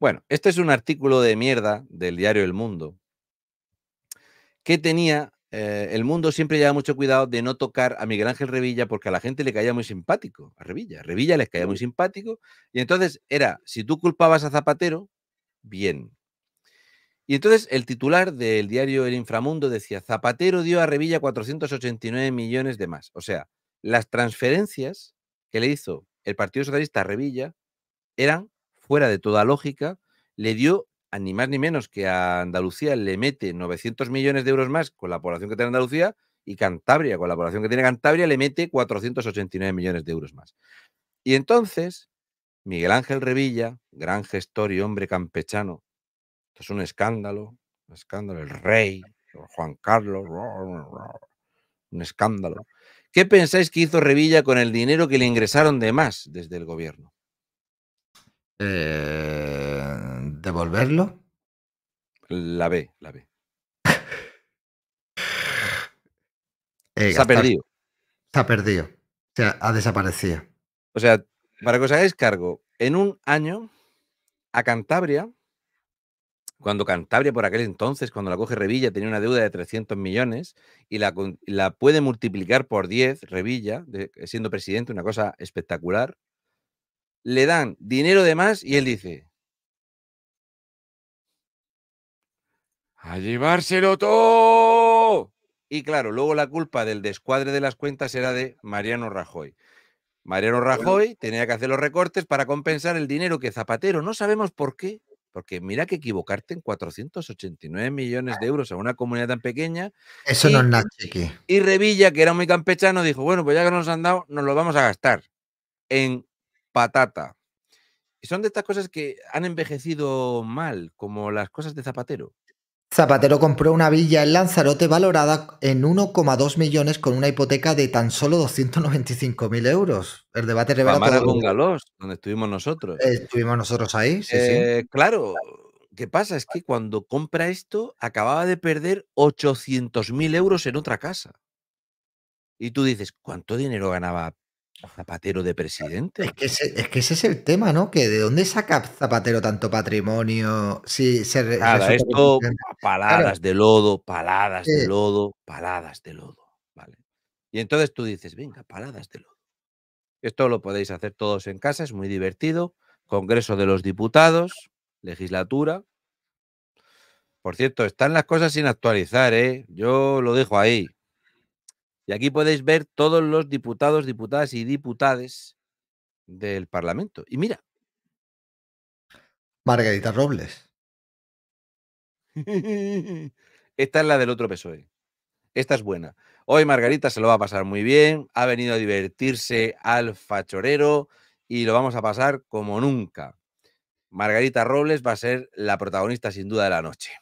Bueno, este es un artículo de mierda del diario El Mundo que tenía. Eh, el mundo siempre lleva mucho cuidado de no tocar a Miguel Ángel Revilla porque a la gente le caía muy simpático. A Revilla. A Revilla les caía muy simpático. Y entonces era, si tú culpabas a Zapatero, bien. Y entonces el titular del diario El Inframundo decía, Zapatero dio a Revilla 489 millones de más. O sea, las transferencias que le hizo el Partido Socialista a Revilla eran fuera de toda lógica. Le dio, a ni más ni menos que a Andalucía le mete 900 millones de euros más con la población que tiene Andalucía y Cantabria, con la población que tiene Cantabria, le mete 489 millones de euros más. Y entonces, Miguel Ángel Revilla, gran gestor y hombre campechano, es un escándalo, un escándalo, el rey, Juan Carlos, un escándalo. ¿Qué pensáis que hizo Revilla con el dinero que le ingresaron de más desde el gobierno? Eh, ¿Devolverlo? La B, la B. [laughs] Eh, se ha perdido. Se ha perdido. ha desaparecido. O sea, para que os hagáis cargo, en un año a Cantabria cuando Cantabria por aquel entonces, cuando la coge Revilla, tenía una deuda de 300 millones y la, puede multiplicar por 10, Revilla, eh, siendo presidente, una cosa espectacular, le dan dinero de más y él dice, a llevárselo todo. Y claro, luego la culpa del descuadre de las cuentas era de Mariano Rajoy. Mariano Rajoy tenía que hacer los recortes para compensar el dinero que Zapatero, no sabemos por qué, porque mira que equivocarte en 489 millones de euros a una comunidad tan pequeña. Eso no es nada, chiqui. Y Revilla, que era muy campechano, dijo: Bueno, pues ya que nos han dado, nos lo vamos a gastar en patata. Y son de estas cosas que han envejecido mal, como las cosas de Zapatero. Zapatero compró una villa en Lanzarote valorada en 1,2 millones con una hipoteca de tan solo 295.000 euros. El debate revela todo. donde estuvimos nosotros. Estuvimos nosotros ahí, sí, eh, Claro, ¿qué pasa? Es que cuando compra esto, acababa de perder 800.000 euros en otra casa. Y tú dices, ¿cuánto dinero ganaba Zapatero de presidente. Es que, ese, es el tema, ¿no? Que de dónde saca Zapatero tanto patrimonio. Si se esto, paladas de lodo, paladas de lodo, paladas de lodo. ¿vale? Y entonces tú dices, venga, paladas de lodo. Esto lo podéis hacer todos en casa, es muy divertido. Congreso de los Diputados, legislatura. Por cierto, están las cosas sin actualizar, ¿eh? Yo lo dejo ahí. Y aquí podéis ver todos los diputados, diputadas y diputades del Parlamento. Y mira. Margarita Robles. [laughs] Esta es la del otro PSOE. Esta es buena. Hoy Margarita se lo va a pasar muy bien, ha venido a divertirse al fachorero y lo vamos a pasar como nunca. Margarita Robles va a ser la protagonista sin duda de la noche.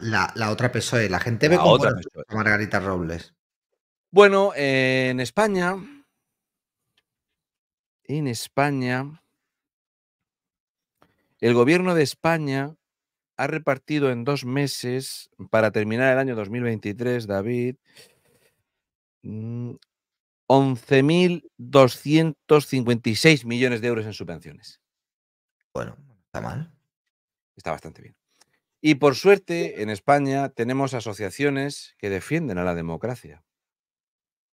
La, la otra PSOE, la gente ve e. Margarita Robles. Bueno, en España, en España, el gobierno de España ha repartido en dos meses, para terminar el año 2023, David, 11.256 mm, millones de euros en subvenciones. Bueno, está mal. Está bastante bien. Y por suerte, en España tenemos asociaciones que defienden a la democracia.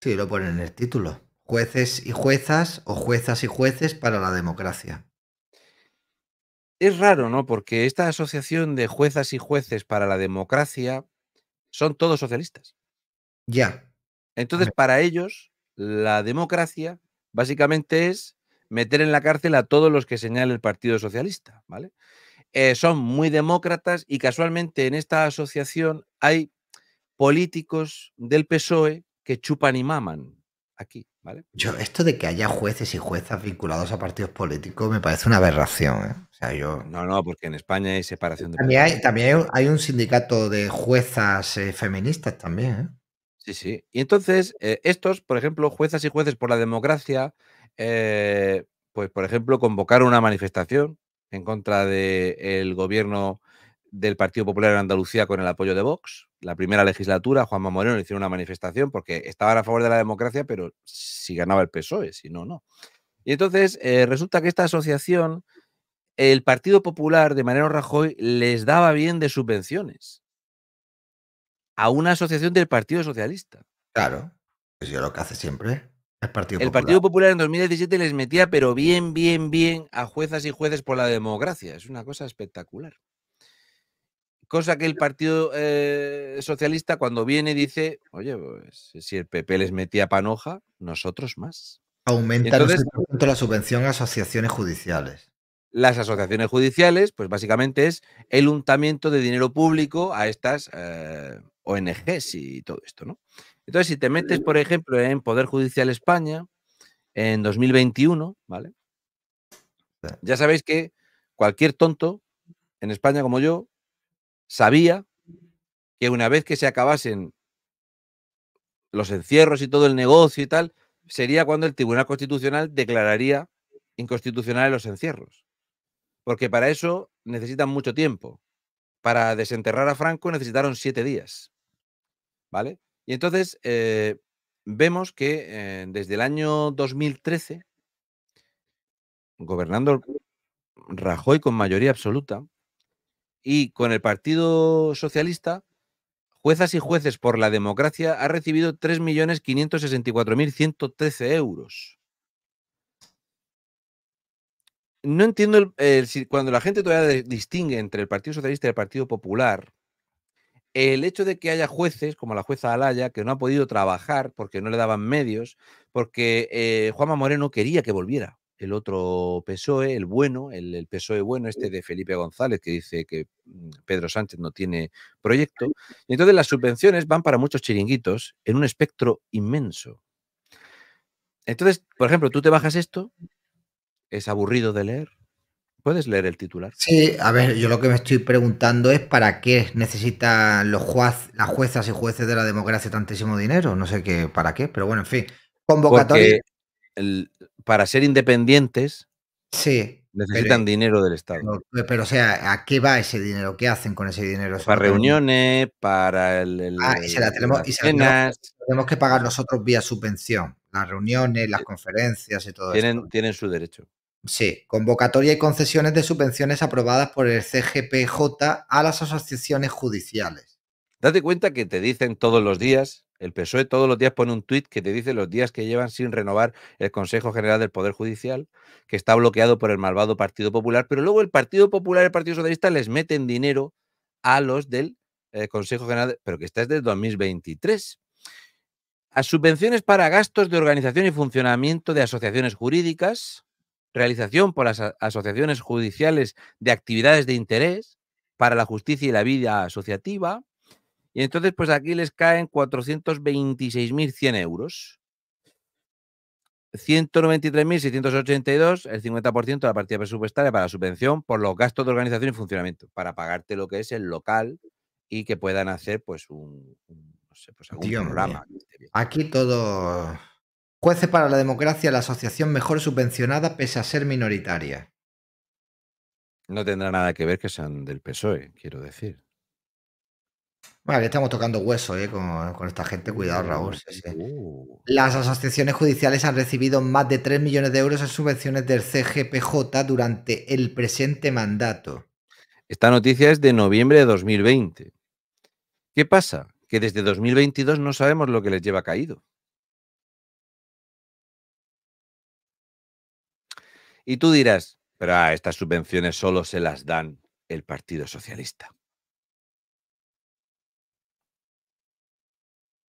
Sí, lo ponen en el título. Jueces y juezas o juezas y jueces para la democracia. Es raro, ¿no? Porque esta asociación de juezas y jueces para la democracia son todos socialistas. Ya. Entonces, para ellos, la democracia básicamente es meter en la cárcel a todos los que señala el Partido Socialista, ¿vale? Eh, son muy demócratas y casualmente en esta asociación hay políticos del PSOE que chupan y maman aquí, ¿vale? Yo, esto de que haya jueces y juezas vinculados a partidos políticos me parece una aberración, ¿eh? O sea, yo... No, no, porque en España hay separación de También hay, también hay un sindicato de juezas eh, feministas también, ¿eh? Sí, sí. Y entonces, estos, por ejemplo, juezas y jueces por la democracia, pues, por ejemplo, convocaron una manifestación en contra del el gobierno del Partido Popular en Andalucía con el apoyo de Vox. La primera legislatura, Juanma Moreno hicieron una manifestación porque estaban a favor de la democracia, pero si ganaba el PSOE, si no, no. Y entonces eh, resulta que esta asociación, el Partido Popular de Mariano Rajoy les daba bien de subvenciones a una asociación del Partido Socialista. Claro, pues yo lo que hace siempre. El, Partido, el Partido Popular en 2017 les metía, pero bien, bien, bien, a juezas y jueces por la democracia. Es una cosa espectacular. Cosa que el Partido eh, Socialista cuando viene dice, oye, pues, si el PP les metía panoja, nosotros más. Aumenta la subvención a asociaciones judiciales. Las asociaciones judiciales, pues básicamente es el untamiento de dinero público a estas eh, ONGs y todo esto, ¿no? Entonces, si te metes, por ejemplo, en Poder Judicial España, en 2021, ¿vale? Ya sabéis que cualquier tonto en España como yo sabía que una vez que se acabasen los encierros y todo el negocio y tal, sería cuando el Tribunal Constitucional declararía inconstitucionales los encierros. Porque para eso necesitan mucho tiempo. Para desenterrar a Franco necesitaron siete días. ¿Vale? Y entonces eh, vemos que eh, desde el año 2013, gobernando Rajoy con mayoría absoluta, y con el Partido Socialista, Juezas y Jueces por la Democracia ha recibido 3.564.113 euros. No entiendo cuando la gente todavía distingue entre el Partido Socialista y el Partido Popular. El hecho de que haya jueces, como la jueza Alaya, que no ha podido trabajar porque no le daban medios, porque eh, Juanma Moreno quería que volviera el otro PSOE, el bueno, el, PSOE bueno, este de Felipe González, que dice que mm, Pedro Sánchez no tiene proyecto. Y entonces las subvenciones van para muchos chiringuitos en un espectro inmenso. Entonces, por ejemplo, tú te bajas esto, es aburrido de leer. ¿Puedes leer el titular? Sí, a ver, yo lo que me estoy preguntando es para qué necesitan los las juezas y jueces de la democracia tantísimo dinero. No sé qué, para qué, pero bueno, en fin. Convocatoria para ser independientes sí, necesitan dinero del Estado. Pero, o sea, ¿a qué va ese dinero? ¿Qué hacen con ese dinero? Para reuniones, para el, ah, y se la tenemos, tenemos, que pagar nosotros vía subvención. Las reuniones, las eh, conferencias y todo tienen, Tienen su derecho. Sí, convocatoria y concesiones de subvenciones aprobadas por el CGPJ a las asociaciones judiciales. Date cuenta que te dicen todos los días el PSOE todos los días pone un tuit que te dice los días que llevan sin renovar el Consejo General del Poder Judicial, que está bloqueado por el malvado Partido Popular, pero luego el Partido Popular y el Partido Socialista les meten dinero a los del eh, Consejo General, pero que está desde 2023. A subvenciones para gastos de organización y funcionamiento de asociaciones jurídicas, realización por las asociaciones judiciales de actividades de interés para la justicia y la vida asociativa, y entonces, pues aquí les caen 426.100 euros. 193.682, el 50% de la partida presupuestaria para la subvención por los gastos de organización y funcionamiento, para pagarte lo que es el local y que puedan hacer pues un, no sé, pues algún programa. Aquí todo... juece para la Democracia, la asociación mejor subvencionada pese a ser minoritaria. No tendrá nada que ver que sean del PSOE, quiero decir. Bueno, estamos tocando hueso eh, con, esta gente. Cuidado, Raúl. Oh. Las asociaciones judiciales han recibido más de 3 millones de euros en subvenciones del CGPJ durante el presente mandato. Esta noticia es de noviembre de 2020. ¿Qué pasa? Que desde 2022 no sabemos lo que les lleva caído. Y tú dirás, pero ah, estas subvenciones solo se las dan el Partido Socialista.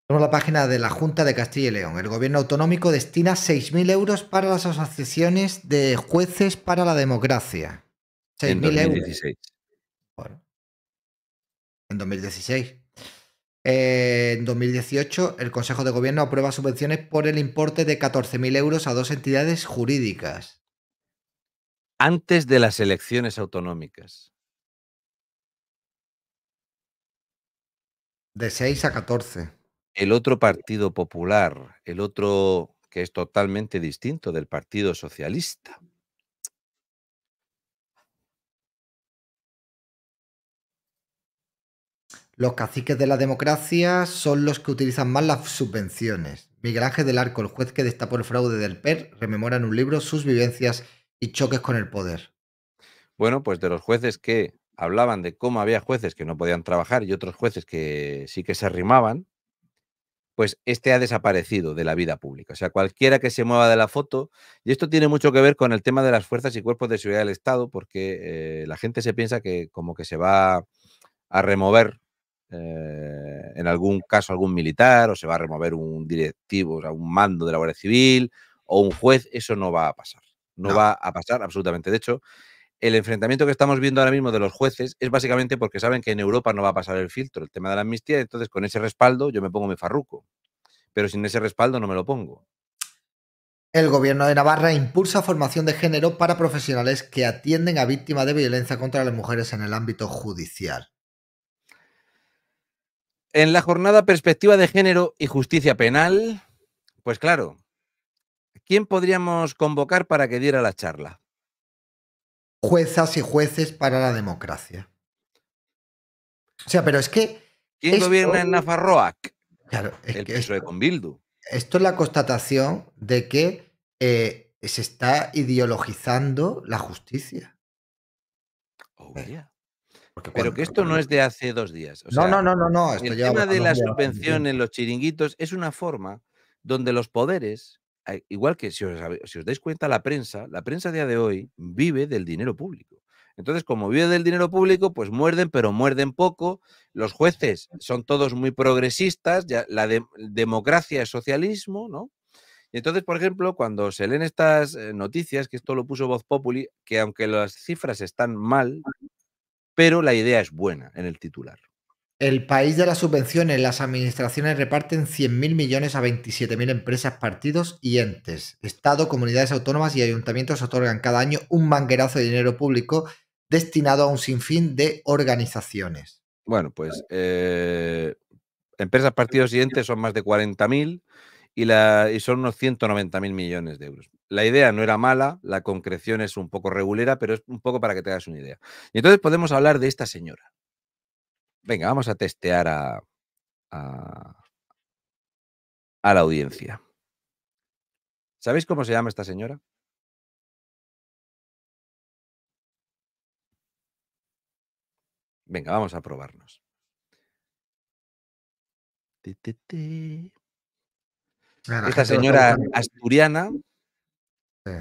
Tenemos la página de la Junta de Castilla y León. El gobierno autonómico destina 6.000 euros para las asociaciones de jueces para la democracia. 6.000 euros. Bueno. En 2016. Eh, en 2018, el Consejo de Gobierno aprueba subvenciones por el importe de 14.000 euros a dos entidades jurídicas. Antes de las elecciones autonómicas. De 6 a 14 el otro Partido Popular, el otro que es totalmente distinto del Partido Socialista. Los caciques de la democracia son los que utilizan más las subvenciones. Miguel Ángel del Arco, el juez que destapó el fraude del PER, rememora en un libro sus vivencias y choques con el poder. Bueno, pues de los jueces que hablaban de cómo había jueces que no podían trabajar y otros jueces que sí que se arrimaban, pues este ha desaparecido de la vida pública. O sea, cualquiera que se mueva de la foto, y esto tiene mucho que ver con el tema de las fuerzas y cuerpos de seguridad del Estado, porque eh, la gente se piensa que como que se va a remover eh, en algún caso algún militar, o se va a remover un directivo, o sea, un mando de la Guardia Civil, o un juez, eso no va a pasar. no. va a pasar absolutamente. De hecho, el enfrentamiento que estamos viendo ahora mismo de los jueces es básicamente porque saben que en Europa no va a pasar el filtro, el tema de la amnistía, entonces con ese respaldo yo me pongo mi farruco, pero sin ese respaldo no me lo pongo. El gobierno de Navarra impulsa formación de género para profesionales que atienden a víctimas de violencia contra las mujeres en el ámbito judicial. En la jornada Perspectiva de Género y Justicia Penal, pues claro, ¿quién podríamos convocar para que diera la charla? juezas y jueces para la democracia. O sea, pero es que... ¿Quién gobierna en Nafarroac? Claro, el que esto, de Bildu. Esto es la constatación de que eh, se está ideologizando la justicia. Oh, Pero que esto no es de hace dos días. no, no, no, no, el tema de la las en los chiringuitos, es una forma donde los poderes eh, igual que si os, si os dais cuenta, la prensa, la prensa a día de hoy vive del dinero público. Entonces, como vive del dinero público, pues muerden, pero muerden poco. Los jueces son todos muy progresistas, la democracia es socialismo, ¿no? Y entonces, por ejemplo, cuando se leen estas eh, noticias, que esto lo puso Voz Populi, que aunque las cifras están mal, pero la idea es buena en el titular. El país de las subvenciones, las administraciones reparten 100.000 millones a 27.000 empresas, partidos y entes. Estado, comunidades autónomas y ayuntamientos otorgan cada año un manguerazo de dinero público destinado a un sinfín de organizaciones. Bueno, pues eh, empresas, partidos y entes son más de 40.000 y, y son unos 190.000 millones de euros. La idea no era mala, la concreción es un poco regulera, pero es un poco para que te hagas una idea. Y entonces podemos hablar de esta señora, Venga, vamos a testear a, la audiencia. ¿Sabéis cómo se llama esta señora? Venga, vamos a probarnos. Esta señora asturiana,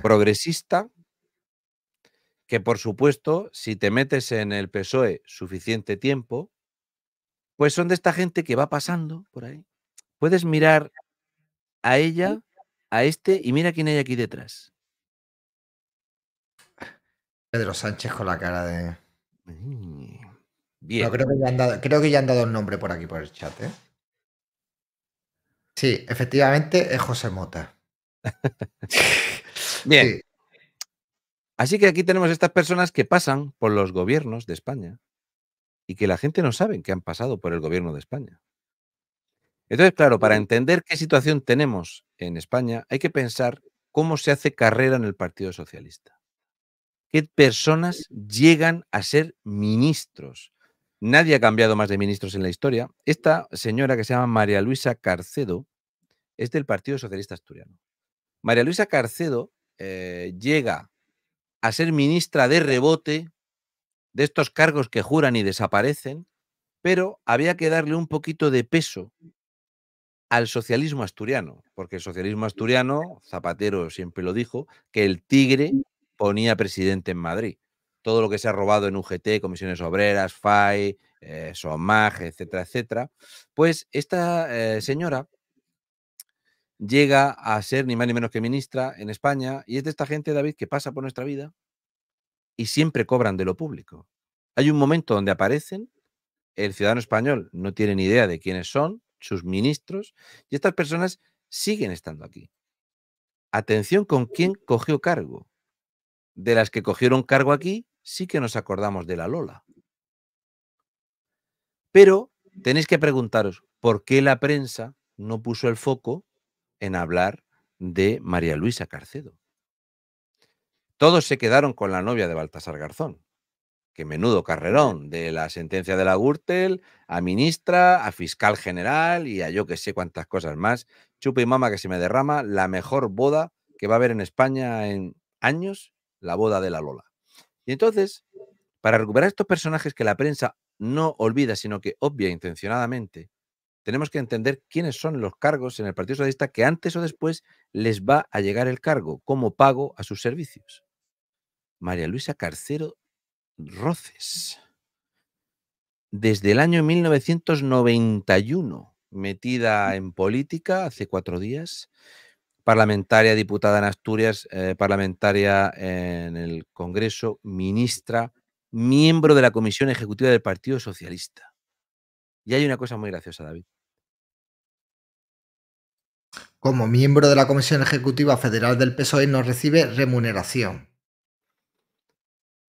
progresista, que por supuesto, si te metes en el PSOE suficiente tiempo, pues son de esta gente que va pasando por ahí. Puedes mirar a ella, a este, y mira quién hay aquí detrás. Pedro Sánchez con la cara de. Bien. creo, que ya han dado, creo que ya han dado el nombre por aquí, por el chat. ¿eh? Sí, efectivamente es José Mota. [laughs] Bien. Así que aquí tenemos estas personas que pasan por los gobiernos de España y que la gente no sabe que han pasado por el gobierno de España. Entonces, claro, para entender qué situación tenemos en España, hay que pensar cómo se hace carrera en el Partido Socialista. ¿Qué personas llegan a ser ministros? Nadie ha cambiado más de ministros en la historia. Esta señora que se llama María Luisa Carcedo es del Partido Socialista Asturiano. María Luisa Carcedo eh, llega a ser ministra de rebote de estos cargos que juran y desaparecen, pero había que darle un poquito de peso al socialismo asturiano, porque el socialismo asturiano, Zapatero siempre lo dijo, que el tigre ponía presidente en Madrid. Todo lo que se ha robado en UGT, comisiones obreras, FAI, eh, SOMAG, etcétera, etcétera. Pues esta eh, señora llega a ser ni más ni menos que ministra en España y es de esta gente, David, que pasa por nuestra vida y siempre cobran de lo público. Hay un momento donde aparecen, el ciudadano español no tiene ni idea de quiénes son, sus ministros, y estas personas siguen estando aquí. Atención con quién cogió cargo. De las que cogieron cargo aquí, sí que nos acordamos de la Lola. Pero tenéis que preguntaros por qué la prensa no puso el foco en hablar de María Luisa Carcedo. Todos se quedaron con la novia de Baltasar Garzón. Que menudo carrerón, de la sentencia de la Gürtel a ministra, a fiscal general y a yo que sé cuántas cosas más. Chupa y mama que se me derrama, la mejor boda que va a haber en España en años, la boda de la Lola. Y entonces, para recuperar estos personajes que la prensa no olvida, sino que obvia intencionadamente, tenemos que entender quiénes son los cargos en el Partido Socialista que antes o después les va a llegar el cargo como pago a sus servicios. María Luisa Carcero Roces. Desde el año 1991, metida en política hace cuatro días, parlamentaria, diputada en Asturias, eh, parlamentaria en el Congreso, ministra, miembro de la Comisión Ejecutiva del Partido Socialista. Y hay una cosa muy graciosa, David. Como miembro de la Comisión Ejecutiva Federal del PSOE no recibe remuneración.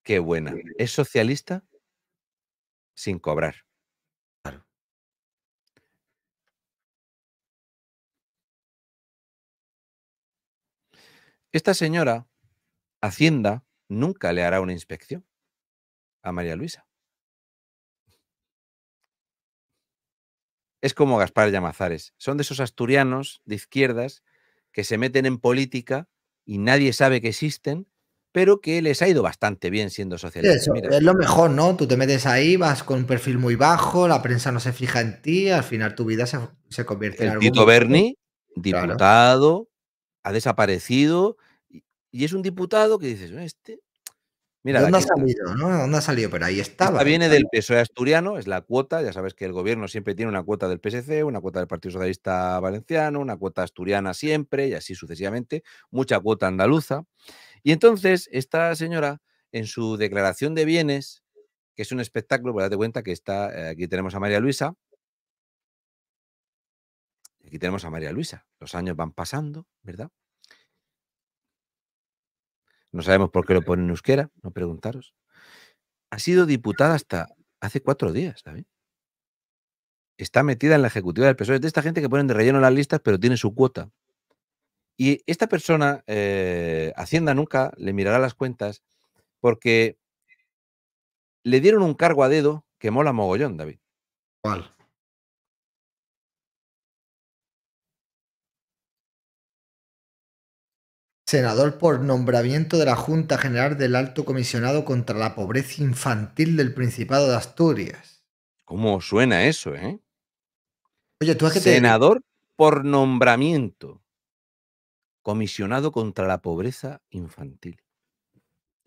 Qué buena. Eh. Es socialista sin cobrar. Esta señora, Hacienda, nunca le hará una inspección a María Luisa. Es como Gaspar Llamazares. Son de esos asturianos de izquierdas que se meten en política y nadie sabe que existen pero que les ha ido bastante bien siendo socialistas. es lo mejor, ¿no? Tú te metes ahí, vas con un perfil muy bajo, la prensa no se fija en ti, al final tu vida se, convierte en algo. Tito Berni, diputado, ha desaparecido y, es un diputado que dices, este. Mira, dónde ha salido? ¿no? dónde ha salido? Pero ahí estaba. viene del PSOE asturiano, es la cuota. Ya sabes que el gobierno siempre tiene una cuota del PSC, una cuota del Partido Socialista Valenciano, una cuota asturiana siempre y así sucesivamente, mucha cuota andaluza. Y entonces esta señora, en su declaración de bienes, que es un espectáculo, pues date cuenta que está, eh, aquí tenemos a María Luisa, aquí tenemos a María Luisa, los años van pasando, ¿verdad? No sabemos por qué lo ponen en euskera, no preguntaros. Ha sido diputada hasta hace cuatro días, David. Está metida en la ejecutiva del PSOE. Es de esta gente que ponen de relleno las listas, pero tiene su cuota. Y esta persona, eh, Hacienda nunca le mirará las cuentas porque le dieron un cargo a dedo que mola mogollón, David. ¿Cuál? Senador por nombramiento de la Junta General del Alto Comisionado contra la Pobreza Infantil del Principado de Asturias. ¿Cómo suena eso, eh? tú Senador por nombramiento comisionado contra la pobreza infantil.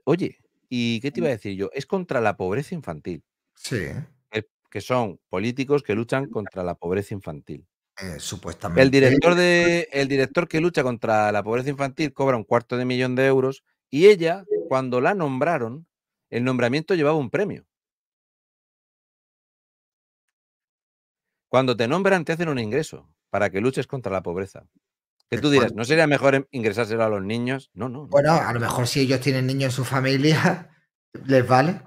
Oye, ¿y qué te iba a decir yo? Es contra la pobreza infantil. Sí. Que, son políticos que luchan contra la pobreza infantil. Eh, supuestamente. El director, de, el director que lucha contra la pobreza infantil cobra un cuarto de millón de euros y ella, cuando la nombraron, el nombramiento llevaba un premio. Cuando te nombran, te hacen un ingreso para que luches contra la pobreza. Que tú dirás, ¿no sería mejor em, ingresárselo a los niños? No, no. Bueno, a lo mejor si ellos tienen niños en su familia, [laughs] ¿les vale?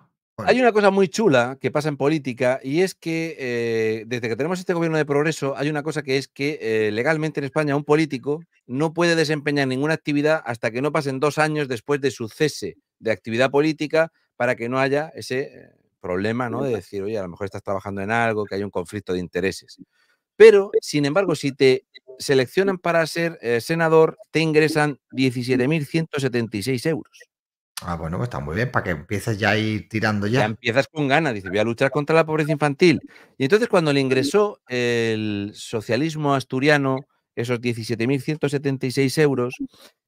Hay una cosa muy chula que pasa en política y es que eh, desde que tenemos este gobierno de progreso hay una cosa que es que eh, legalmente en España un político no puede desempeñar ninguna actividad hasta que no pasen dos años después de su cese de actividad política para que no haya ese eh, problema ¿no? de decir, oye, a lo mejor estás trabajando en algo, que hay un conflicto de intereses. Pero, sin embargo, si te seleccionan para ser eh, senador, te ingresan 17.176 euros. Ah, bueno, pues está muy bien, para que empieces ya a ir tirando ya. Ya empiezas con ganas, dice, voy a luchar contra la pobreza infantil. Y entonces cuando le ingresó el socialismo asturiano, esos 17.176 euros,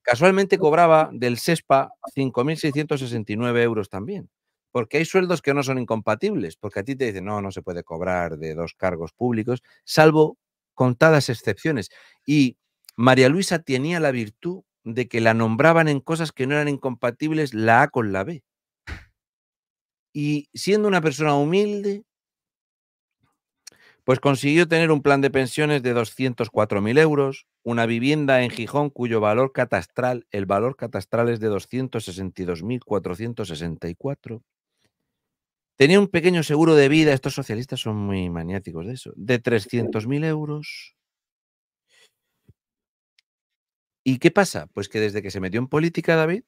casualmente cobraba del SESPA 5.669 euros también. Porque hay sueldos que no son incompatibles, porque a ti te dicen, no, no se puede cobrar de dos cargos públicos, salvo contadas excepciones. Y María Luisa tenía la virtud de que la nombraban en cosas que no eran incompatibles la A con la B. Y siendo una persona humilde, pues consiguió tener un plan de pensiones de 204.000 euros, una vivienda en Gijón cuyo valor catastral, el valor catastral es de 262.464, Tenía un pequeño seguro de vida, estos socialistas son muy maniáticos de eso, de 300.000 euros. ¿Y qué pasa? Pues que desde que se metió en política, David,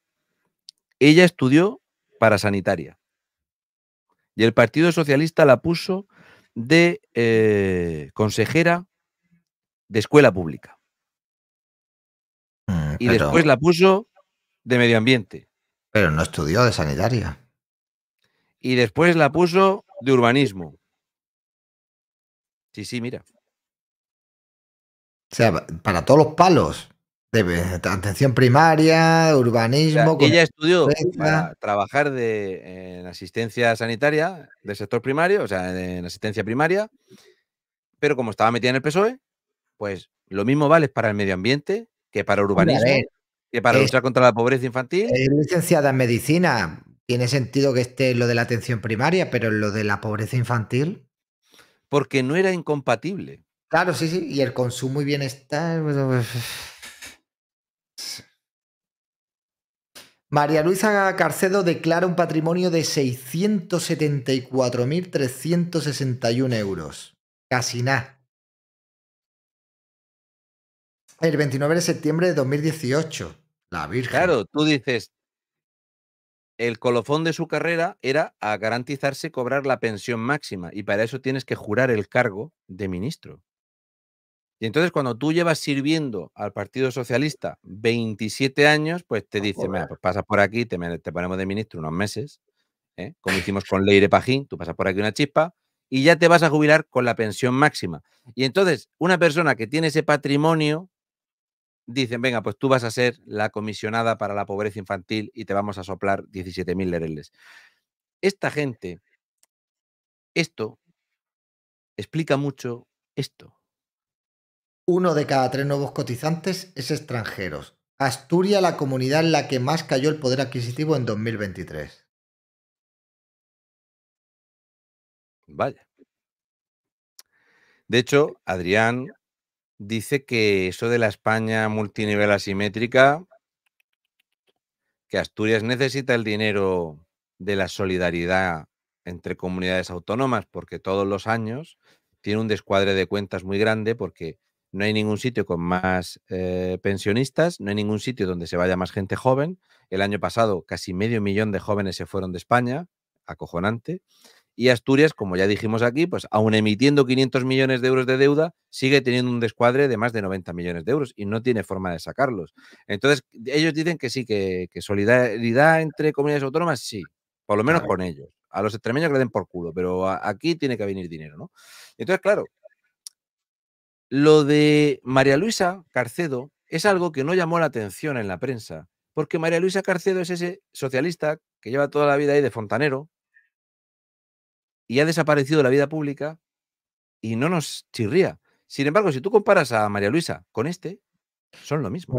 ella estudió para sanitaria. Y el Partido Socialista la puso de eh, consejera de escuela pública. Mm, y después la puso de medio ambiente. Pero no estudió de sanitaria y después la puso de urbanismo. Sí, sí, mira. O sea, para todos los palos. De atención primaria, urbanismo. ella estudió para trabajar de, en asistencia sanitaria del sector primario, o sea, en asistencia primaria, pero como estaba metida en el PSOE, pues lo mismo vale para el medio ambiente que para urbanismo, que para luchar contra la pobreza infantil. Es licenciada en medicina, tiene sentido que esté lo de la atención primaria, pero lo de la pobreza infantil. Porque no era incompatible. Claro, sí, sí. Y el consumo y bienestar. Pues, pues, pues. María Luisa Carcedo declara un patrimonio de 674.361 euros. Casi nada. El 29 de septiembre de 2018. La Virgen. Claro, tú dices, el colofón de su carrera era a garantizarse cobrar la pensión máxima y para eso tienes que jurar el cargo de ministro. Y entonces cuando tú llevas sirviendo al Partido Socialista 27 años, pues te ah, dice, mira, pues pasas por aquí, te, ponemos de ministro unos meses, ¿eh? como hicimos con Leire Pajín, tú pasas por aquí una chispa y ya te vas a jubilar con la pensión máxima. Y entonces una persona que tiene ese patrimonio dicen, venga, pues tú vas a ser la comisionada para la pobreza infantil y te vamos a soplar 17.000 lereles. Esta gente, esto, explica mucho esto. Uno de cada tres nuevos cotizantes es extranjeros. Asturias, la comunidad en la que más cayó el poder adquisitivo en 2023. Vaya. De hecho, Adrián dice que eso de la España multinivel asimétrica, que Asturias necesita el dinero de la solidaridad entre comunidades autónomas, porque todos los años tiene un descuadre de cuentas muy grande, porque no hay ningún sitio con más eh, pensionistas, no hay ningún sitio donde se vaya más gente joven. El año pasado casi medio millón de jóvenes se fueron de España, acojonante. Y Asturias, como ya dijimos aquí, pues aún emitiendo 500 millones de euros de deuda, sigue teniendo un descuadre de más de 90 millones de euros y no tiene forma de sacarlos. Entonces, ellos dicen que sí, que, solidaridad entre comunidades autónomas, sí, por lo menos con ellos. A los extremeños le den por culo, pero aquí tiene que venir dinero, ¿no? Entonces, claro, lo de María Luisa Carcedo es algo que no llamó la atención en la prensa, porque María Luisa Carcedo es ese socialista que lleva toda la vida ahí de fontanero, y ha desaparecido la vida pública y no nos chirría. Sin embargo, si tú comparas a María Luisa con este, son lo mismo.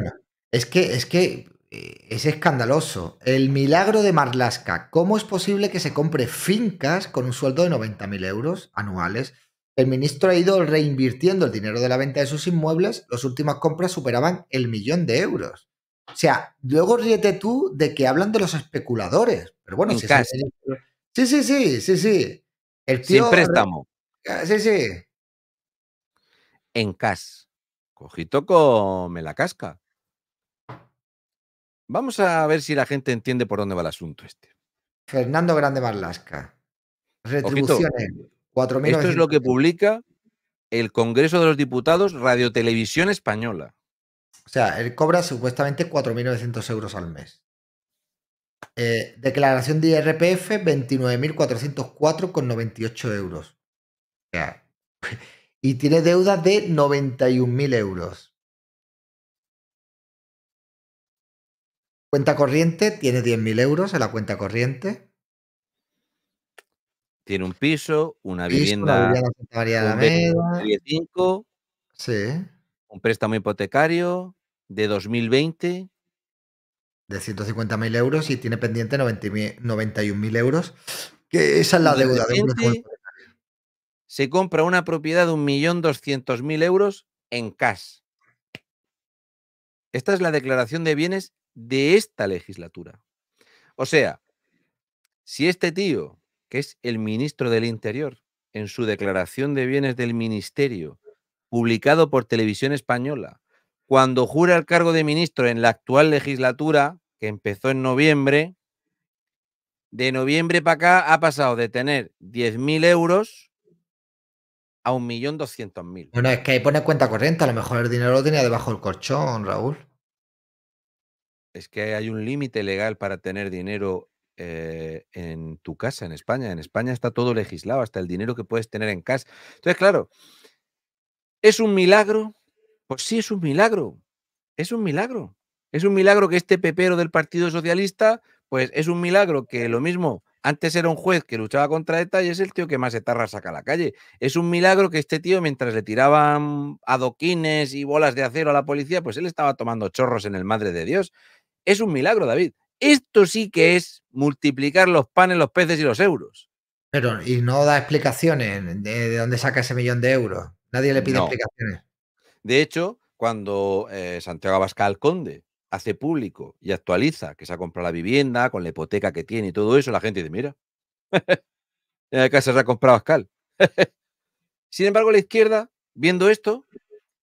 es que, es que eh, es escandaloso. El milagro de Marlaska. ¿Cómo es posible que se compre fincas con un sueldo de 90.000 euros anuales? El ministro ha ido reinvirtiendo el dinero de la venta de sus inmuebles. Las últimas compras superaban el millón de euros. O sea, luego ríete tú de que hablan de los especuladores. Pero bueno, sí, sí, sí, sí, sí. El tío, Sin préstamo. Ah, sí, sí. En cas. Cojito come la casca. Vamos a ver si la gente entiende por dónde va el asunto este. Fernando Grande Barlasca. Retribuciones. Ojito, esto es lo que publica el Congreso de los Diputados Radio Televisión Española. O sea, él cobra supuestamente 4.900 euros al mes. Eh, declaración de IRPF 29.404,98 euros. O sea, [laughs] y tiene deuda de 91.000 euros. Cuenta corriente, tiene 10.000 euros en la cuenta corriente. Tiene un piso, una vivienda. Una vivienda de un sí. Un préstamo hipotecario de 2020 de 150.000 euros y tiene pendiente 91.000 euros, que esa es la deuda. se compra una propiedad de 1.200.000 euros en cash. Esta es la declaración de bienes de esta legislatura. O sea, si este tío, que es el ministro del Interior, en su declaración de bienes del ministerio, publicado por Televisión Española, cuando jura el cargo de ministro en la actual legislatura, que empezó en noviembre, de noviembre para acá ha pasado de tener 10.000 euros a 1.200.000. Bueno, es que ahí pone cuenta corriente, a lo mejor el dinero lo tenía debajo del colchón, Raúl. Es que hay un límite legal para tener dinero eh, en tu casa, en España. En España está todo legislado, hasta el dinero que puedes tener en casa. Entonces, claro, es un milagro pues sí, es un milagro. Es un milagro. Es un milagro que este pepero del Partido Socialista, pues es un milagro que lo mismo, antes era un juez que luchaba contra ETA y es el tío que más etarra saca a la calle. Es un milagro que este tío, mientras le tiraban adoquines y bolas de acero a la policía, pues él estaba tomando chorros en el Madre de Dios. Es un milagro, David. Esto sí que es multiplicar los panes, los peces y los euros. Pero, y no da explicaciones ¿eh? de, dónde saca ese millón de euros. Nadie le pide explicaciones. De hecho, cuando eh, Santiago Abascal Conde hace público y actualiza que se ha comprado la vivienda con la hipoteca que tiene y todo eso, la gente dice, mira, [laughs] casa se ha comprado Abascal. [laughs] Sin embargo, la izquierda, viendo esto,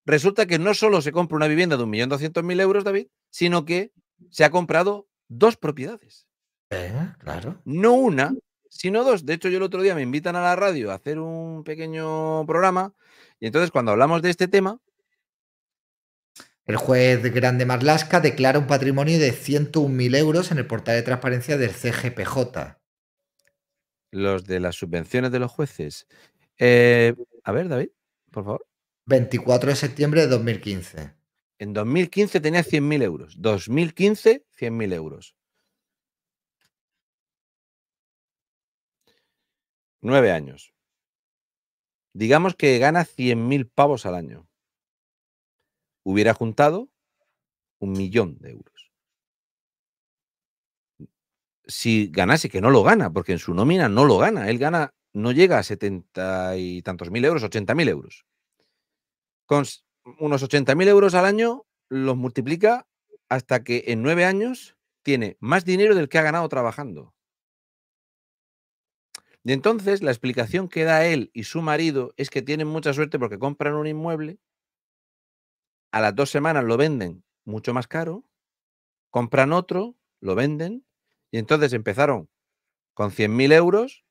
resulta que no solo se compra una vivienda de 1.200.000 euros, David, sino que se ha comprado dos propiedades. ¿Eh? claro. No una, sino dos. De hecho, yo el otro día me invitan a la radio a hacer un pequeño programa y entonces cuando hablamos de este tema, el juez Grande Marlasca declara un patrimonio de 101.000 euros en el portal de transparencia del CGPJ. Los de las subvenciones de los jueces. Eh, a ver, David, por favor. 24 de septiembre de 2015. En 2015 tenía 100.000 euros. 2015, 100.000 euros. Nueve años. Digamos que gana 100.000 pavos al año hubiera juntado un millón de euros. Si ganase, que no lo gana, porque en su nómina no lo gana, él gana, no llega a setenta y tantos mil euros, ochenta mil euros. Con unos ochenta mil euros al año los multiplica hasta que en nueve años tiene más dinero del que ha ganado trabajando. Y entonces la explicación que da él y su marido es que tienen mucha suerte porque compran un inmueble a las dos semanas lo venden mucho más caro, compran otro, lo venden, y entonces empezaron con 100.000 euros,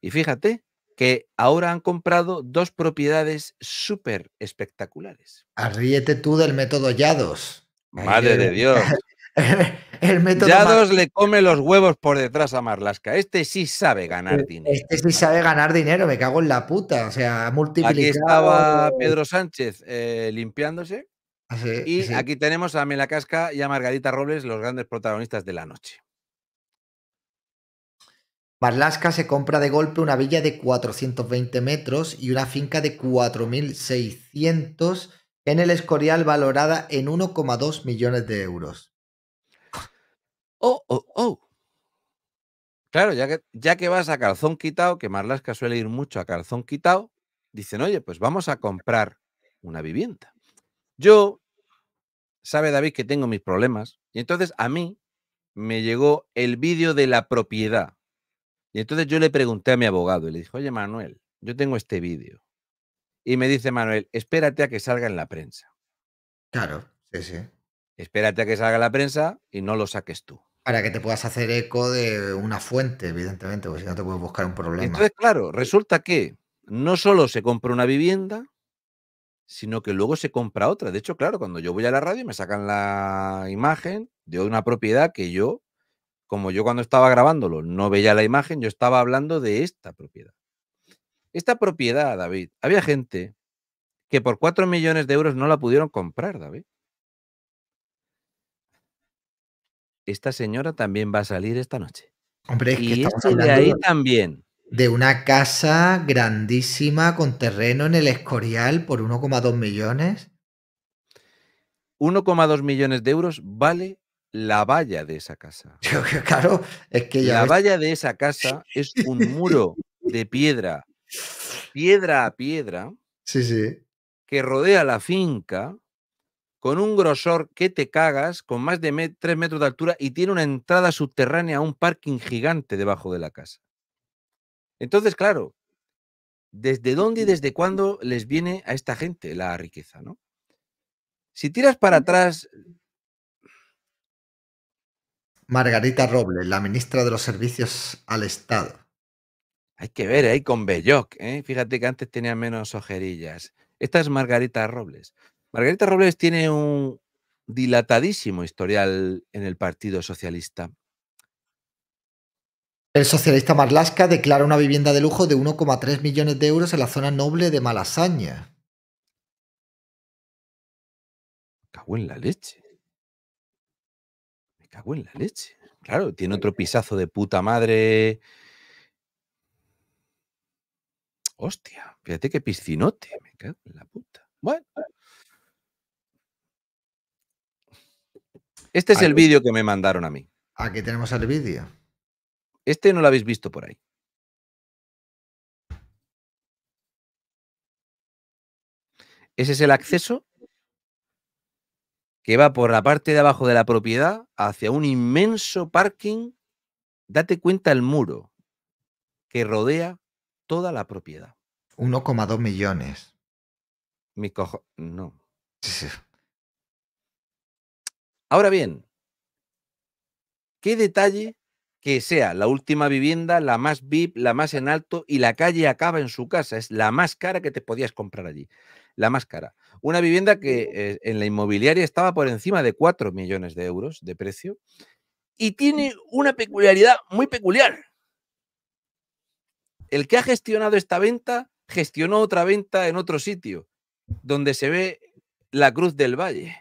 y fíjate que ahora han comprado dos propiedades súper espectaculares. Arríete tú del método Yados. Madre de Dios. [laughs] el método Yados le come los huevos por detrás a Marlaska. Este sí sabe ganar eh, dinero. Este sí sabe ganar dinero, me cago en la puta. O sea, multiplicado. Aquí estaba Pedro Sánchez eh, limpiándose y aquí tenemos a Mela Casca y a Margarita Robles, los grandes protagonistas de la noche. Marlaska se compra de golpe una villa de 420 metros y una finca de 4.600 en el Escorial valorada en 1,2 millones de euros. Oh, oh, oh. Claro, ya que, ya que vas a calzón quitado, que Marlasca suele ir mucho a calzón quitado, dicen, oye, pues vamos a comprar una vivienda. Yo sabe David que tengo mis problemas. Y entonces a mí me llegó el vídeo de la propiedad. Y entonces yo le pregunté a mi abogado y le dije, oye Manuel, yo tengo este vídeo. Y me dice Manuel, espérate a que salga en la prensa. Claro, sí, sí. Espérate a que salga en la prensa y no lo saques tú. Para que te puedas hacer eco de una fuente, evidentemente, porque si no te puedes buscar un problema. Entonces, claro, resulta que no solo se compra una vivienda, sino que luego se compra otra. De hecho, claro, cuando yo voy a la radio me sacan la imagen de una propiedad que yo, como yo cuando estaba grabándolo no veía la imagen, yo estaba hablando de esta propiedad. Esta propiedad, David, había gente que por 4 millones de euros no la pudieron comprar, David. Esta señora también va a salir esta noche. Hombre, y de ahí también de una casa grandísima con terreno en el Escorial por 1,2 millones. 1,2 millones de euros vale la valla de esa casa. [laughs] claro, es que ya La valla de esa casa [laughs] es un muro de piedra, piedra a piedra, que rodea la finca con un grosor que te cagas, con más de 3 metros de altura y tiene una entrada subterránea a un parking gigante debajo de la casa. Entonces, claro, ¿desde dónde y desde cuándo les viene a esta gente la riqueza? ¿no? Si tiras para atrás... Eh Margarita Robles, la ministra de los Servicios al Estado. Hay que ver ahí ¿eh? con Belloc, ¿eh? fíjate que antes tenía menos ojerillas. Esta es Margarita Robles. Margarita Robles tiene un dilatadísimo historial en el Partido Socialista. El socialista Marlaska declara una vivienda de lujo de 1,3 millones de euros en la zona noble de Malasaña. Me cago en la leche. Me cago en la leche. Claro, tiene otro pisazo de puta madre. Hostia, fíjate qué piscinote. Me cago en la puta. Bueno. Este es el vídeo que me mandaron a mí. Aquí tenemos el vídeo. Este no lo habéis visto por ahí. Ese es el acceso que va por la parte de abajo de la propiedad hacia un inmenso parking. Date cuenta el muro que rodea toda la propiedad. 1,2 millones. Mi cojo. No. Ahora bien, ¿qué detalle que sea la última vivienda, la más VIP, la más en alto y la calle acaba en su casa. Es la más cara que te podías comprar allí. La más cara. Una vivienda que eh, en la inmobiliaria estaba por encima de 4 millones de euros de precio y tiene una peculiaridad muy peculiar. El que ha gestionado esta venta gestionó otra venta en otro sitio, donde se ve la cruz del valle.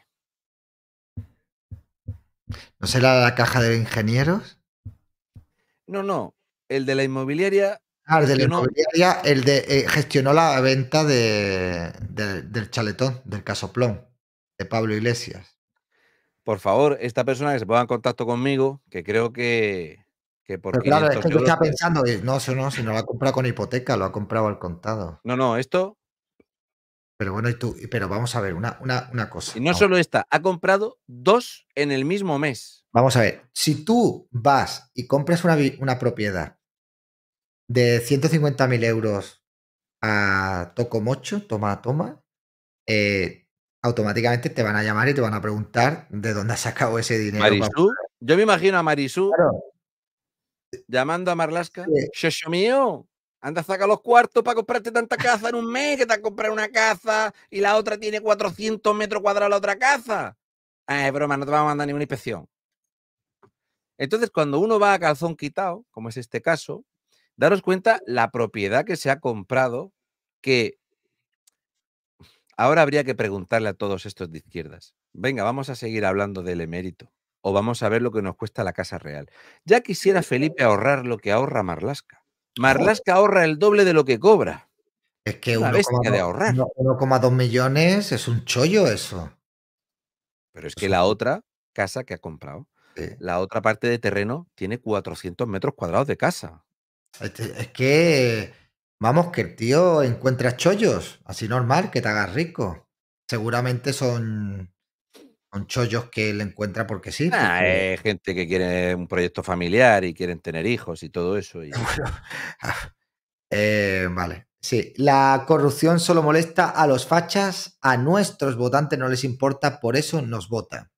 ¿No será la caja de ingenieros? No, no. El de la inmobiliaria. Ah, el de la inmobiliaria, el de eh, gestionó la venta de, del chaletón, del casoplón, de Pablo Iglesias. Por favor, esta persona que se ponga en contacto conmigo, que creo que, que por claro, es que pensando, eh, no, eso no, si no lo ha comprado con hipoteca, lo ha comprado al contado. No, no, esto pero bueno, y tú, pero vamos a ver una, una, cosa. Y no solo esta, ha comprado dos en el mismo mes. Vamos a ver, si tú vas y compras una, propiedad de 150.000 euros a toco mocho, toma, toma, eh, automáticamente te van a llamar y te van a preguntar de dónde has sacado ese dinero. yo me imagino a Marisú llamando a Marlasca. Shesho mío, anda a sacar los cuartos para comprarte tanta casa en un mes que te has comprado una casa y la otra tiene 400 metros cuadrados la otra casa. Ah, es broma, no te vamos a mandar ninguna inspección. Entonces, cuando uno va a calzón quitado, como es este caso, daros cuenta la propiedad que se ha comprado, que ahora habría que preguntarle a todos estos de izquierdas. Venga, vamos a seguir hablando del emérito o vamos a ver lo que nos cuesta la Casa Real. Ya quisiera Felipe ahorrar lo que ahorra Marlasca. Marlasca ahorra el doble de lo que cobra. Es que ahorrar 1,2 millones es un chollo eso. Pero es que la otra casa que ha comprado la otra parte de terreno tiene 400 metros cuadrados de casa. Este, es que, vamos, que el tío encuentra chollos, así normal, que te hagas rico. Seguramente son, son chollos que él encuentra porque sí. Ah, es eh, gente que quiere un proyecto familiar y quieren tener hijos y todo eso. [laughs] Ah, eh, vale. Sí, la corrupción solo molesta a los fachas, a nuestros votantes no les importa, por eso nos votan.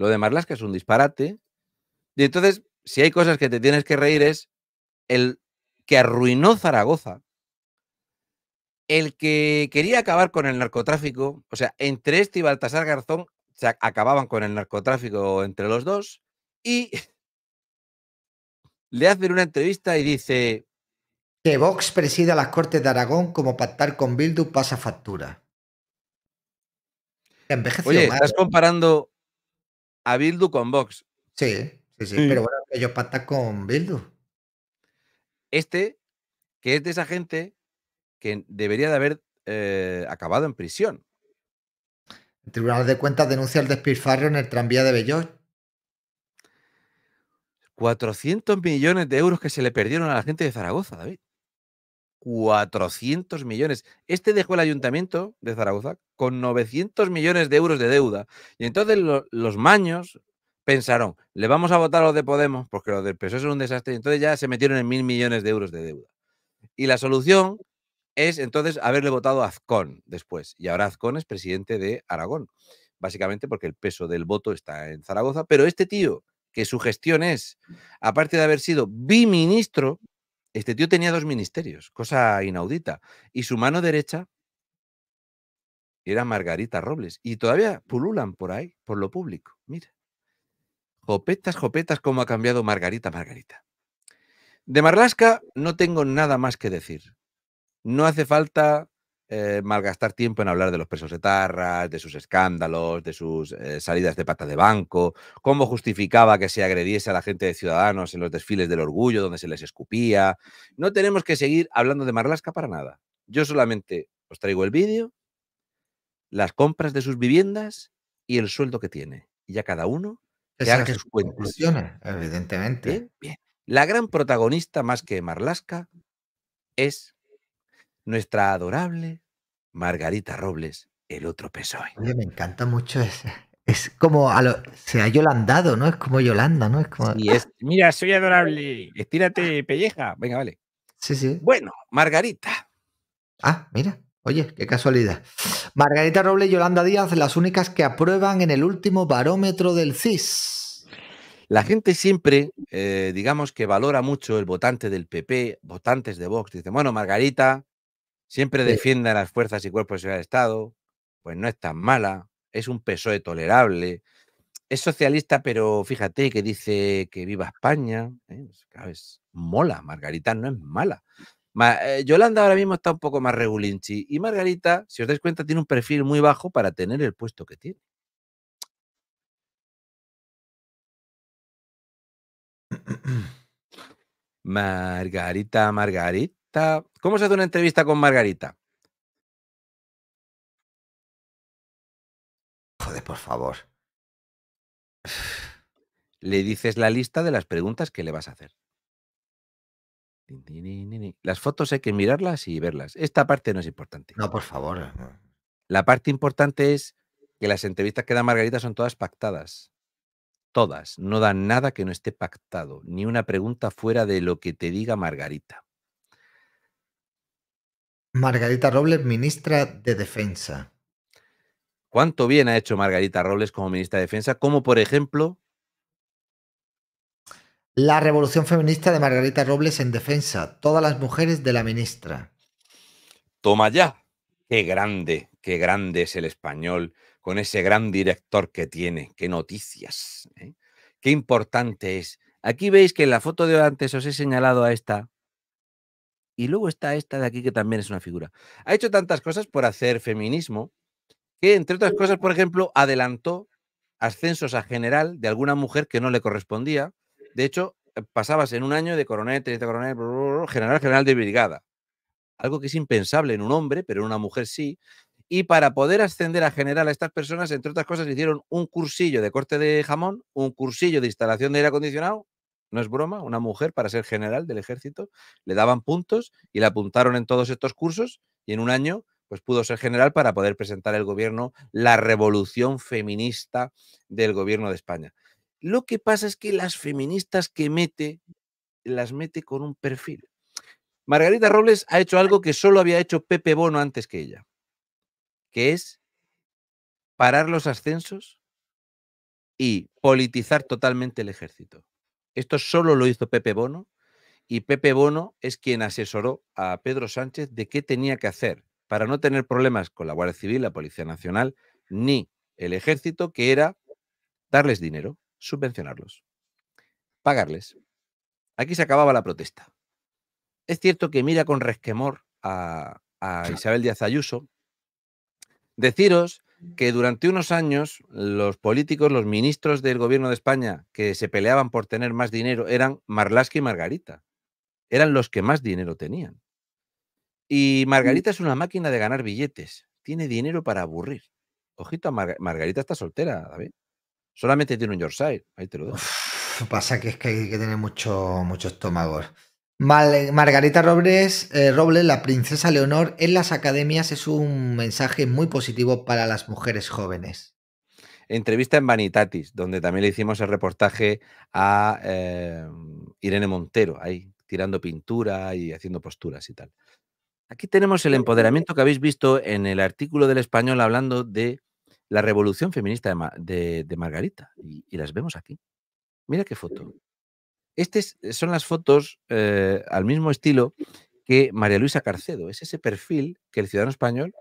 Lo de Marlaska es un disparate. Y entonces, si hay cosas que te tienes que reír es el que arruinó Zaragoza, el que quería acabar con el narcotráfico, o sea, entre este y Baltasar Garzón se acababan con el narcotráfico entre los dos, y le hacen una entrevista y dice... Que Vox presida las Cortes de Aragón como pactar con Bildu pasa factura. oye, estás ¿eh? comparando a Bildu con Vox. Sí, sí, sí, pero bueno, ellos pactan con Bildu. Este, que es de esa gente que debería de haber eh, acabado en prisión. El Tribunal de Cuentas denuncia el despilfarro en el tranvía de Bellot. 400 millones de euros que se le perdieron a la gente de Zaragoza, David. 400 millones. Este dejó el ayuntamiento de Zaragoza con 900 millones de euros de deuda. Y entonces los maños pensaron, le vamos a votar a los de Podemos, porque los del PSOE e es un desastre, y entonces ya se metieron en mil millones de euros de deuda. Y la solución es entonces haberle votado a Azcón después. Y ahora Azcón es presidente de Aragón, básicamente porque el peso del voto está en Zaragoza, pero este tío, que su gestión es, aparte de haber sido biministro, este tío tenía dos ministerios, cosa inaudita. Y su mano derecha era Margarita Robles. Y todavía pululan por ahí, por lo público. Mira. Jopetas, jopetas, cómo ha cambiado Margarita, Margarita. De Marlasca no tengo nada más que decir. No hace falta eh, malgastar tiempo en hablar de los presos tarras, de sus escándalos, de sus eh, salidas de pata de banco, cómo justificaba que se agrediese a la gente de Ciudadanos en los desfiles del orgullo donde se les escupía. No tenemos que seguir hablando de Marlasca para nada. Yo solamente os traigo el vídeo, las compras de sus viviendas y el sueldo que tiene. Y ya cada uno que Esa haga que sus Evidentemente. La gran protagonista, más que Marlasca, es nuestra adorable Margarita Robles, el otro PSOE. me encanta mucho ese. Es como se ha yolandado, ¿no? Es como Yolanda, ¿no? Es como... es, mira, soy adorable. Estírate, ah. pelleja. Venga, vale. Sí, sí. Bueno, Margarita. Ah, mira. Oye, qué casualidad. Margarita Robles y Yolanda Díaz, las únicas que aprueban en el último barómetro del CIS. La gente siempre, eh, digamos que valora mucho el votante del PP, votantes de Vox. Dicen, bueno, Margarita, Siempre defiende defienda las fuerzas y cuerpos del Estado, pues no es tan mala, es un PSOE tolerable, es socialista, pero fíjate que dice que viva España, ¿eh? pues es mola, Margarita no es mala. Eh, Yolanda ahora mismo está un poco más regulinchi y Margarita, si os dais cuenta, tiene un perfil muy bajo para tener el puesto que tiene. [clears throat] Margarita, Margarita. ¿Cómo se hace una entrevista con Margarita? Joder, por favor. Le dices la lista de las preguntas que le vas a hacer. Las fotos hay que mirarlas y verlas. Esta parte no es importante. No, por favor. Eh, la parte importante es que las entrevistas que da Margarita son todas pactadas. Todas. No dan nada que no esté pactado. Ni una pregunta fuera de lo que te diga Margarita. Margarita Robles, ministra de Defensa. ¿Cuánto bien ha hecho Margarita Robles como ministra de Defensa? Como por ejemplo... La revolución feminista de Margarita Robles en defensa. Todas las mujeres de la ministra. Toma ya. Qué grande, qué grande es el español con ese gran director que tiene. Qué noticias. ¿eh? Qué importante es. Aquí veis que en la foto de antes os he señalado a esta, y luego está esta de aquí que también es una figura. Ha hecho tantas cosas por hacer feminismo que, entre otras cosas, por ejemplo, adelantó ascensos a general de alguna mujer que no le correspondía. De hecho, eh, pasabas en un año de coronel, teniente coronel, general, general de brigada. Algo que es impensable en un hombre, pero en una mujer sí. Y para poder ascender a general a estas personas, entre otras cosas, hicieron un cursillo de corte de jamón, un cursillo de instalación de aire acondicionado no es broma, una mujer para ser general del ejército, le daban puntos y la apuntaron en todos estos cursos y en un año pues pudo ser general para poder presentar el gobierno la revolución feminista del gobierno de España. Lo que pasa es que las feministas que mete, las mete con un perfil. Margarita Robles ha hecho algo que solo había hecho Pepe Bono antes que ella, que es parar los ascensos y politizar totalmente el ejército. Esto solo lo hizo Pepe Bono y Pepe Bono es quien asesoró a Pedro Sánchez de qué tenía que hacer para no tener problemas con la Guardia Civil, la Policía Nacional, ni el ejército, que era darles dinero, subvencionarlos, pagarles. Aquí se acababa la protesta. Es cierto que mira con resquemor a, Isabel Díaz Ayuso. Deciros que durante unos años los políticos, los ministros del gobierno de España que se peleaban por tener más dinero eran Marlaska y Margarita. Eran los que más dinero tenían. Y mm. Margarita es una máquina de ganar billetes. Tiene dinero para aburrir. Ojito, a Margarita está soltera, David. Solamente tiene un Yorkshire. Ahí te lo doy. pasa que es que hay que tener mucho, mucho estómago. Margarita Robles, eh, Robles, la princesa Leonor en las academias es un mensaje muy positivo para las mujeres jóvenes. Entrevista en Vanitatis, donde también le hicimos el reportaje a eh, Irene Montero, ahí tirando pintura y haciendo posturas y tal. Aquí tenemos el empoderamiento que habéis visto en el artículo del español hablando de la revolución feminista de, Margarita. y las vemos aquí. Mira qué foto. Estas eh, son las fotos eh, al mismo estilo que María Luisa Carcedo. Es ese perfil que el ciudadano español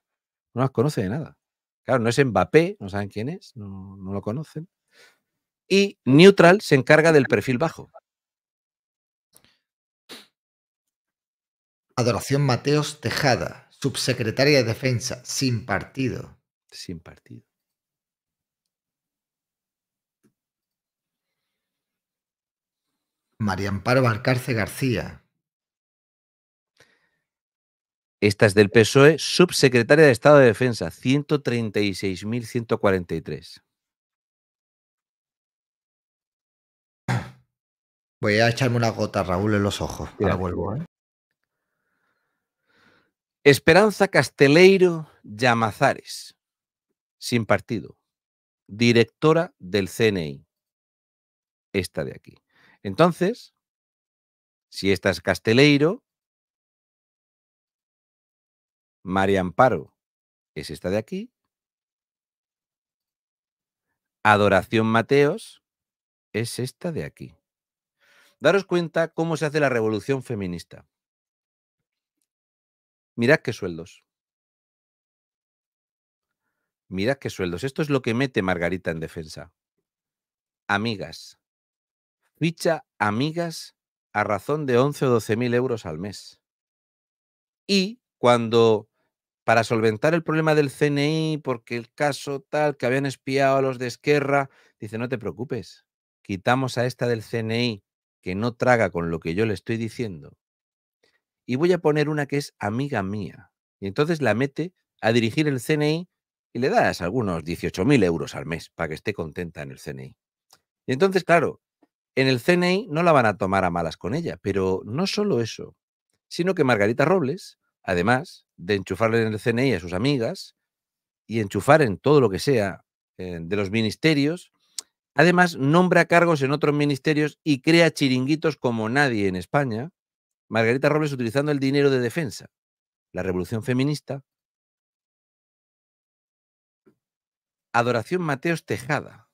no las conoce de nada. Claro, no es Mbappé, no saben quién es, no lo conocen. Y Neutral se encarga del perfil bajo. Adoración Mateos Tejada, subsecretaria de Defensa, sin partido. Sin partido. María Amparo Valcarce García. Esta es del PSOE, subsecretaria de Estado de Defensa, 136.143. Voy a echarme una gota, Raúl, en los ojos. Ya vuelvo. ¿eh? Esperanza Casteleiro Llamazares, sin partido, directora del CNI. Esta de aquí. Entonces, si esta es Casteleiro, María Amparo es esta de aquí. Adoración Mateos es esta de aquí. Daros cuenta cómo se hace la revolución feminista. Mirad qué sueldos. Mirad qué sueldos. Esto es lo que mete Margarita en defensa. Amigas, bicha amigas a razón de 11 o 12 mil euros al mes. Y cuando, para solventar el problema del CNI, porque el caso tal, que habían espiado a los de Esquerra, dice, no te preocupes, quitamos a esta del CNI que no traga con lo que yo le estoy diciendo, y voy a poner una que es amiga mía. Y entonces la mete a dirigir el CNI y le das algunos mil euros al mes para que esté contenta en el CNI. Y entonces, claro, en el CNI no la van a tomar a malas con ella, pero no solo eso, sino que Margarita Robles, además de enchufarle en el CNI a sus amigas y enchufar en todo lo que sea eh, de los ministerios, además nombra cargos en otros ministerios y crea chiringuitos como nadie en España, Margarita Robles utilizando el dinero de defensa, la revolución feminista, Adoración Mateos Tejada,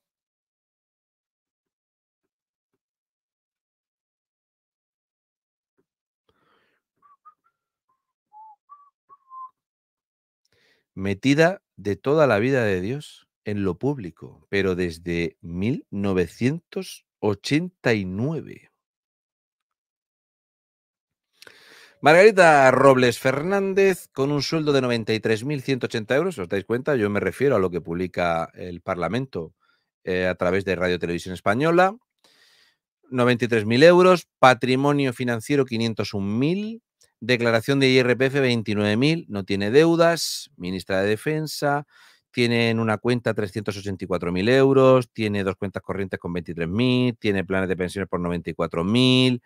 metida de toda la vida de Dios en lo público, pero desde 1989. Margarita Robles Fernández, con un sueldo de 93.180 euros, ¿os dais cuenta? Yo me refiero a lo que publica el Parlamento eh, a través de Radio Televisión Española. 93.000 euros, patrimonio financiero 501.000, Declaración de IRPF 29.000, no tiene deudas, ministra de Defensa, tiene en una cuenta 384.000 euros, tiene dos cuentas corrientes con 23.000, tiene planes de pensiones por 94.000,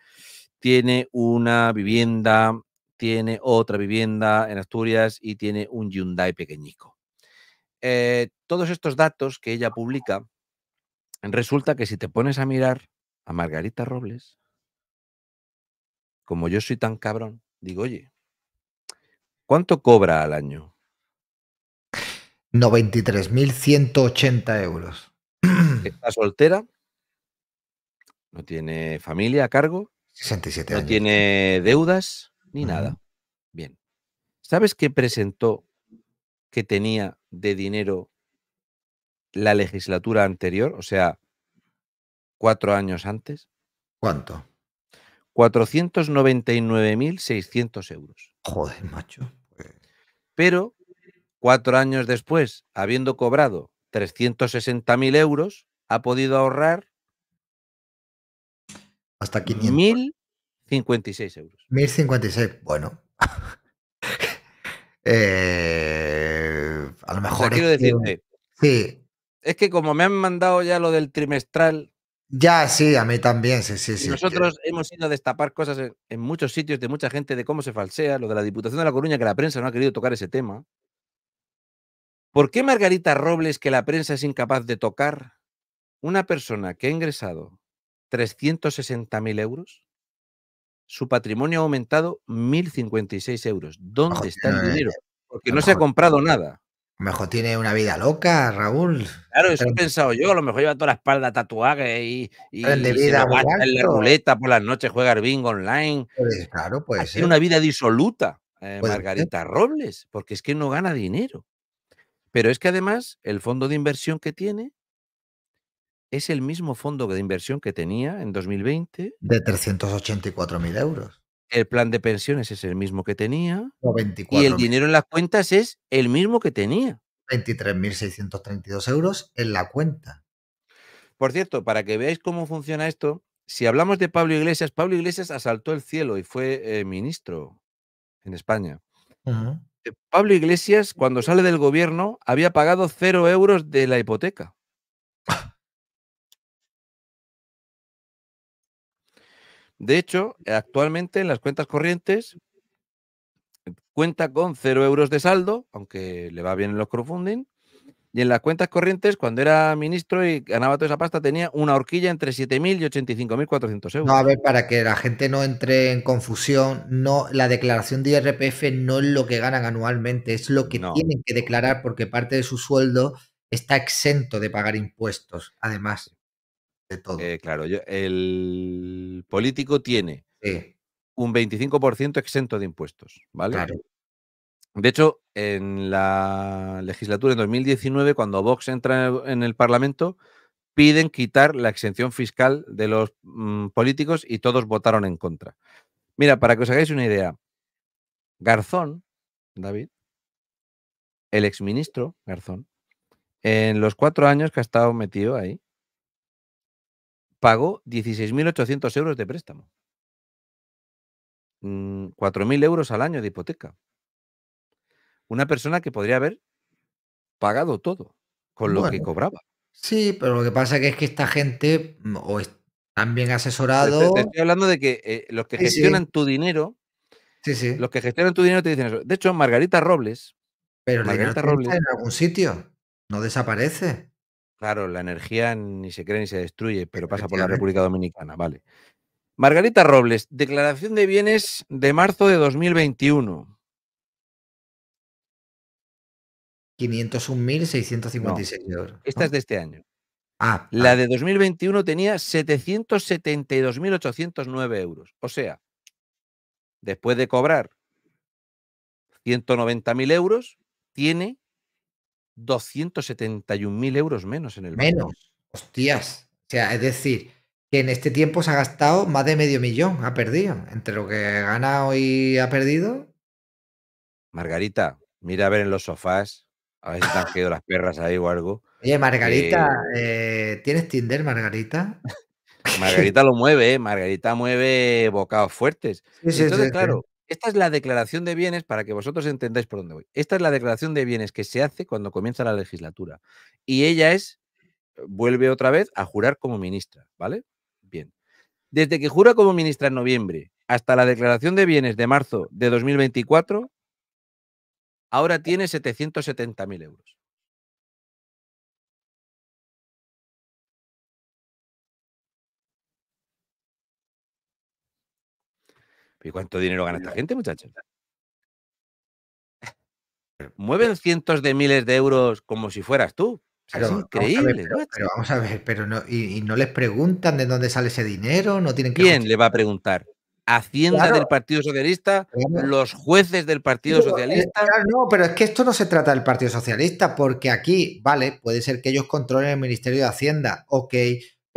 tiene una vivienda, tiene otra vivienda en Asturias y tiene un Hyundai pequeñico. Eh, todos estos datos que ella publica, resulta que si te pones a mirar a Margarita Robles, como yo soy tan cabrón, Digo, oye, ¿cuánto cobra al año? 93.180 euros. [clears throat] Está soltera, no tiene familia a cargo, 67 no tiene deudas ni nada. Bien. ¿Sabes qué presentó que tenía de dinero la legislatura anterior? O sea, cuatro años antes. ¿Cuánto? 499.600 euros. Joder, macho. Pues. Pero cuatro años después, habiendo cobrado 360.000 euros, ha podido ahorrar hasta 1.056 euros. 1.056, bueno. [laughs] Eh, a lo mejor... O quiero sí. Es que como me han mandado ya lo del trimestral, ya, sí, a mí también, sí, sí, Nosotros hemos ido a destapar cosas en, muchos sitios de mucha gente de cómo se falsea, lo de la Diputación de La Coruña, que la prensa no ha querido tocar ese tema. ¿Por qué Margarita Robles, que la prensa es incapaz de tocar, una persona que ha ingresado 360.000 euros, su patrimonio ha aumentado 1.056 euros? ¿Dónde está el dinero? Porque no se ha comprado nada. A lo mejor tiene una vida loca, Raúl. Claro, eso he pensado yo. A lo mejor lleva toda la espalda tatuada y, y, de vida en la ruleta por las noches, juega al bingo online. Pues, claro, ser. Tiene una vida disoluta, eh, Margarita Robles, porque es que no gana dinero. Pero es que además el fondo de inversión que tiene es el mismo fondo de inversión que tenía en 2020. De 384.000 euros. El plan de pensiones es el mismo que tenía. y el dinero en las cuentas es el mismo que tenía. 23.632 euros en la cuenta. Por cierto, para que veáis cómo funciona esto, si hablamos de Pablo Iglesias, Pablo Iglesias asaltó el cielo y fue eh, ministro en España. Eh, Pablo Iglesias, cuando sale del gobierno, había pagado cero euros de la hipoteca. De hecho, eh, actualmente en las cuentas corrientes cuenta con cero euros de saldo, aunque le va bien en los crowdfunding. Y en las cuentas corrientes, cuando era ministro y ganaba toda esa pasta, tenía una horquilla entre 7.000 y 85.400 euros. No, a ver, para que la gente no entre en confusión, no, la declaración de IRPF no es lo que ganan anualmente, es lo que no. tienen que declarar porque parte de su sueldo está exento de pagar impuestos, además. Eh, claro, el político tiene un 25% exento de impuestos, ¿vale? De hecho, en la legislatura en 2019, cuando Vox entra en el Parlamento, piden quitar la exención fiscal de los mm, políticos y todos votaron en contra. Mira, para que os hagáis una idea, Garzón, David, el exministro Garzón, en los cuatro años que ha estado metido ahí, pagó 16.800 euros de préstamo. 4.000 mm, euros al año de hipoteca. Una persona que podría haber pagado todo con lo que cobraba. Sí, pero lo que pasa que es que esta gente mm, o están bien asesorados. Te, estoy hablando de que eh, los que gestionan tu dinero, sí, los que gestionan tu dinero te dicen eso. De hecho, Margarita Robles. Pero Margarita Robles, está en algún sitio, no desaparece. Claro, la energía ni se crea ni se destruye, pero pasa por la República Dominicana, vale. Margarita Robles, declaración de bienes de marzo de 2021. 501.656 euros. Esta es de este año. Ah, la ah. de 2021 tenía 772.809 euros. O sea, después de cobrar 190.000 euros, tiene 271.000 euros menos en el Menos. Hostias. O sea, es decir, que en este tiempo se ha gastado más de medio millón, ha perdido. Entre lo que gana y ha perdido. Margarita, mira a ver en los sofás, a ver si han las perras ahí o algo. Oye, Margarita, eh, ¿tienes Tinder, Margarita? [laughs] Margarita lo mueve, ¿eh? Margarita mueve bocados fuertes. Sí, Entonces, claro, esta es la declaración de bienes para que vosotros entendáis por dónde voy. Esta es la declaración de bienes que se hace cuando comienza la legislatura. Y ella es, eh, vuelve otra vez a jurar como ministra, ¿vale? Bien. Desde que jura como ministra en noviembre hasta la declaración de bienes de marzo de 2024, ahora tiene 770.000 euros. ¿Y cuánto dinero gana esta gente, muchachos? Mueven cientos de miles de euros como si fueras tú. es increíble. Vamos pero, vamos a ver, pero no, y, no les preguntan de dónde sale ese dinero, no tienen ¿Quién le va a preguntar? Hacienda del Partido Socialista, los jueces del Partido eh, Socialista. no, pero es que esto no se trata del Partido Socialista, porque aquí, vale, puede ser que ellos controlen el Ministerio de Hacienda, ok,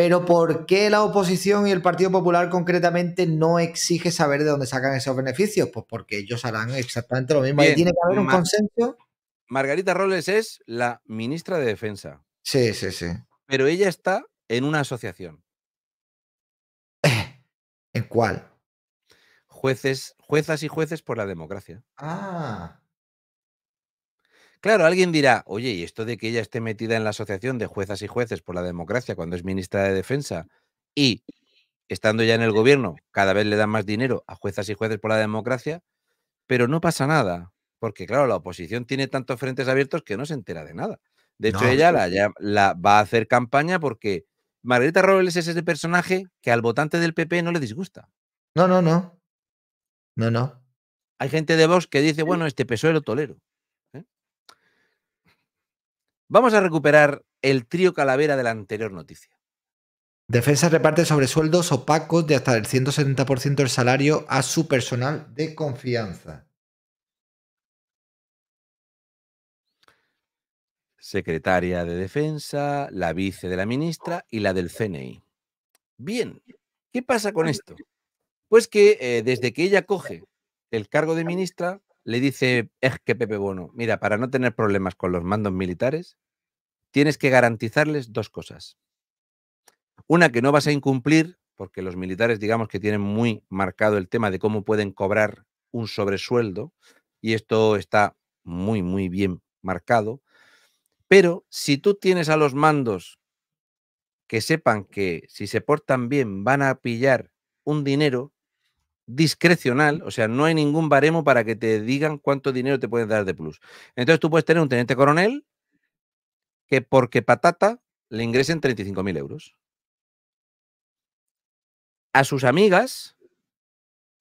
pero ¿por qué la oposición y el Partido Popular concretamente no exige saber de dónde sacan esos beneficios? Pues porque ellos harán exactamente lo mismo. tiene que haber un consenso. Margarita Robles es la ministra de Defensa. Sí, sí, sí. Pero ella está en una asociación. ¿En cuál? Jueces, juezas y jueces por la democracia. Ah. Claro, alguien dirá, oye, ¿y esto de que ella esté metida en la Asociación de Juezas y Jueces por la Democracia cuando es ministra de Defensa y estando ya en el gobierno cada vez le dan más dinero a juezas y jueces por la democracia? Pero no pasa nada, porque claro, la oposición tiene tantos frentes abiertos que no se entera de nada. De hecho, ella la, va a hacer campaña porque Margarita Robles es ese personaje que al votante del PP no le disgusta. No, no, no. No, no. Hay gente de Vox que dice, bueno, este PSOE lo tolero. Vamos a recuperar el trío calavera de la anterior noticia. Defensa reparte sobresueldos opacos de hasta el 170% del salario a su personal de confianza. Secretaria de Defensa, la vice de la ministra y la del CNI. Bien, ¿qué pasa con esto? Pues que eh, desde que ella coge el cargo de ministra, le dice es que Pepe Bono, mira, para no tener problemas con los mandos militares, tienes que garantizarles dos cosas. Una que no vas a incumplir, porque los militares digamos que tienen muy marcado el tema de cómo pueden cobrar un sobresueldo, y esto está muy, muy bien marcado. Pero si tú tienes a los mandos que sepan que si se portan bien van a pillar un dinero, discrecional, o sea, no hay ningún baremo para que te digan cuánto dinero te pueden dar de plus. Entonces tú puedes tener un teniente coronel que porque patata le ingresen 35.000 euros. A sus amigas,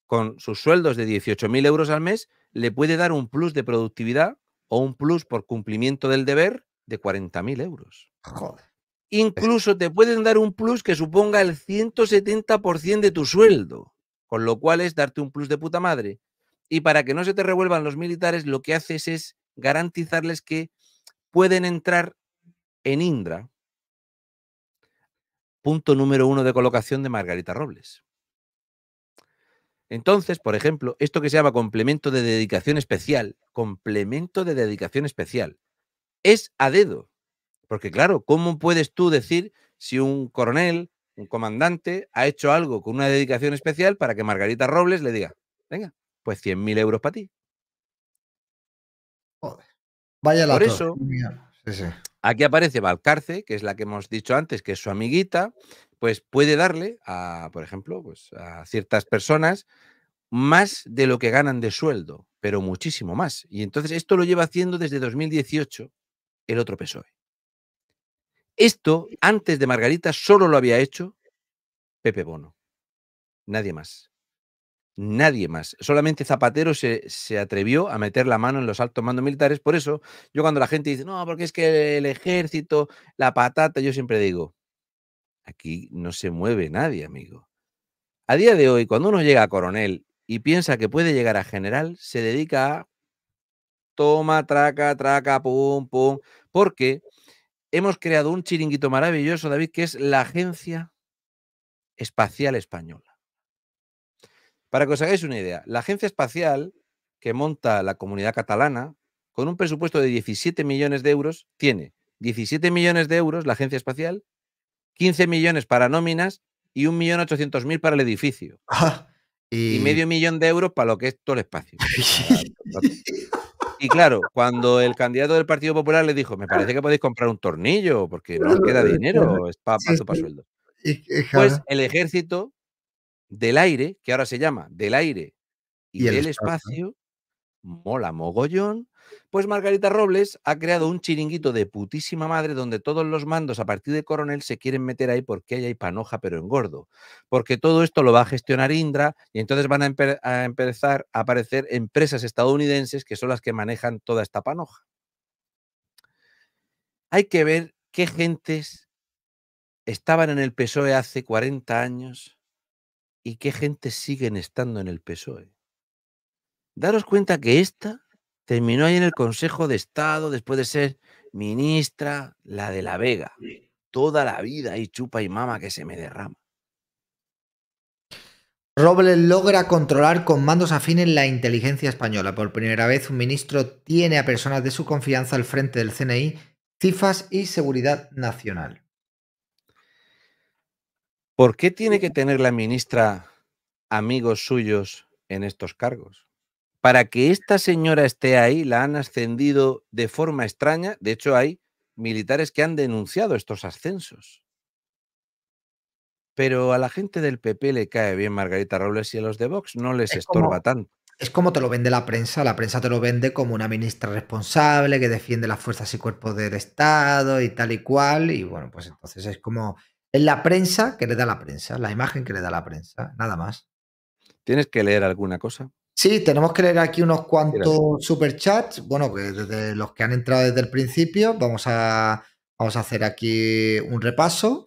con sus sueldos de 18.000 euros al mes, le puede dar un plus de productividad o un plus por cumplimiento del deber de 40.000 euros. Incluso te pueden dar un plus que suponga el 170% de tu sueldo con lo cual es darte un plus de puta madre. Y para que no se te revuelvan los militares, lo que haces es garantizarles que pueden entrar en Indra. Punto número uno de colocación de Margarita Robles. Entonces, por ejemplo, esto que se llama complemento de dedicación especial, complemento de dedicación especial, es a dedo. Porque claro, ¿cómo puedes tú decir si un coronel un comandante, ha hecho algo con una dedicación especial para que Margarita Robles le diga, venga, pues 100.000 euros para ti. Joder. Vaya la Por eso, aquí aparece Valcarce, que es la que hemos dicho antes, que es su amiguita, pues puede darle a, por ejemplo, pues a ciertas personas más de lo que ganan de sueldo, pero muchísimo más. Y entonces esto lo lleva haciendo desde 2018 el otro PSOE. Esto, antes de Margarita, solo lo había hecho Pepe Bono. Nadie más. Nadie más. Solamente Zapatero se, atrevió a meter la mano en los altos mandos militares. Por eso, yo cuando la gente dice, no, porque es que el ejército, la patata, yo siempre digo, aquí no se mueve nadie, amigo. A día de hoy, cuando uno llega a coronel y piensa que puede llegar a general, se dedica a toma, traca, traca, pum, pum, porque hemos creado un chiringuito maravilloso, David, que es la Agencia Espacial Española. Para que os hagáis una idea, la Agencia Espacial que monta la comunidad catalana, con un presupuesto de 17 millones de euros, tiene 17 millones de euros la Agencia Espacial, 15 millones para nóminas y 1.800.000 para el edificio. Ah, y... y... medio millón de euros para lo que es todo el espacio. [laughs] Y claro, cuando el candidato del Partido Popular le dijo, me parece que podéis comprar un tornillo porque no os queda dinero, [laughs] es para sueldo. Pues el ejército del aire, que ahora se llama del aire y, del espacio, mola mogollón pues Margarita Robles ha creado un chiringuito de putísima madre donde todos los mandos a partir de coronel se quieren meter ahí porque hay panoja pero engordo. Porque todo esto lo va a gestionar Indra y entonces van a, a empezar a aparecer empresas estadounidenses que son las que manejan toda esta panoja. Hay que ver qué gentes estaban en el PSOE hace 40 años y qué gentes siguen estando en el PSOE. Daros cuenta que esta Terminó ahí en el Consejo de Estado después de ser ministra, la de la Vega. Toda la vida y chupa y mama que se me derrama. Robles logra controlar con mandos afines la inteligencia española. Por primera vez, un ministro tiene a personas de su confianza al frente del CNI, CIFAS y Seguridad Nacional. ¿Por qué tiene que tener la ministra amigos suyos en estos cargos? para que esta señora esté ahí, la han ascendido de forma extraña. De hecho, hay militares que han denunciado estos ascensos. Pero a la gente del PP le cae bien Margarita Robles y a los de Vox no les estorba tanto. Es como te lo vende la prensa. La prensa te lo vende como una ministra responsable que defiende las fuerzas y cuerpos del Estado y tal y cual. Y bueno, pues entonces es como. Es la prensa que le da la prensa, la imagen que le da la prensa, nada más. ¿Tienes que leer alguna cosa? Sí, tenemos que leer aquí unos cuantos superchats. Bueno, que desde los que han entrado desde el principio, vamos a, vamos a hacer aquí un repaso.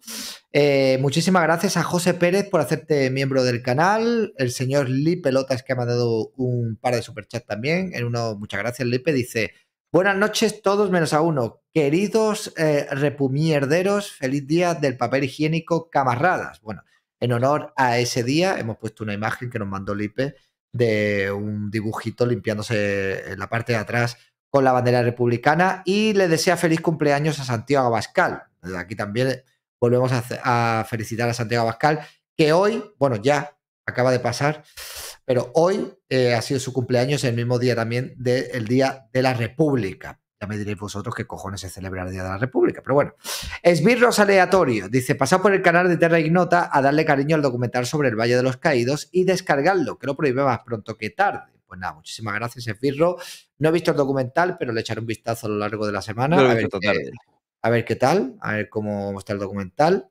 Eh, muchísimas gracias a José Pérez por hacerte miembro del canal. El señor Lipe Pelotas que ha mandado un par de superchats también. En uno, muchas gracias, Lipe. Dice: Buenas noches, todos menos a uno. Queridos eh, repumierderos, feliz día del papel higiénico, camarradas. Bueno, en honor a ese día, hemos puesto una imagen que nos mandó Lipe de un dibujito limpiándose en la parte de atrás con la bandera republicana y le desea feliz cumpleaños a Santiago Abascal. aquí también volvemos a, felicitar a Santiago Abascal, que hoy, bueno, ya acaba de pasar, pero hoy eh, ha sido su cumpleaños el mismo día también del Día de la República. Ya me diréis vosotros qué cojones se celebra el Día de la República, pero bueno. Esbirros Aleatorio Dice, pasad por el canal de Terra Ignota a darle cariño al documental sobre el Valle de los Caídos y descargarlo, que lo prohíbe más pronto que tarde. Pues nada, muchísimas gracias, Esbirro. No he visto el documental, pero le echaré un vistazo a lo largo de la semana. a, ver qué, tal, a ver cómo está el documental.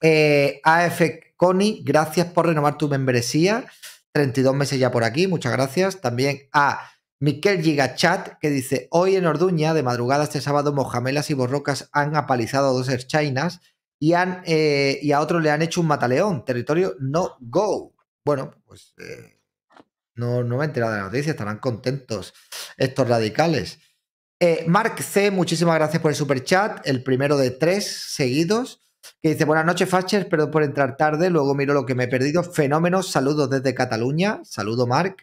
Eh, AF Connie, gracias por renovar tu membresía. 32 meses ya por aquí, muchas gracias. También a... Ah, Miquel chat que dice, hoy en Orduña, de madrugada este sábado, mojamelas y borrocas han apalizado a dos erchainas y, han, eh, y a otro le han hecho un mataleón, territorio no go. Bueno, pues eh, no, no, me he enterado de la noticia, estarán contentos estos radicales. Eh, Mark C, muchísimas gracias por el super chat, el primero de tres seguidos, que dice, buenas noches Faches, perdón por entrar tarde, luego miro lo que me he perdido, fenómenos, saludos desde Cataluña, saludo Mark.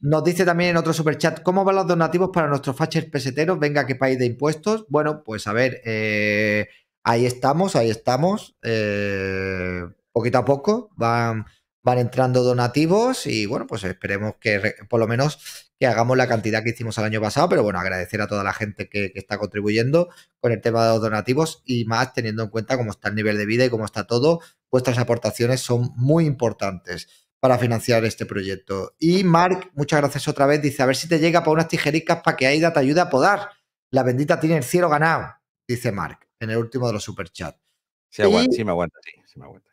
Nos dice también en otro superchat, ¿cómo van los donativos para nuestros fachers peseteros? Venga, que país de impuestos. Bueno, pues a ver, eh, ahí estamos, ahí estamos. Eh, poquito a poco van, van entrando donativos y bueno, pues esperemos que por lo menos que hagamos la cantidad que hicimos el año pasado, pero bueno, agradecer a toda la gente que, que, está contribuyendo con el tema de los donativos y más teniendo en cuenta cómo está el nivel de vida y cómo está todo, vuestras aportaciones son muy importantes para financiar este proyecto. Y Mark, muchas gracias otra vez, dice, a ver si te llega para unas tijericas para que Aida te ayude a podar. La bendita tiene el cielo ganado, dice Mark, en el último de los superchats. Sí, me aguanta, sí, aguanta.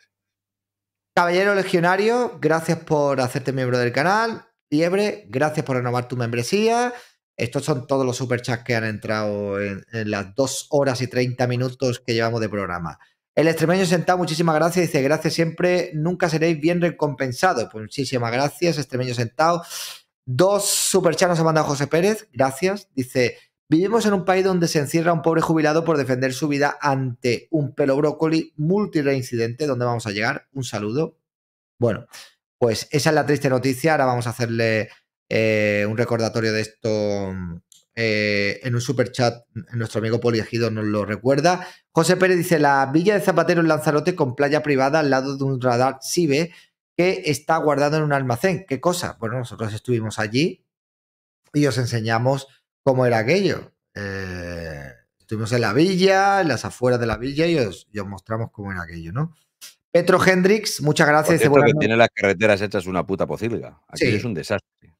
Caballero Legionario, gracias por hacerte miembro del canal. Liebre, gracias por renovar tu membresía. Estos son todos los superchats que han entrado en, las dos horas y treinta minutos que llevamos de programa. El extremeño sentado, muchísimas gracias. Dice, gracias siempre, nunca seréis bien recompensados. Pues muchísimas gracias, extremeño sentado. Dos superchats nos ha mandado José Pérez, gracias. Dice, vivimos en un país donde se encierra un pobre jubilado por defender su vida ante un pelo brócoli multireincidente. ¿Dónde vamos a llegar? Un saludo. Bueno, pues esa es la triste noticia. Ahora vamos a hacerle eh, un recordatorio de esto eh, en un super chat, mm, nuestro amigo Poliagido nos lo recuerda. José Pérez dice: La villa de Zapatero en Lanzarote con playa privada al lado de un radar SIBE que está guardado en un almacén. ¿Qué cosa? Bueno, nosotros estuvimos allí y os enseñamos cómo era aquello. Eh, estuvimos en la villa, en las afueras de la villa y os, mostramos cómo era aquello, ¿no? Petro Hendrix, muchas gracias. tiene las carreteras hechas una puta pocilga. Aquí es un desastre.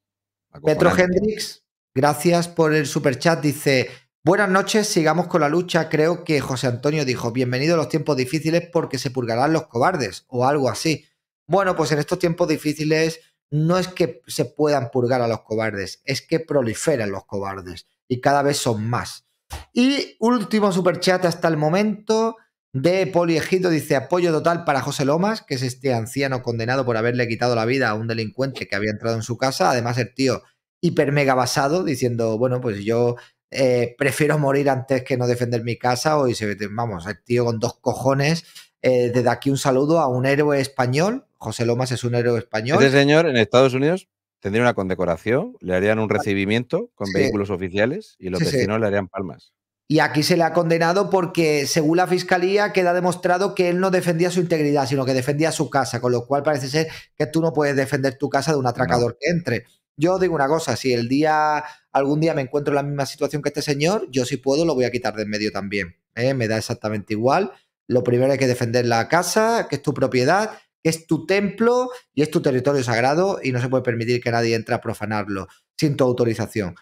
Petro Hendrix, Gracias por el superchat. Dice, buenas noches, sigamos con la lucha. Creo que José Antonio dijo, bienvenido a los tiempos difíciles porque se purgarán los cobardes o algo así. Bueno, pues en estos tiempos difíciles no es que se puedan purgar a los cobardes, es que proliferan los cobardes y cada vez son más. Y último superchat hasta el momento de Poliejito dice apoyo total para José Lomas, que es este anciano condenado por haberle quitado la vida a un delincuente que había entrado en su casa. Además, el tío hiper mega basado, diciendo, bueno, pues yo eh, prefiero morir antes que no defender mi casa, o se, vamos, el tío con dos cojones. Eh, desde aquí un saludo a un héroe español. José Lomas es un héroe español. ese señor en Estados Unidos tendría una condecoración, le harían un recibimiento con vehículos oficiales y los sí, vecinos le harían palmas. Y aquí se le ha condenado porque, según la fiscalía, queda demostrado que él no defendía su integridad, sino que defendía su casa, con lo cual parece ser que tú no puedes defender tu casa de un atracador que entre. Yo digo una cosa, si el día, algún día me encuentro en la misma situación que este señor, yo si puedo lo voy a quitar de en medio también. ¿eh? Me da exactamente igual. Lo primero hay que defender la casa, que es tu propiedad, que es tu templo y es tu territorio sagrado y no se puede permitir que nadie entre a profanarlo sin tu autorización.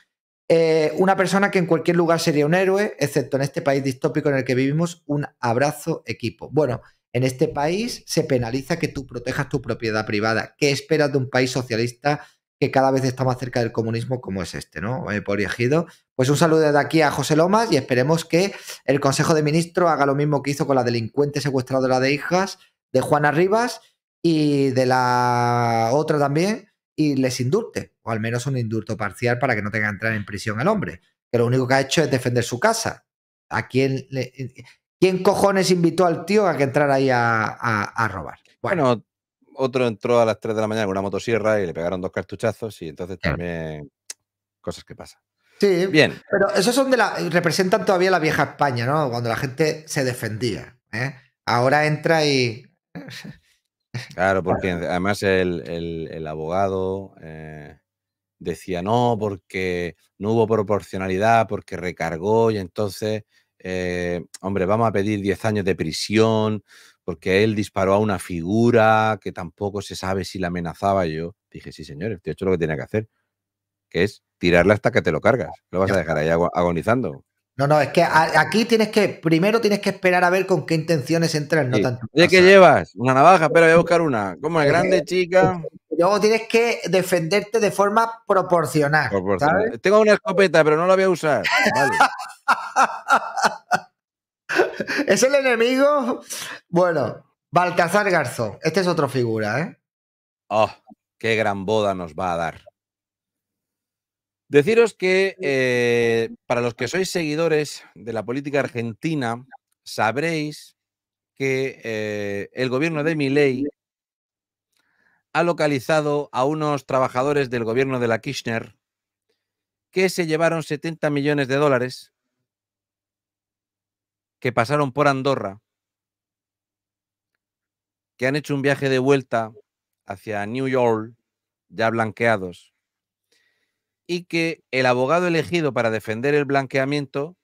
Eh, una persona que en cualquier lugar sería un héroe, excepto en este país distópico en el que vivimos, un abrazo equipo. Bueno, en este país se penaliza que tú protejas tu propiedad privada. ¿Qué esperas de un país socialista que cada vez está más cerca del comunismo como es este, ¿no? Eh, por ejido. Pues un saludo desde aquí a José Lomas y esperemos que el Consejo de Ministros haga lo mismo que hizo con la delincuente secuestradora de hijas de Juana Rivas y de la otra también y les indulte, o al menos un indulto parcial para que no tenga que entrar en prisión el hombre, que lo único que ha hecho es defender su casa. ¿A quién, eh, quién cojones invitó al tío a que entrara ahí a, robar? bueno otro entró a las 3 de la mañana con una motosierra y le pegaron dos cartuchazos y entonces también cosas que pasan. Sí, bien. Pero esos son de la. representan todavía la vieja España, ¿no? Cuando la gente se defendía. ¿eh? Ahora entra y. [laughs] Claro, porque además el, abogado eh, decía no, porque no hubo proporcionalidad, porque recargó y entonces, eh, hombre, vamos a pedir 10 años de prisión porque él disparó a una figura que tampoco se sabe si la amenazaba. Yo dije, sí, señores, te he hecho lo que tiene que hacer, que es tirarla hasta que te lo cargas. Lo vas a dejar ahí agonizando. No, no, es que aquí tienes que, primero tienes que esperar a ver con qué intenciones entrar, no tanto. ¿De qué llevas? Una navaja, pero voy a buscar una. ¿Cómo es eh, grande, eh, chica? Luego tienes que defenderte de forma proporcional. Tengo una escopeta, pero no la voy a usar. Vale. [laughs] [laughs] ¿Es el enemigo? Bueno, Baltasar Garzón. Este es otro figura, ¿eh? ¡Oh! ¡Qué gran boda nos va a dar! Deciros que eh, para los que sois seguidores de la política argentina, sabréis que eh, el gobierno de Milei ha localizado a unos trabajadores del gobierno de la Kirchner que se llevaron 70 millones de dólares que pasaron por Andorra, que han hecho un viaje de vuelta hacia New York ya blanqueados y que el abogado elegido para defender el blanqueamiento...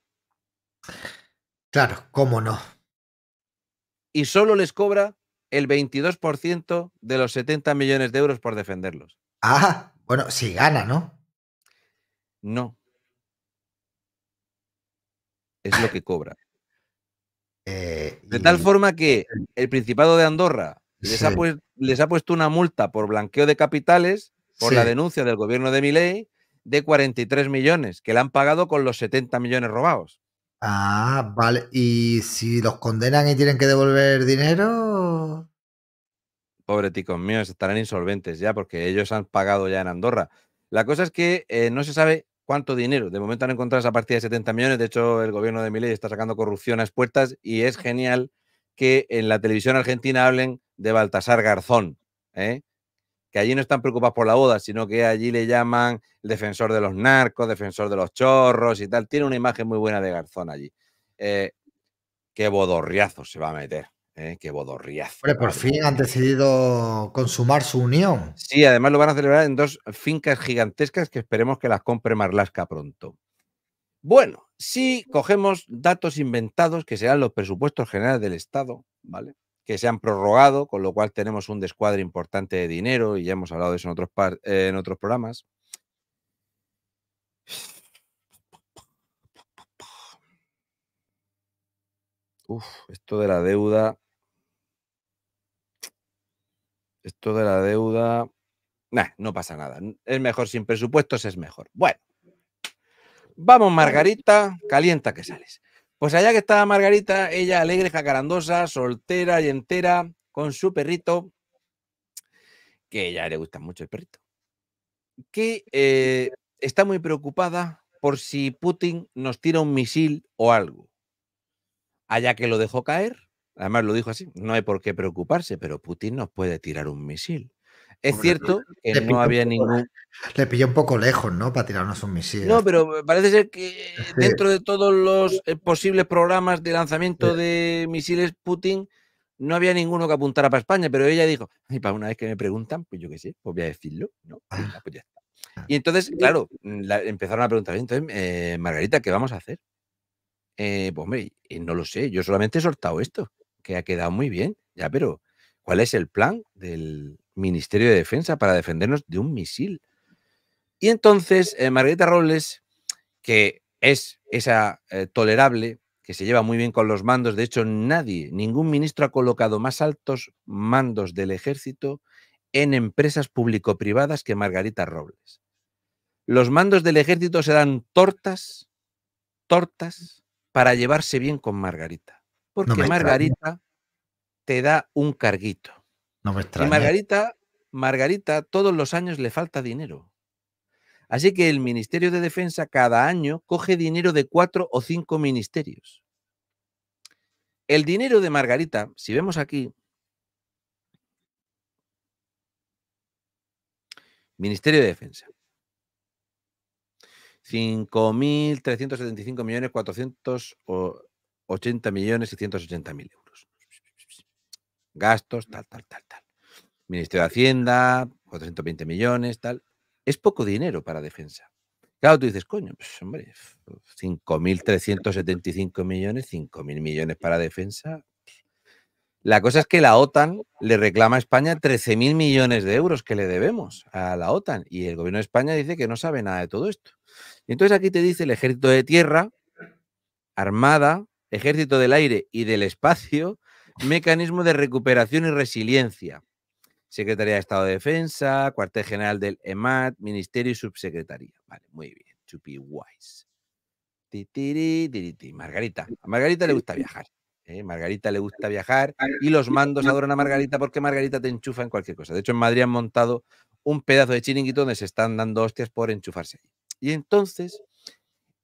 Claro, cómo no. Y solo les cobra el 22% de los 70 millones de euros por defenderlos. Ah, bueno, si gana, ¿no? No. Es lo que cobra. Eh, de tal forma que este el Principado de Andorra pues, les, ha puesto una multa por blanqueo de capitales por la denuncia del gobierno de Miley de 43 millones, que la han pagado con los 70 millones robados. Ah, vale. ¿Y si los condenan y tienen que devolver dinero? Pobre ticos míos, estarán insolventes ya porque ellos han pagado ya en Andorra. La cosa es que eh, no se sabe cuánto dinero. De momento han encontrado esa partida de 70 millones. De hecho, el gobierno de Milei está sacando corrupción a expuestas y es genial que en la televisión argentina hablen de Baltasar Garzón, ¿eh? que allí no están preocupados por la boda, sino que allí le llaman defensor de los narcos, defensor de los chorros y tal. Tiene una imagen muy buena de Garzón allí. Eh, qué bodorriazo se va a meter. Eh, que bodorriazo. por fin han decidido consumar su unión. Sí, además lo van a celebrar en dos fincas gigantescas que esperemos que las compre Marlaska pronto. Bueno, si cogemos datos inventados que serán los presupuestos generales del Estado, ¿vale? Que se han prorrogado, con lo cual tenemos un descuadre importante de dinero y ya hemos hablado de eso en otros, eh, en otros programas. Uf, esto de la deuda esto de la deuda. Nah, no pasa nada. Es mejor sin presupuestos, es mejor. Bueno. Vamos, Margarita, calienta que sales. Pues allá que estaba Margarita, ella alegre, jacarandosa, soltera y entera, con su perrito, que a ella le gusta mucho el perrito, que eh, está muy preocupada por si Putin nos tira un misil o algo. Allá que lo dejó caer, Además lo dijo así, no hay por qué preocuparse, pero Putin nos puede tirar un misil. Es cierto que no había ningún... Le pilló un poco lejos, ¿no? Para tirarnos un misil. No, pero eh, parece ser que [laughs] eh, dentro de todos los eh, posibles programas de lanzamiento de misiles Putin, no había ninguno que apuntara para España, pero ella dijo, y para una vez que me preguntan, pues yo qué sé, pues voy a decirlo, ¿no? Y entonces, claro, empezaron a preguntar, entonces, Margarita, ¿qué vamos a hacer? pues hombre, no lo sé, yo solamente he soltado esto que ha quedado muy bien, ya, pero ¿cuál es el plan del Ministerio de Defensa para defendernos de un misil? Y entonces eh, Margarita Robles, que es esa eh, tolerable, que se lleva muy bien con los mandos, de hecho nadie, ningún ministro ha colocado más altos mandos del ejército en empresas público-privadas que Margarita Robles. Los mandos del ejército se dan tortas, tortas, para llevarse bien con Margarita. Porque Margarita te da un carguito. No Y Margarita, Margarita todos los años le falta dinero. Así que el Ministerio de Defensa cada año coge dinero de cuatro o cinco ministerios. El dinero de Margarita, si vemos aquí, Ministerio de Defensa. 5.375.400 80 millones y 180 mil euros. Gastos, tal, tal, tal, tal. Ministerio de Hacienda, 420 millones, tal. Es poco dinero para defensa. Claro, tú dices, coño, pues hombre, 5.375 millones, 5.000 millones para defensa. La cosa es que la OTAN le reclama a España 13.000 millones de euros que le debemos a la OTAN y el gobierno de España dice que no sabe nada de todo esto. Y entonces aquí te dice el ejército de tierra, armada, Ejército del Aire y del Espacio, Mecanismo de Recuperación y Resiliencia, Secretaría de Estado de Defensa, Cuartel General del EMAT, Ministerio y Subsecretaría. Vale, muy bien, to be wise. Margarita, a Margarita le gusta viajar. ¿eh? Margarita le gusta viajar ah, y los mandos adoran a Margarita porque Margarita te enchufa en cualquier cosa. De hecho, en Madrid han montado un pedazo de chiringuito donde se están dando hostias por enchufarse allí. Y entonces,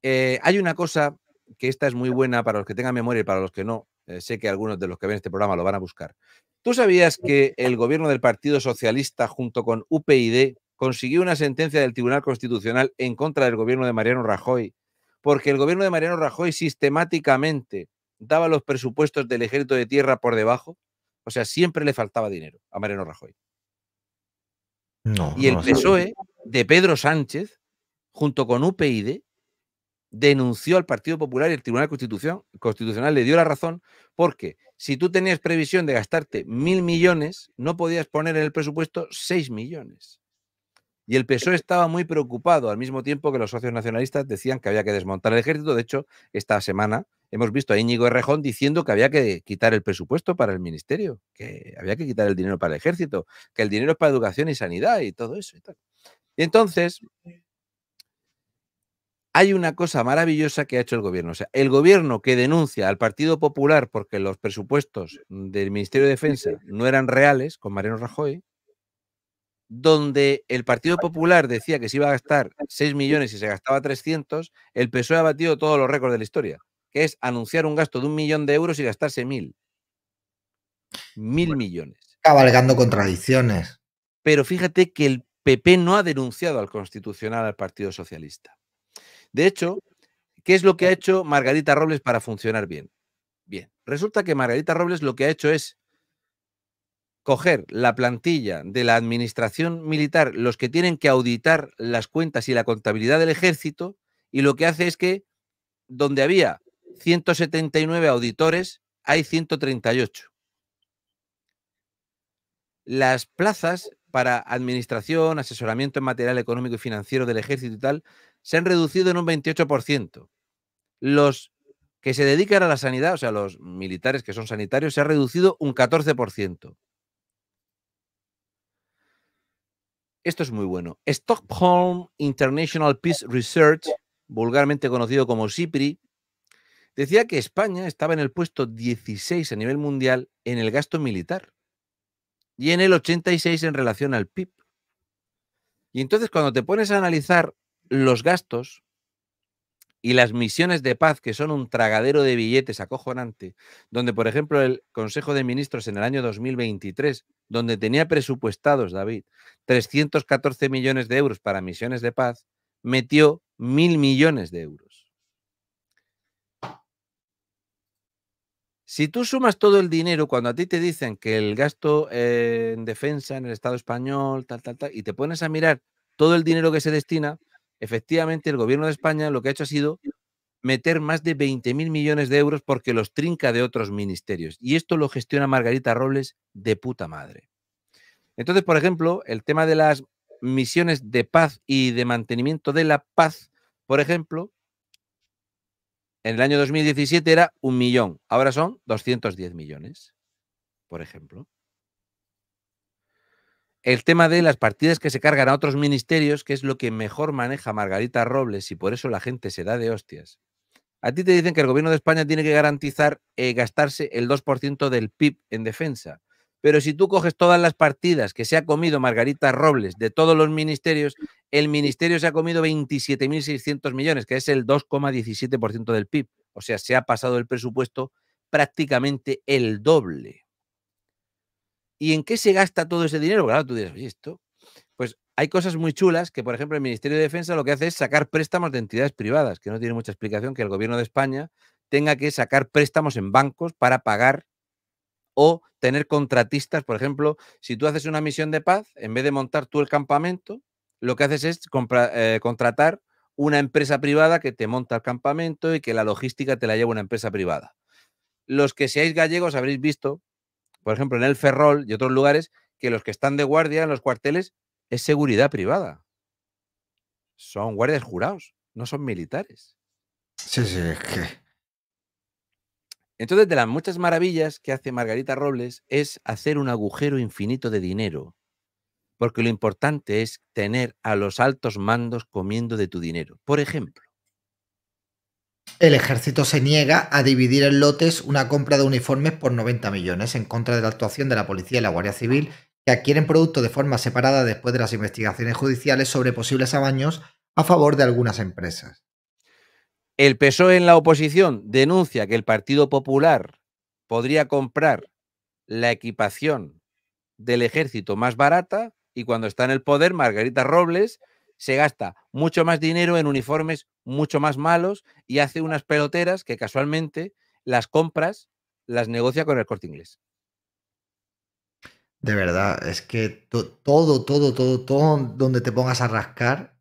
eh, hay una cosa que esta es muy buena para los que tengan memoria y para los que no. Eh, sé que algunos de los que ven este programa lo van a buscar. ¿Tú sabías que el gobierno del Partido Socialista junto con UPyD consiguió una sentencia del Tribunal Constitucional en contra del gobierno de Mariano Rajoy? Porque el gobierno de Mariano Rajoy sistemáticamente daba los presupuestos del ejército de tierra por debajo. O sea, siempre le faltaba dinero a Mariano Rajoy. y el PSOE de Pedro Sánchez, junto con UPyD, denunció al Partido Popular y el Tribunal Constitucional le dio la razón porque si tú tenías previsión de gastarte mil millones, no podías poner en el presupuesto seis millones. Y el PSOE estaba muy preocupado, al mismo tiempo que los socios nacionalistas decían que había que desmontar el ejército. De hecho, esta semana hemos visto a Íñigo Errejón diciendo que había que quitar el presupuesto para el ministerio, que había que quitar el dinero para el ejército, que el dinero es para educación y sanidad y todo eso. Y entonces, hay una cosa maravillosa que ha hecho el gobierno. O sea, el gobierno que denuncia al Partido Popular porque los presupuestos del Ministerio de Defensa no eran reales con Mariano Rajoy, donde el Partido Popular decía que se iba a gastar 6 [laughs] millones y se gastaba 300, el PSOE ha batido todos los récords de la historia, que es anunciar un gasto de un millón de euros y gastarse mil. Mil millones. Cabalgando contradicciones. Pero fíjate que el PP no ha denunciado al Constitucional al Partido Socialista. De hecho, ¿qué es lo que ha hecho Margarita Robles para funcionar bien? Bien, resulta que Margarita Robles lo que ha hecho es coger la plantilla de la administración militar, los que tienen que auditar las cuentas y la contabilidad del ejército, y lo que hace es que donde había 179 auditores, hay 138. Las plazas para administración, asesoramiento en material económico y financiero del ejército y tal, se han reducido en un 28%. Los que se dedican a la sanidad, o sea, los militares que son sanitarios, se ha reducido un 14%. Esto es muy bueno. Stockholm International Peace Research, vulgarmente conocido como SIPRI, decía que España estaba en el puesto 16 a nivel mundial en el gasto militar y en el 86 en relación al PIB. Y entonces cuando te pones a analizar los gastos y las misiones de paz, que son un tragadero de billetes acojonante, donde, por ejemplo, el Consejo de Ministros en el año 2023, donde tenía presupuestados, David, 314 millones de euros para misiones de paz, metió mil millones de euros. Si tú sumas todo el dinero, cuando a ti te dicen que el gasto en defensa en el Estado español, tal, tal, tal, y te pones a mirar todo el dinero que se destina, efectivamente el gobierno de España lo que ha hecho ha sido meter más de 20.000 millones de euros porque los trinca de otros ministerios. Y esto lo gestiona Margarita Robles de puta madre. Entonces, por ejemplo, el tema de las misiones de paz y de mantenimiento de la paz, por ejemplo, en el año 2017 era un millón, ahora son 210 millones, por ejemplo el tema de las partidas que se cargan a otros ministerios, que es lo que mejor maneja Margarita Robles y por eso la gente se da de hostias. A ti te dicen que el gobierno de España tiene que garantizar eh, gastarse el 2% del PIB en defensa. Pero si tú coges todas las partidas que se ha comido Margarita Robles de todos los ministerios, el ministerio se ha comido 27.600 millones, que es el 2,17% del PIB. O sea, se ha pasado el presupuesto prácticamente el doble. ¿Y en qué se gasta todo ese dinero? Claro, tú dices, esto. Pues hay cosas muy chulas que, por ejemplo, el Ministerio de Defensa lo que hace es sacar préstamos de entidades privadas, que no tiene mucha explicación que el gobierno de España tenga que sacar préstamos en bancos para pagar o tener contratistas. Por ejemplo, si tú haces una misión de paz, en vez de montar tú el campamento, lo que haces es eh, contratar una empresa privada que te monta el campamento y que la logística te la lleva una empresa privada. Los que seáis gallegos habréis visto por ejemplo, en el Ferrol y otros lugares, que los que están de guardia en los cuarteles es seguridad privada. Son guardias jurados, no son militares. Sí, sí, es que. Entonces, de las muchas maravillas que hace Margarita Robles es hacer un agujero infinito de dinero, porque lo importante es tener a los altos mandos comiendo de tu dinero. Por ejemplo, el ejército se niega a dividir en lotes una compra de uniformes por 90 millones en contra de la actuación de la policía y la Guardia Civil, que adquieren productos de forma separada después de las investigaciones judiciales sobre posibles amaños a favor de algunas empresas. El PSOE en la oposición denuncia que el Partido Popular podría comprar la equipación del ejército más barata y cuando está en el poder Margarita Robles se gasta mucho más dinero en uniformes mucho más malos y hace unas peloteras que casualmente las compras, las negocia con el corte inglés. De verdad, es que todo, todo, todo, todo donde te pongas a rascar,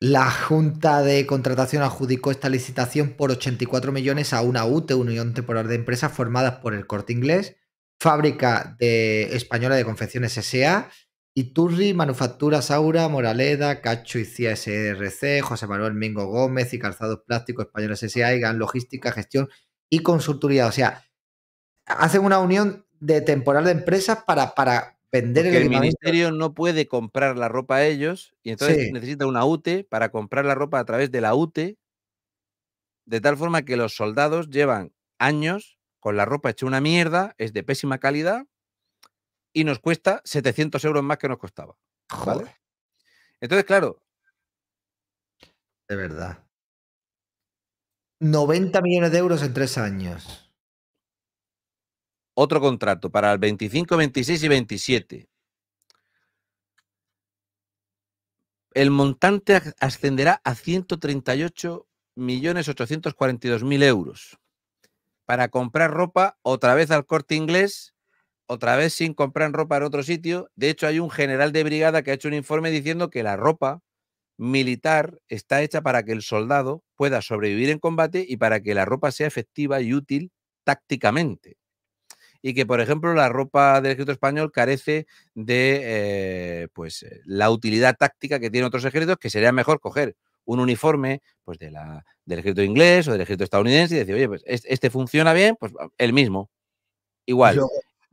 la Junta de Contratación adjudicó esta licitación por 84 millones a una UTE, Unión Temporal de Empresas, formadas por el corte inglés, fábrica de española de confecciones SA, Iturri, Manufactura Saura, Moraleda, Cacho y CIA José Manuel Mingo Gómez y Calzados Plásticos Españoles S.A. GAN Logística, Gestión y Consultoría. O sea, hacen una unión de temporal de empresas para, para vender el El ministerio no puede comprar la ropa a ellos y entonces necesita una UTE para comprar la ropa a través de la UTE, de tal forma que los soldados llevan años con la ropa hecha una mierda, es de pésima calidad y nos cuesta 700 euros más que nos costaba. ¿vale? Entonces, claro. De verdad. 90 millones de euros en tres años. Otro contrato para el 25, 26 y 27. El montante ascenderá a 138.842.000 euros para comprar ropa otra vez al corte inglés otra vez sin comprar ropa en otro sitio. De hecho, hay un general de brigada que ha hecho un informe diciendo que la ropa militar está hecha para que el soldado pueda sobrevivir en combate y para que la ropa sea efectiva y útil tácticamente. Y que, por ejemplo, la ropa del ejército español carece de eh, pues, eh, la utilidad táctica que tienen otros ejércitos, que sería mejor coger un uniforme pues, de la, del ejército inglés o del ejército estadounidense y decir, oye, pues este funciona bien, pues el mismo. Igual.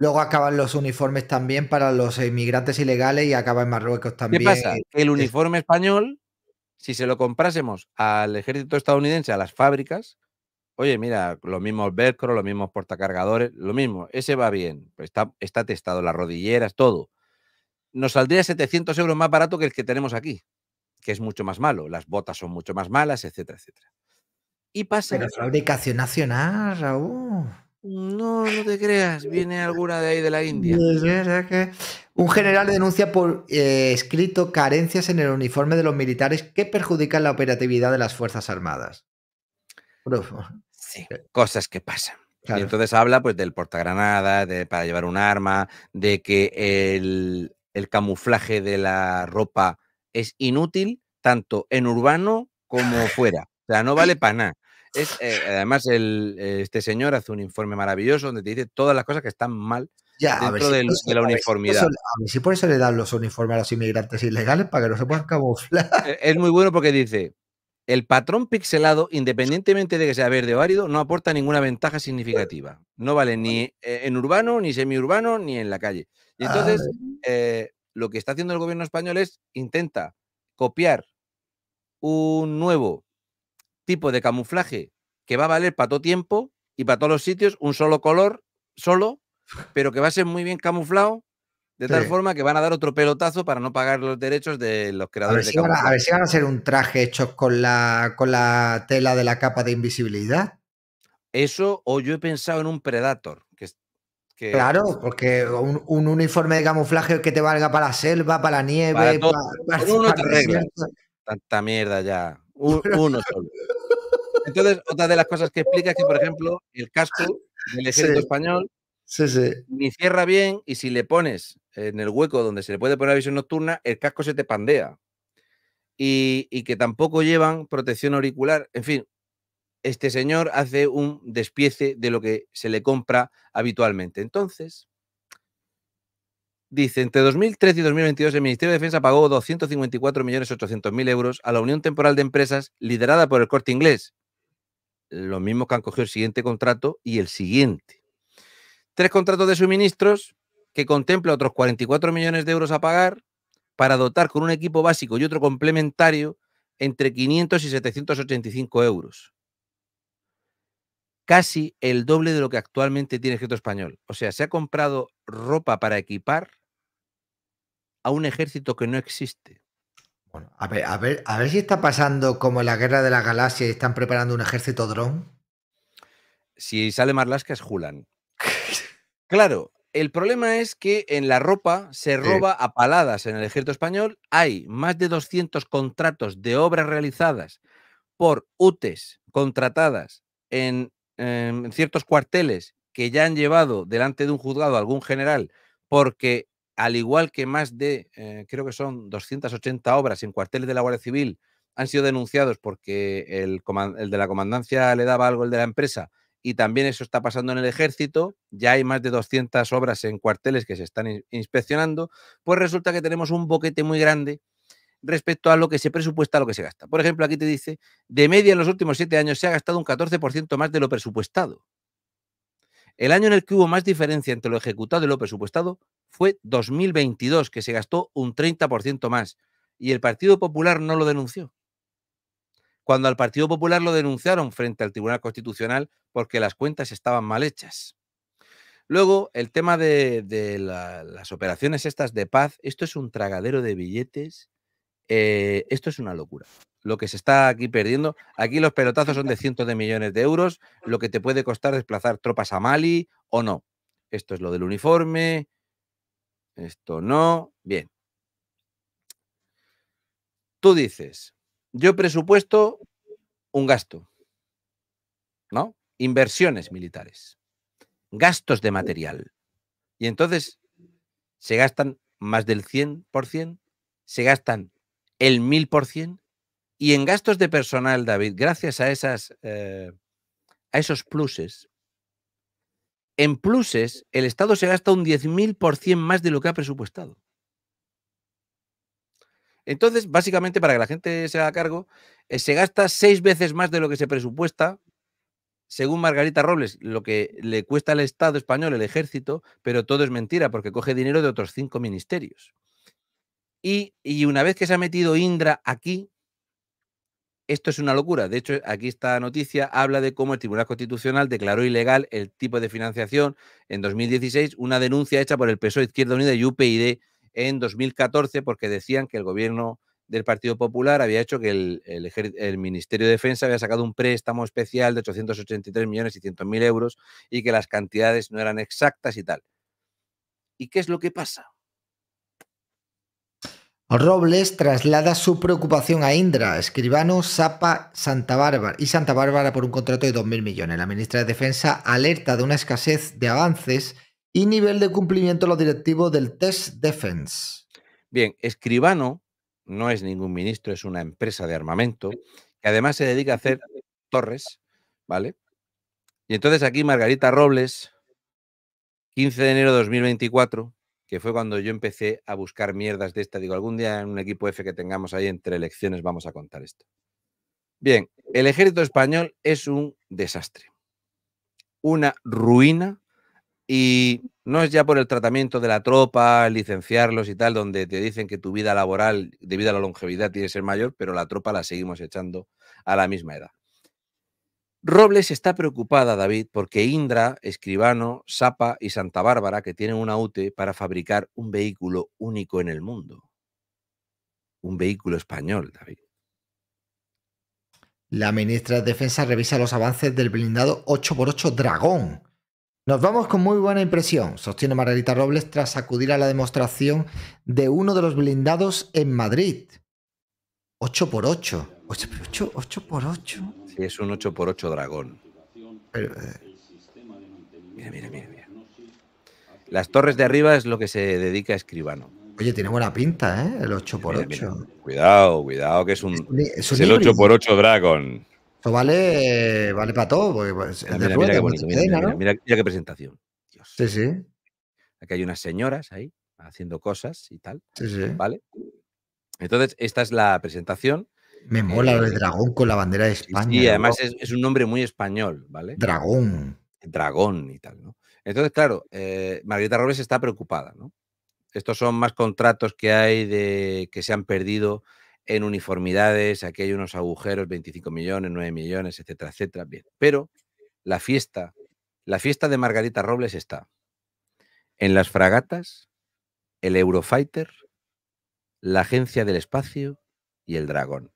Luego acaban los uniformes también para los inmigrantes ilegales y acaba en Marruecos también. ¿Qué pasa? El uniforme español, si se lo comprásemos al ejército estadounidense, a las fábricas, oye, mira, los mismos velcro, los mismos portacargadores, lo mismo, ese va bien, pues está, está testado, las rodilleras, todo. Nos saldría 700 euros más barato que el que tenemos aquí, que es mucho más malo, las botas son mucho más malas, etcétera, etcétera. Y pasa. Pero fabricación nacional, Raúl. No, no te creas, viene alguna de ahí de la India. Un general denuncia por eh, escrito carencias en el uniforme de los militares que perjudican la operatividad de las Fuerzas Armadas. cosas que pasan. Y entonces habla pues del porta de, para llevar un arma, de que el, el camuflaje de la ropa es inútil tanto en urbano como fuera. O sea, no vale [clears throat] para nada. Eh, además, este señor hace un informe maravilloso donde te dice todas las cosas que están mal dentro de la uniformidad. A si, por eso le dan los uniformes a los inmigrantes ilegales para que no se puedan camuflar. E, es muy bueno porque dice, el patrón pixelado, independientemente de que sea verde o árido, no aporta ninguna ventaja significativa. No vale ni eh, en urbano, ni semiurbano, ni en la calle. Y ah, entonces, eh, lo que está haciendo el gobierno español es intenta copiar un nuevo tipo de camuflaje que va a valer para todo tiempo y para todos los sitios, un solo color, solo, pero que va a ser muy bien camuflado, de tal forma que van a dar otro pelotazo para no pagar los derechos de los creadores a ver si van a, ser un traje hecho con la, con la tela de la capa de invisibilidad. Eso, o yo he pensado en un Predator. Que, claro, porque un, uniforme de camuflaje que te valga para la selva, para la nieve, para, tanta mierda ya uno solo. Entonces, otra de las cosas que explica es que, por ejemplo, el casco del ejército español ni cierra bien y si le pones en el hueco donde se le puede poner la visión nocturna, el casco se te pandea. y, que tampoco llevan protección auricular. En fin, este señor hace un despiece de lo que se le compra habitualmente. Entonces, Dice, entre 2013 y 2022 el Ministerio de Defensa pagó 254.800.000 euros a la Unión Temporal de Empresas liderada por el Corte Inglés. Los mismos que han cogido el siguiente contrato y el siguiente. Tres contratos de suministros que contempla otros 44 millones de euros a pagar para dotar con un equipo básico y otro complementario entre 500 y 785 euros. Casi el doble de lo que actualmente tiene el ejército español. O sea, se ha comprado ropa para equipar a un ejército que no existe. Bueno, a ver, a ver, a ver si está pasando como en la guerra de la galaxia y están preparando un ejército dron. Si sale Marlaska es Julan. [laughs] claro, el problema es que en la ropa se roba a paladas en el ejército español. Hay más de 200 contratos de obras realizadas por UTES contratadas en, en em, ciertos cuarteles que ya han llevado delante de un juzgado algún general porque al igual que más de, eh, creo que son 280 obras en cuarteles de la Guardia Civil, han sido denunciados porque el, de la comandancia le daba algo el de la empresa y también eso está pasando en el ejército, ya hay más de 200 obras en cuarteles que se están inspeccionando, pues resulta que tenemos un boquete muy grande respecto a lo que se presupuesta, a lo que se gasta. Por ejemplo, aquí te dice, de media en los últimos siete años se ha gastado un 14% más de lo presupuestado. El año en el que hubo más diferencia entre lo ejecutado y lo presupuestado fue 2022, que se gastó un 30% más. Y el Partido Popular no lo denunció. Cuando al Partido Popular lo denunciaron frente al Tribunal Constitucional porque las cuentas estaban mal hechas. Luego, el tema de, las operaciones estas de paz, esto es un tragadero de billetes, eh, esto es una locura. Lo que se está aquí perdiendo, aquí los pelotazos son de cientos de millones de euros, lo que te puede costar desplazar tropas a Mali o no. Esto es lo del uniforme, esto no, bien. Tú dices, yo presupuesto un gasto, ¿no? Inversiones militares, gastos de material. Y entonces se gastan más del 100%, se gastan el 1000%, y en gastos de personal, David, gracias a, esas, eh, a esos pluses, en pluses, el Estado se gasta un 10.000% más de lo que ha presupuestado. Entonces, básicamente, para que la gente se haga cargo, eh, se gasta seis veces más de lo que se presupuesta, según Margarita Robles, lo que le cuesta al Estado español el ejército, pero todo es mentira, porque coge dinero de otros cinco ministerios. Y, y una vez que se ha metido Indra aquí, esto es una locura. De hecho, aquí esta noticia habla de cómo el Tribunal Constitucional declaró ilegal el tipo de financiación en 2016, una denuncia hecha por el PSOE Izquierda Unida y UPID en 2014 porque decían que el gobierno del Partido Popular había hecho que el, Ministerio de Defensa había sacado un préstamo especial de 883 millones y cientos mil euros y que las cantidades no eran exactas y tal. ¿Y qué es lo que pasa? Robles traslada su preocupación a Indra, Escribano, Sapa, Santa Bárbara y Santa Bárbara por un contrato de 2.000 millones. La ministra de Defensa alerta de una escasez de avances y nivel de cumplimiento de los directivos del Test Defense. Bien, Escribano no es ningún ministro, es una empresa de armamento que además se dedica a hacer torres, ¿vale? Y entonces aquí Margarita Robles, 15 de enero de 2024, que fue cuando yo empecé a buscar mierdas de esta. Digo, algún día en un equipo F que tengamos ahí entre elecciones vamos a contar esto. Bien, el ejército español es un desastre, una ruina y no es ya por el tratamiento de la tropa, licenciarlos y tal, donde te dicen que tu vida laboral, debido a la longevidad, tiene que ser mayor, pero la tropa la seguimos echando a la misma edad. Robles está preocupada, David, porque Indra, Escribano, Sapa y Santa Bárbara, que tienen una UTE para fabricar un vehículo único en el mundo. Un vehículo español, David. La ministra de Defensa revisa los avances del blindado 8x8 Dragón. Nos vamos con muy buena impresión, sostiene Margarita Robles tras acudir a la demostración de uno de los blindados en Madrid. 8x8. 8x8, 8x8 es un 8x8 dragón. Eh, mira, mira, mira, mira. Las torres de arriba es lo que se dedica a escribano. Oye, tiene buena pinta, ¿eh? El 8x8. Cuidado, cuidado, que es un. Es, el 8x8 dragón Esto vale, vale para todo. Pues, mira, qué mira, qué presentación. Dios. Sí, sí. Aquí hay unas señoras ahí haciendo cosas y tal. Sí, sí. ¿Vale? Entonces, esta es la presentación. Me eh, mola el eh, dragón con la bandera de España. Y además es, un nombre muy español, ¿vale? Dragón. Dragón y tal, ¿no? Entonces, claro, eh, Margarita Robles está preocupada, ¿no? Estos son más contratos que hay de que se han perdido en uniformidades, aquí hay unos agujeros, 25 millones, 9 millones, etcétera, etcétera. Bien, pero la fiesta, la fiesta de Margarita Robles está en las fragatas, el Eurofighter, la Agencia del Espacio y el Dragón.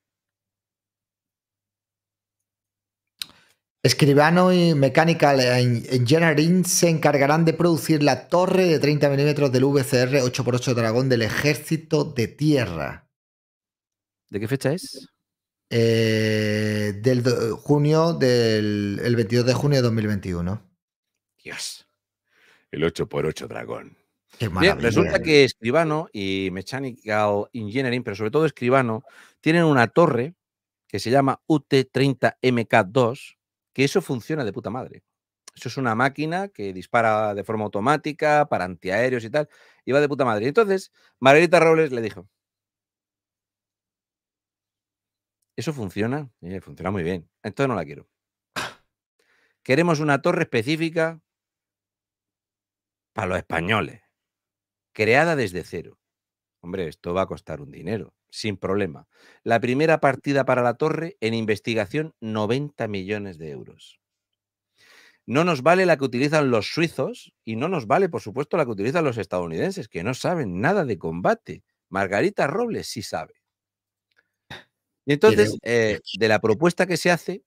Escribano y Mechanical Engineering se encargarán de producir la torre de 30 milímetros del VCR 8x8 Dragón del Ejército de Tierra. ¿De qué fecha es? Eh, del junio del el 22 de junio de 2021. Dios. El 8x8 Dragón. resulta ¿eh? que Escribano y Mechanical Engineering, pero sobre todo Escribano, tienen una torre que se llama UT30MK2 que eso funciona de puta madre. Eso es una máquina que dispara de forma automática para antiaéreos y tal, y va de puta madre. Entonces, Margarita Robles le dijo, eso funciona, eh, funciona muy bien, entonces no la quiero. Queremos una torre específica para los españoles, creada desde cero. Hombre, esto va a costar un dinero, sin problema. La primera partida para la torre en investigación, 90 millones de euros. No nos vale la que utilizan los suizos y no nos vale, por supuesto, la que utilizan los estadounidenses, que no saben nada de combate. Margarita Robles sí sabe. Y entonces, eh, de la propuesta que se hace,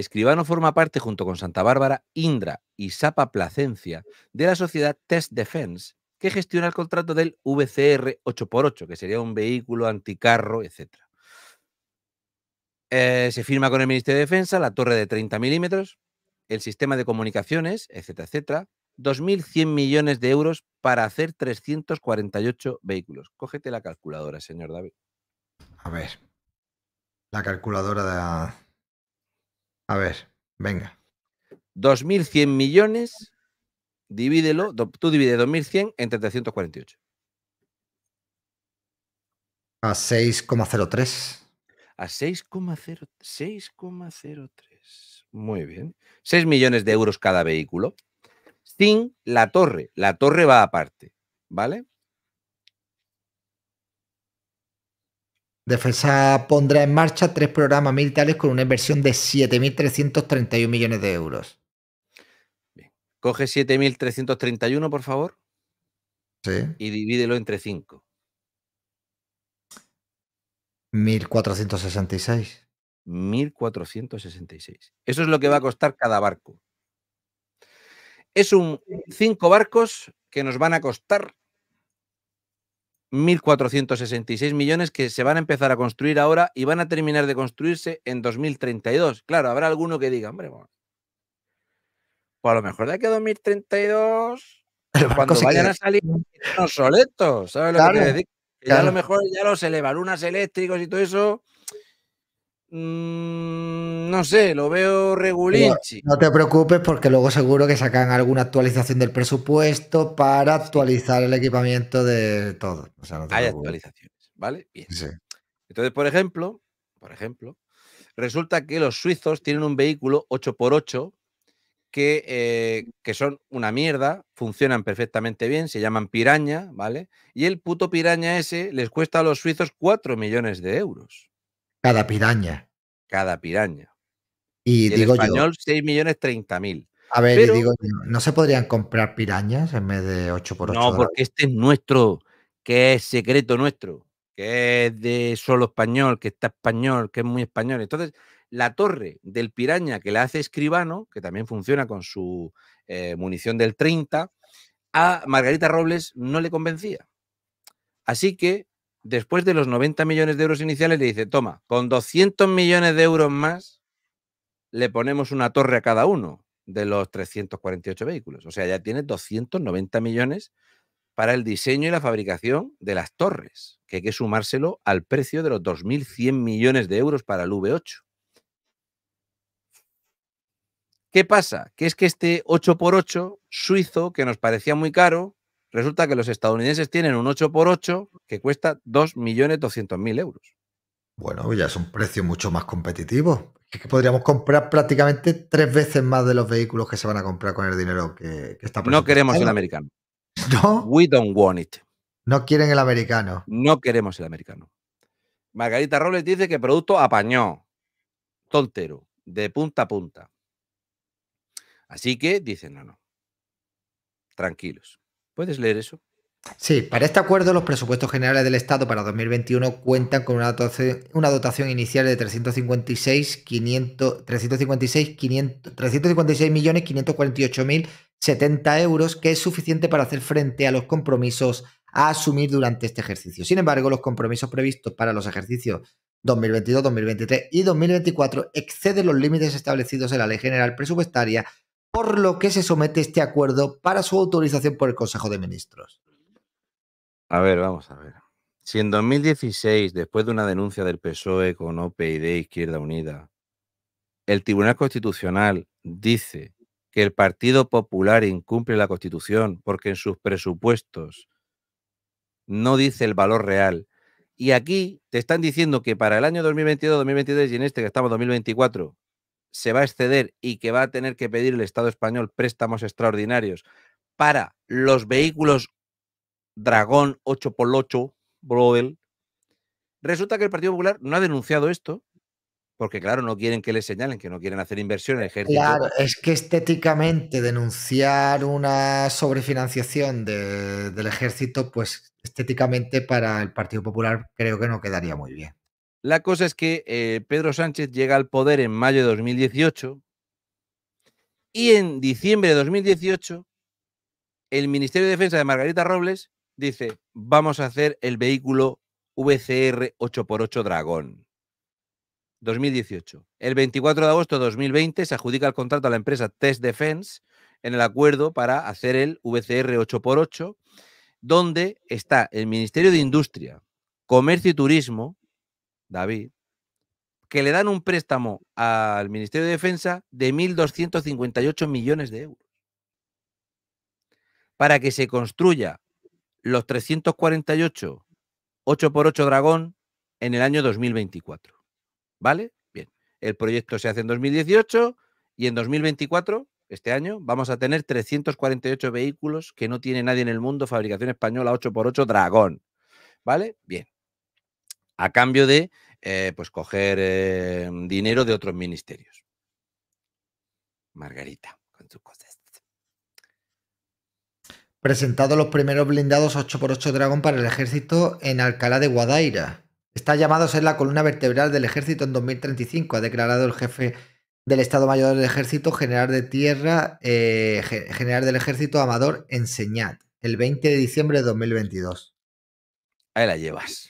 Escribano forma parte, junto con Santa Bárbara, Indra y Sapa Placencia, de la sociedad Test Defense, que gestiona el contrato del VCR 8x8, que sería un vehículo anticarro, etc. Eh, se firma con el Ministerio de Defensa la torre de 30 milímetros, el sistema de comunicaciones, etcétera, etcétera. 2.100 millones de euros para hacer 348 vehículos. Cógete la calculadora, señor David. A ver. La calculadora de... A ver, venga. 2.100 millones, divídelo, tú divides 2.100 entre 348. A 6,03. A 6,03. Muy bien. 6 millones de euros cada vehículo. Sin la torre. La torre va aparte. ¿Vale? Defensa pondrá en marcha tres programas militares con una inversión de 7.331 millones de euros. Coge 7.331, por favor. Sí. Y divídelo entre 5. 1.466. 1.466. Eso es lo que va a costar cada barco. Es un cinco barcos que nos van a costar 1.466 millones que se van a empezar a construir ahora y van a terminar de construirse en 2032. Claro, habrá alguno que diga, hombre, pues a lo mejor de aquí a 2032, [laughs] cuando vayan a salir los soletos, ¿sabes lo que ya a lo mejor ya los elevarunas eléctricos y todo eso, Mm, no sé, lo veo regulinchi. No, te preocupes porque luego seguro que sacan alguna actualización del presupuesto para actualizar el equipamiento de todo. Hay actualizaciones, ¿vale? Bien. Entonces, por ejemplo, por ejemplo, resulta que los suizos tienen un vehículo 8x8 que, eh, que, son una mierda, funcionan perfectamente bien, se llaman piraña, ¿vale? Y el puto piraña ese les cuesta a los suizos 4 millones de euros. Cada piraña. Cada piraña. Y, digo en español, 6 millones 30 mil. A ver, y digo, ¿no se podrían comprar pirañas en vez de 8 por 8 No, porque este es nuestro, que es secreto nuestro, que es de solo español, que está español, que es muy español. Entonces, la torre del piraña que la hace Escribano, que también funciona con su eh, munición del 30, a Margarita Robles no le convencía. Así que después de los 90 millones de euros iniciales, le dice, toma, con 200 millones de euros más, le ponemos una torre a cada uno de los 348 vehículos. O sea, ya tiene 290 millones para el diseño y la fabricación de las torres, que hay que sumárselo al precio de los 2.100 millones de euros para el V8. ¿Qué pasa? Que es que este 8x8 suizo, que nos parecía muy caro, Resulta que los estadounidenses tienen un 8x8 que cuesta 2.200.000 euros. Bueno, ya es un precio mucho más competitivo. que podríamos comprar prácticamente tres veces más de los vehículos que se van a comprar con el dinero que, que está No queremos el americano. [laughs] No. We don't want it. No quieren el americano. No queremos el americano. Margarita Robles dice que producto apañó, Toltero. de punta a punta. Así que dicen, no, no. Tranquilos. ¿Puedes leer eso? Sí, para este acuerdo los presupuestos generales del Estado para 2021 cuentan con una dotación, una dotación inicial de 356.548.070 356 euros, que es suficiente para hacer frente a los compromisos a asumir durante este ejercicio. Sin embargo, los compromisos previstos para los ejercicios 2022, 2023 y 2024 exceden los límites establecidos en la Ley General Presupuestaria por lo que se somete este acuerdo para su autorización por el Consejo de Ministros. A ver, vamos a ver. Si en 2016, después de una denuncia del PSOE con y de Izquierda Unida, el Tribunal Constitucional dice que el Partido Popular incumple la Constitución porque en sus presupuestos no dice el valor real. Y aquí te están diciendo que para el año 2022, 2023 y en este que estamos 2024, se va a exceder y que va a tener que pedir el Estado español préstamos extraordinarios para los vehículos Dragón 8x8, Broel. Resulta que el Partido Popular no ha denunciado esto, porque claro, no quieren que le señalen, que no quieren hacer inversión en el ejército. Claro, es que estéticamente denunciar una sobrefinanciación del ejército, pues estéticamente para el Partido Popular creo que no quedaría muy bien. La cosa es que eh, Pedro Sánchez llega al poder en mayo de 2018 y en diciembre de 2018 el Ministerio de Defensa de Margarita Robles dice, vamos a hacer el vehículo VCR 8x8 Dragón. 2018. El 24 de agosto de 2020 se adjudica el contrato a la empresa Test Defense en el acuerdo para hacer el VCR 8x8, donde está el Ministerio de Industria, Comercio y Turismo, David, que le dan un préstamo al Ministerio de Defensa de 1.258 millones de euros para que se construya los 348 8x8 Dragón en el año 2024. ¿Vale? Bien. El proyecto se hace en 2018 y en 2024, este año, vamos a tener 348 vehículos que no tiene nadie en el mundo, fabricación española 8x8 Dragón. ¿Vale? Bien a cambio de eh, pues coger eh, dinero de otros ministerios. Margarita, con tus cosas. Presentado los primeros blindados 8x8 Dragón para el ejército en Alcalá de Guadaira. Está llamado a ser la columna vertebral del ejército en 2035, ha declarado el jefe del Estado Mayor del Ejército, general de tierra, eh, general del ejército Amador Enseñat, el 20 de diciembre de 2022. Ahí la llevas.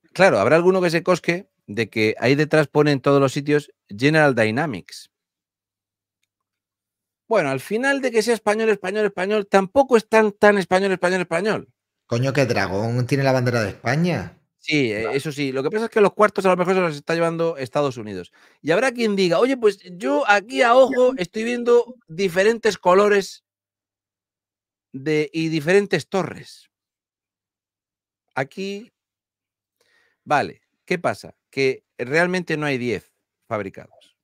claro, habrá alguno que se cosque de que ahí detrás pone en todos los sitios General Dynamics. Bueno, al final de que sea español, español, español, tampoco están tan, español, español, español. Coño, que dragón tiene la bandera de España. Sí, eh, eso sí. Lo que pasa es que los cuartos a lo mejor se los está llevando Estados Unidos. Y habrá quien diga, oye, pues yo aquí a ojo estoy viendo diferentes colores de, y diferentes torres. Aquí Vale, ¿qué pasa? Que realmente no hay 10 fabricados.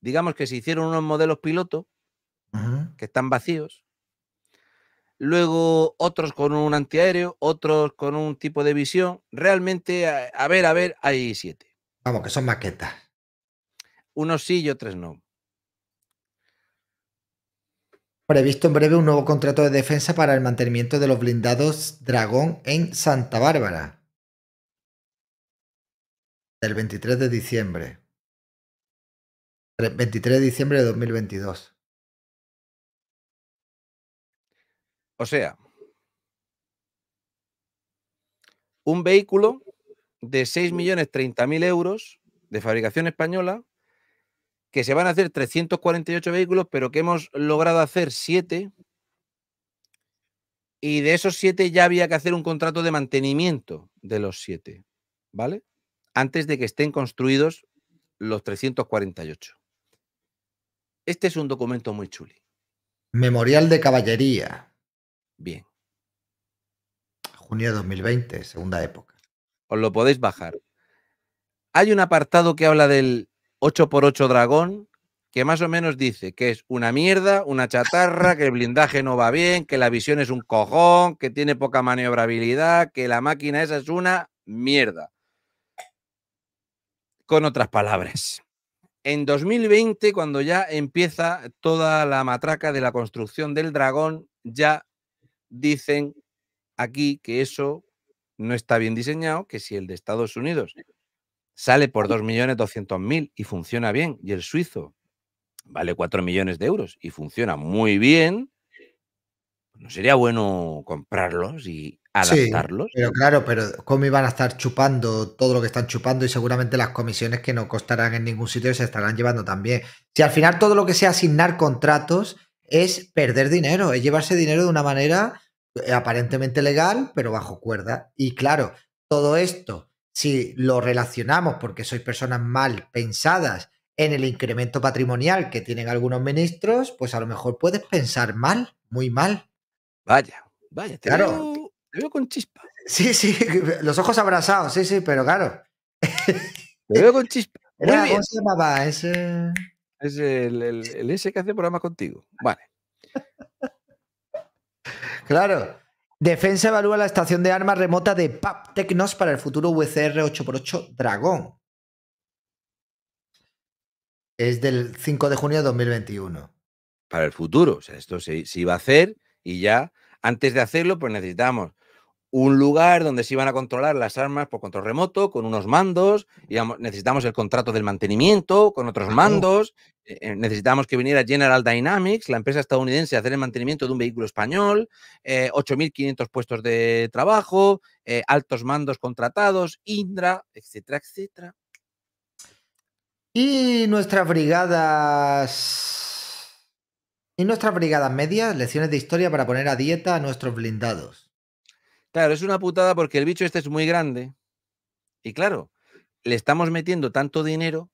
Digamos que se hicieron unos modelos piloto que están vacíos. Luego otros con un antiaéreo, otros con un tipo de visión. Realmente, a, ver, a ver, hay siete. Vamos, que son maquetas. Unos sí y otros no. Previsto en breve un nuevo contrato de defensa para el mantenimiento de los blindados Dragón en Santa Bárbara del 23 de diciembre. 23 de diciembre de 2022. O sea, un vehículo de 6.030.000 euros de fabricación española, que se van a hacer 348 vehículos, pero que hemos logrado hacer 7. Y de esos 7 ya había que hacer un contrato de mantenimiento de los 7. ¿Vale? antes de que estén construidos los 348. Este es un documento muy chuli. Memorial de Caballería. Bien. Junio de 2020, segunda época. Os lo podéis bajar. Hay un apartado que habla del 8x8 dragón, que más o menos dice que es una mierda, una chatarra, que el blindaje no va bien, que la visión es un cojón, que tiene poca maniobrabilidad, que la máquina esa es una mierda. Con otras palabras, en 2020, cuando ya empieza toda la matraca de la construcción del dragón, ya dicen aquí que eso no está bien diseñado, que si el de Estados Unidos sale por 2.200.000 y funciona bien, y el suizo vale 4 millones de euros y funciona muy bien, pues no sería bueno comprarlos y adaptarlos. pero claro, pero ¿cómo iban a estar chupando todo lo que están chupando? Y seguramente las comisiones que no costarán en ningún sitio se estarán llevando también. Si al final todo lo que sea asignar contratos es perder dinero, es llevarse dinero de una manera eh, aparentemente legal, pero bajo cuerda. Y claro, todo esto, si lo relacionamos, porque sois personas mal pensadas, en el incremento patrimonial que tienen algunos ministros, pues a lo mejor puedes pensar mal, muy mal. Vaya, vaya. claro, veo con chispa. Sí, sí, [laughs] los ojos abrazados, sí, sí, pero claro. Te veo con chispa. [laughs] se es, el, ese que hace programa contigo. Vale. [laughs] claro. Defensa evalúa la estación de armas remota de PAP Tecnos para el futuro VCR 8x8 Dragón. Es del 5 de junio de 2021. Para el futuro. O sea, esto se, se iba a hacer y ya antes de hacerlo, pues necesitamos un lugar donde se iban a controlar las armas por control remoto, con unos mandos, y necesitamos el contrato del mantenimiento, con otros mandos, eh, eh, necesitamos que viniera General Dynamics, la empresa estadounidense, a hacer el mantenimiento de un vehículo español, 8.500 eh, puestos de trabajo, altos mandos contratados, Indra, etcétera, etcétera. Y nuestras brigadas... Y nuestras brigadas medias, lecciones de historia para poner a dieta a nuestros blindados. Claro, es una putada porque el bicho este es muy grande y claro, le estamos metiendo tanto dinero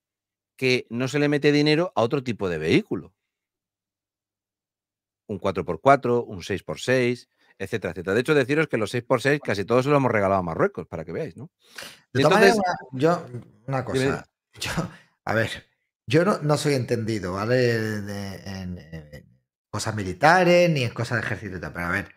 que no se le mete dinero a otro tipo de vehículo. Un 4x4, un 6x6, etcétera, etcétera. De hecho, deciros que los 6x6 casi todos se los hemos regalado a Marruecos, para que veáis, ¿no? De todas yo, una cosa, [laughs] a ver, yo no, soy entendido, ¿vale? De, en, cosas militares ni en cosas de ejército, pero a ver,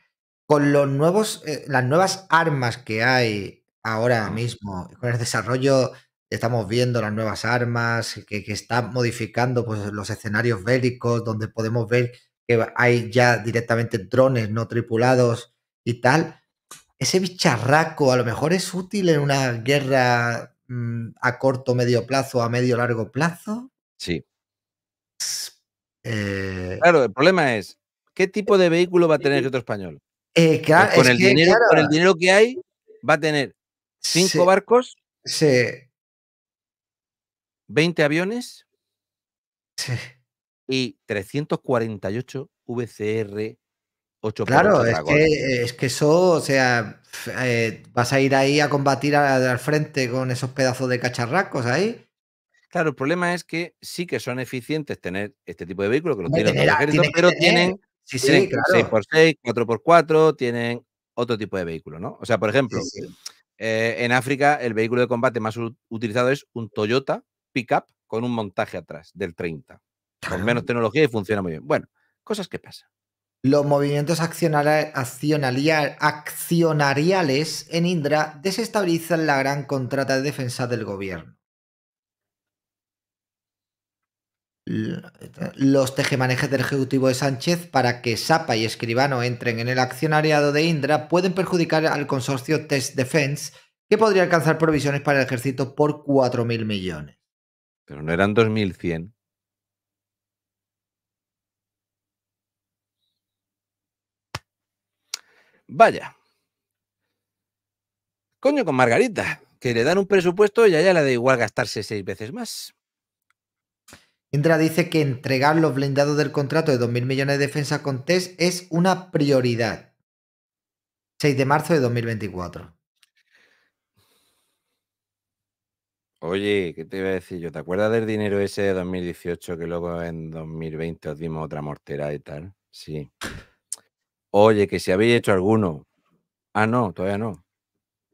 con los nuevos, eh, las nuevas armas que hay ahora mismo, con el desarrollo, estamos viendo las nuevas armas que, están modificando pues, los escenarios bélicos, donde podemos ver que hay ya directamente drones no tripulados y tal. Ese bicharraco a lo mejor es útil en una guerra mm, a corto, medio plazo, a medio, largo plazo. Sí. Eh. Claro, el problema es, ¿qué tipo de vehículo va a tener el otro español? Pues ah, con, el dinero, el dinero que hay, va a tener 5 barcos, 20 aviones y 348 VCR 8 Claro, es, que, es que, eso, o sea, eh, vas a ir ahí a combatir al, frente con esos pedazos de cacharracos ahí. Claro, el problema es que sí que son eficientes tener este tipo de vehículos que lo tienen pero tienen Sí, sí, 6x6, 4x4, tienen otro tipo de vehículo, ¿no? O sea, por ejemplo, eh, en África el vehículo de combate más utilizado es un Toyota pickup con un montaje atrás del 30, con menos tecnología y funciona muy bien. Bueno, cosas que pasan. Los movimientos accionariales en Indra desestabilizan la gran contrata de defensa del gobierno. los tejemanejes del Ejecutivo de Sánchez para que Sapa y Escribano entren en el accionariado de Indra pueden perjudicar al consorcio Test Defense, que podría alcanzar provisiones para el ejército por 4.000 millones. Pero no eran 2.100. Vaya. Coño con Margarita, que le dan un presupuesto y a ella le da igual gastarse seis veces más. Indra dice que entregar los blindados del contrato de 2.000 millones de defensa con TES es una prioridad. 6 de marzo de 2024. Oye, ¿qué te iba a decir yo? ¿Te acuerdas del dinero ese de 2018 que luego en 2020 os dimos otra mortera y tal? Sí. Oye, que si habéis hecho alguno. Ah, no, todavía no.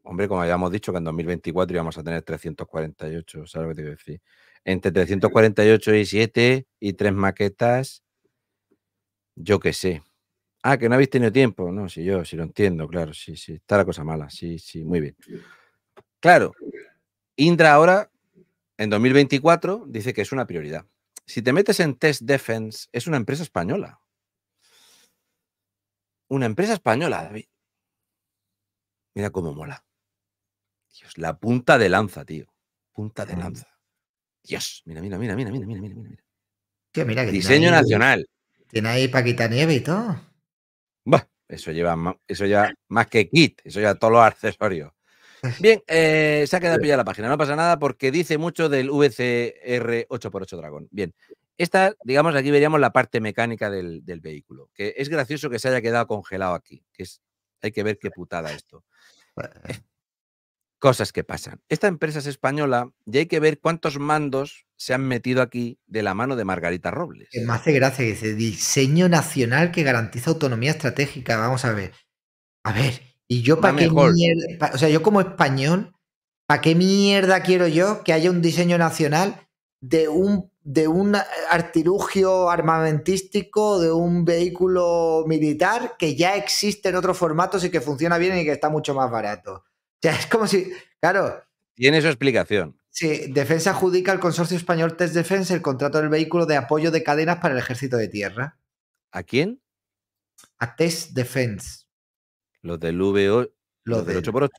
Hombre, como habíamos dicho que en 2024 íbamos a tener 348, ¿sabes lo que te iba a decir? entre 348 y 7 y tres maquetas, yo qué sé. Ah, que no habéis tenido tiempo. No, si yo, si lo entiendo, claro, sí, sí, está la cosa mala, sí, sí, muy bien. Claro, Indra ahora, en 2024, dice que es una prioridad. Si te metes en Test Defense, es una empresa española. Una empresa española, David. Mira cómo mola. Dios, la punta de lanza, tío. Punta de lanza. Dios, mira, mira, mira, mira, mira, mira, mira, mira. mira Diseño nacional. Tiene ahí Paquita Nieve y todo. Bah, eso lleva eso ya más que kit, eso ya todos los accesorios. [laughs] Bien, eh, se ha quedado pillada la página, no pasa nada porque dice mucho del VCR 8x8 Dragón. Bien, esta, digamos, aquí veríamos la parte mecánica del, vehículo, que es gracioso que se haya quedado congelado aquí, que es, hay que ver qué putada esto. Pues, Cosas que pasan. Esta empresa es española y hay que ver cuántos mandos se han metido aquí de la mano de Margarita Robles. Que me hace gracia, que dice, diseño nacional que garantiza autonomía estratégica. Vamos a ver. A ver, y yo para qué mierda, o sea, yo como español, ¿para qué mierda quiero yo que haya un diseño nacional de un, de un eh, artilugio armamentístico, de un vehículo militar que ya existe en otros formatos y que funciona bien y que está mucho más barato? sea, es como si, claro. Tiene su explicación. Sí, Defensa adjudica al consorcio español Test Defense el contrato del vehículo de apoyo de cadenas para el ejército de tierra. ¿A quién? A Test Defense. Los del VO, los, los 8x8.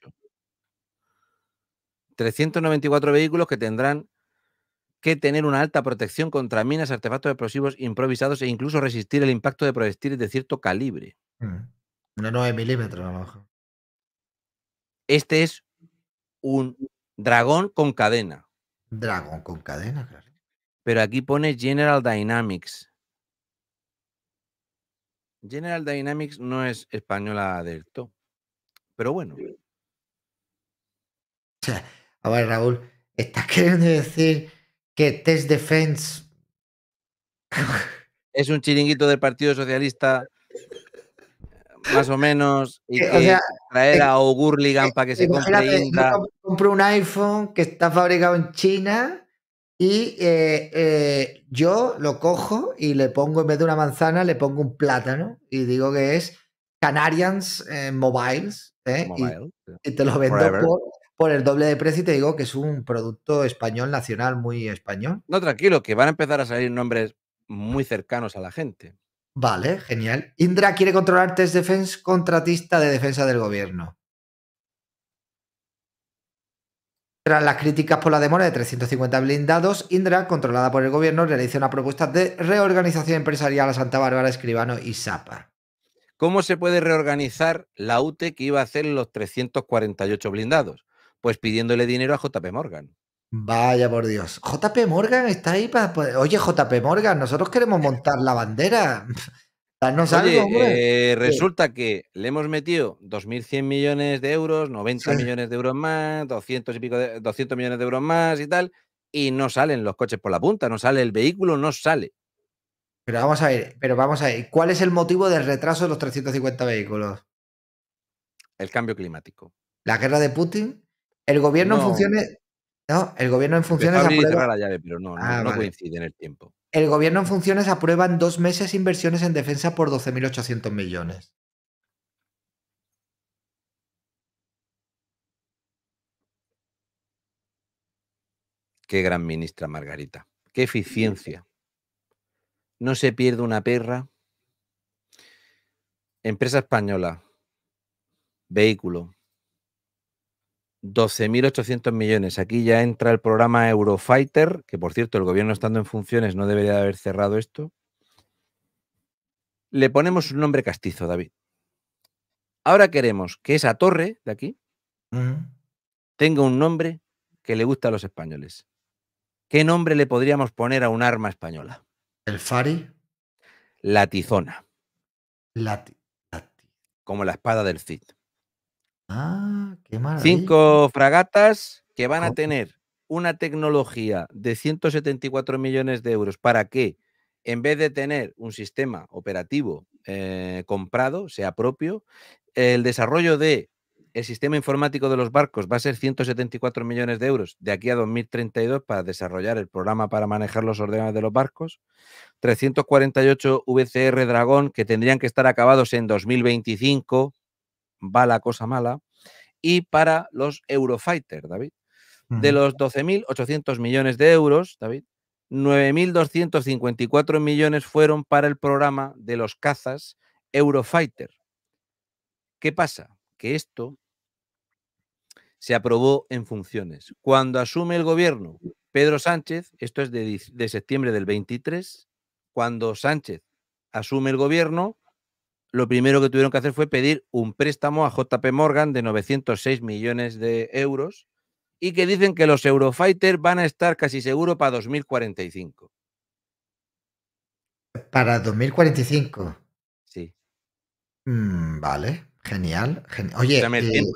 394 vehículos que tendrán que tener una alta protección contra minas, artefactos explosivos improvisados e incluso resistir el impacto de proyectiles de cierto calibre. Mm. Una No 9 milímetros, a este es un dragón con cadena. Dragón con cadena, claro. Pero aquí pone General Dynamics. General Dynamics no es española del todo. Pero bueno. O [laughs] a ver, Raúl, ¿estás queriendo decir que Test Defense es un chiringuito del Partido Socialista más o menos, y eh, traer eh, a O'Gurligan eh, para que se compre un iPhone que está fabricado en China y yo lo cojo y le pongo, en vez de una manzana, le pongo un plátano y digo que es Canarians Mobiles. y, te lo vendo por, por el doble de precio y te digo que es un producto español nacional muy español. No, tranquilo, que van a empezar a salir nombres muy cercanos a la gente. Vale, genial. Indra quiere controlar Test Defense, contratista de defensa del gobierno. Tras las críticas por la demora de 350 blindados, Indra, controlada por el gobierno, realiza una propuesta de reorganización empresarial a Santa Bárbara, Escribano y Sapa. ¿Cómo se puede reorganizar la UTE que iba a hacer los 348 blindados? Pues pidiéndole dinero a JP Morgan. Vaya por Dios. JP Morgan está ahí para... Oye, JP Morgan, nosotros queremos montar la bandera. [laughs] Danos algo, eh, resulta que le hemos metido 2.100 millones de euros, 90 millones de euros más, 200 y pico de, 200 millones de euros más y tal, y no salen los coches por la punta, no sale el vehículo, no sale. Pero vamos a ver, pero vamos a ver, ¿cuál es el motivo del retraso de los 350 vehículos? El cambio climático. ¿La guerra de Putin? ¿El gobierno funciona...? el gobierno en funciones aprueba... Ah, coincide en el tiempo. El gobierno en funciones aprueba en dos meses inversiones en defensa por 12.800 millones. Qué gran ministra Margarita. Qué eficiencia. No se pierde una perra. Empresa española. Vehículo. 12.800 millones. Aquí ya entra el programa Eurofighter, que por cierto, el gobierno estando en funciones no debería haber cerrado esto. Le ponemos un nombre castizo, David. Ahora queremos que esa torre de aquí tenga un nombre que le gusta a los españoles. ¿Qué nombre le podríamos poner a un arma española? ¿El Fari? La tizona. La, Como la espada del Cid. Ah, qué maravilla. Cinco fragatas que van a tener una tecnología de 174 millones de euros para que, en vez de tener un sistema operativo eh, comprado, sea propio, el desarrollo de el sistema informático de los barcos va a ser 174 millones de euros de aquí a 2032 para desarrollar el programa para manejar los ordenadores de los barcos. 348 VCR Dragón que tendrían que estar acabados en 2025 va la cosa mala, y para los Eurofighter, David. De los 12.800 millones de euros, David, 9.254 millones fueron para el programa de los cazas Eurofighter. ¿Qué pasa? Que esto se aprobó en funciones. Cuando asume el gobierno Pedro Sánchez, esto es de, de septiembre del 23, cuando Sánchez asume el gobierno, lo primero que tuvieron que hacer fue pedir un préstamo a JP Morgan de 906 millones de euros y que dicen que los Eurofighter van a estar casi seguro para 2045. Para 2045. Sí. Mm, vale, genial. Oye, eh,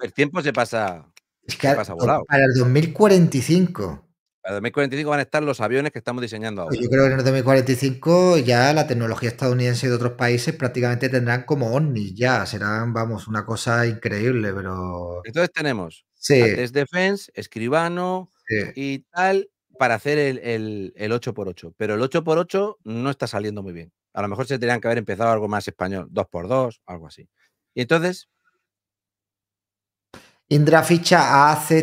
el, tiempo, se pasa, se pasa volado. Para el 2045 el 2045 van a estar los aviones que estamos diseñando pues ahora. Yo creo que en el 2045 ya la tecnología estadounidense y de otros países prácticamente tendrán como ovnis ya. Serán, vamos, una cosa increíble, pero. Entonces tenemos sí. Defense, Escribano y tal para hacer el, el, 8x8. Pero el 8x8 no está saliendo muy bien. A lo mejor se tendrían que haber empezado algo más español, 2x2, algo así. Y entonces Indra ficha a AZ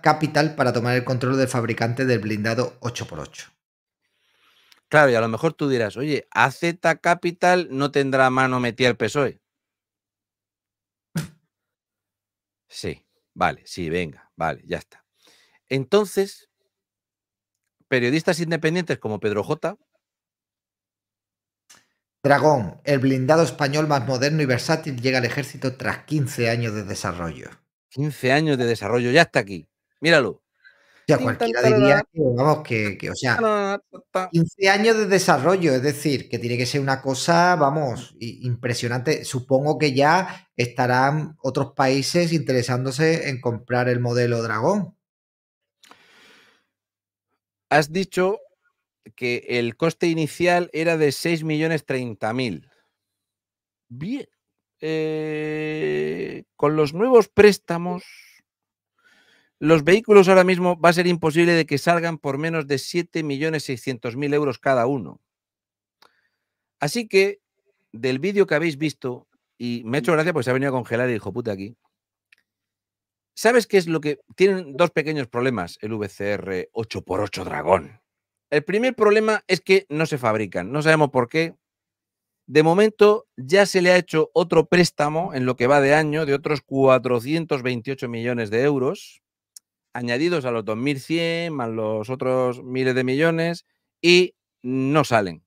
Capital para tomar el control del fabricante del blindado 8x8. Claro, y a lo mejor tú dirás, oye, AZ Capital no tendrá mano metida el PSOE. [laughs] Sí, vale, sí, venga, vale, ya está. Entonces, periodistas independientes como Pedro J. Dragón, el blindado español más moderno y versátil llega al ejército tras 15 años de desarrollo. 15 años de desarrollo, ya está aquí. Míralo. Ya cualquiera diría que, vamos, que, que, o sea, 15 años de desarrollo, es decir, que tiene que ser una cosa, vamos, impresionante. Supongo que ya estarán otros países interesándose en comprar el modelo Dragón. Has dicho que el coste inicial era de 6 millones 30 mil. Bien. Eh, con los nuevos préstamos, los vehículos ahora mismo va a ser imposible de que salgan por menos de 7.600.000 euros cada uno. Así que del vídeo que habéis visto, y me ha hecho gracia porque se ha venido a congelar el hijo puta aquí. ¿Sabes qué es lo que tienen dos pequeños problemas el VCR 8x8 Dragón? El primer problema es que no se fabrican, no sabemos por qué, de momento ya se le ha hecho otro préstamo en lo que va de año de otros 428 millones de euros, añadidos a los 2.100, más los otros miles de millones, y no salen.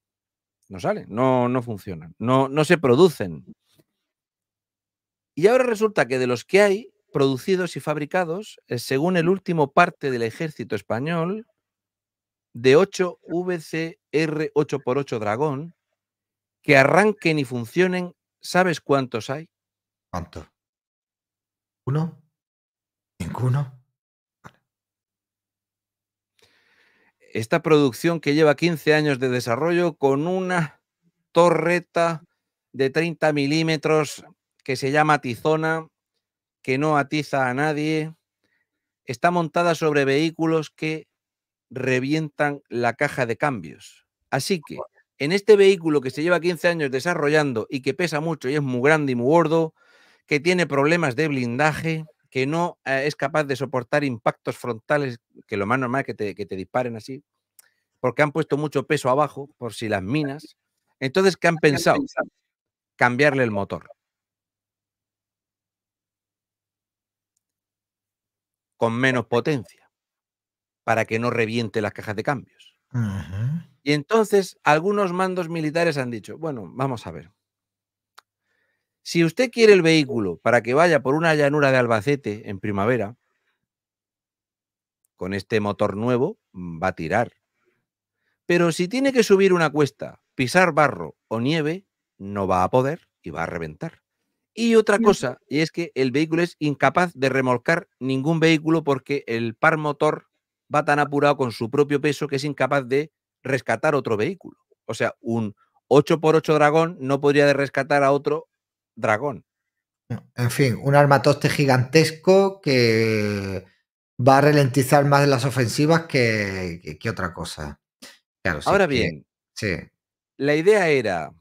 No salen, no, no funcionan, no, no se producen. Y ahora resulta que de los que hay, producidos y fabricados, eh, según el último parte del ejército español, de 8 VCR 8x8 Dragón, que arranquen y funcionen, ¿sabes cuántos hay? ¿Cuántos? ¿Uno? ¿Ninguno? Esta producción que lleva 15 años de desarrollo con una torreta de 30 milímetros que se llama tizona, que no atiza a nadie, está montada sobre vehículos que revientan la caja de cambios. Así que en este vehículo que se lleva 15 años desarrollando y que pesa mucho y es muy grande y muy gordo, que tiene problemas de blindaje, que no eh, es capaz de soportar impactos frontales, que lo más normal es que te, que te disparen así, porque han puesto mucho peso abajo por si las minas. Entonces, ¿qué han pensado? Cambiarle el motor. Con menos potencia, para que no reviente las cajas de cambios. Y entonces algunos mandos militares han dicho, bueno, vamos a ver. Si usted quiere el vehículo para que vaya por una llanura de Albacete en primavera, con este motor nuevo mm, va a tirar. Pero si tiene que subir una cuesta, pisar barro o nieve, no va a poder y va a reventar. Y otra cosa, y es que el vehículo es incapaz de remolcar ningún vehículo porque el par motor va tan apurado con su propio peso que es incapaz de rescatar otro vehículo. O sea, un 8x8 dragón no podría rescatar a otro dragón. En fin, un armatoste gigantesco que va a ralentizar más las ofensivas que, otra cosa. Ahora bien, sí. la idea era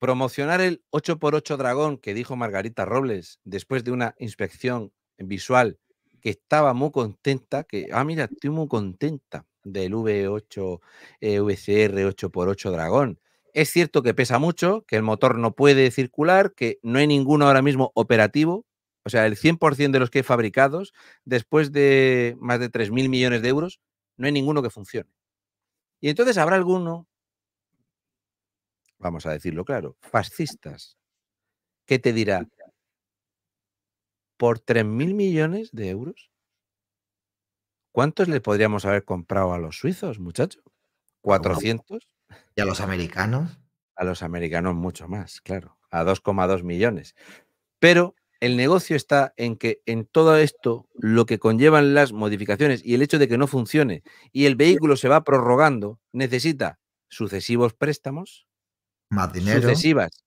promocionar el 8x8 dragón que dijo Margarita Robles después de una inspección visual que estaba muy contenta, que, ah, mira, estoy muy contenta del V8 VCR 8x8 Dragón. Es cierto que pesa mucho, que el motor no puede circular, que no hay ninguno ahora mismo operativo, o sea, el 100% de los que he fabricados, después de más de 3.000 millones de euros, no hay ninguno que funcione. Y entonces habrá alguno, vamos a decirlo claro, fascistas, que te dirá, por 3.000 millones de euros. ¿Cuántos le podríamos haber comprado a los suizos, muchachos? ¿400? ¿Y a los americanos? A los americanos mucho más, claro, a 2,2 millones. Pero el negocio está en que en todo esto, lo que conllevan las modificaciones y el hecho de que no funcione y el vehículo se va prorrogando, necesita sucesivos préstamos, más dinero. sucesivas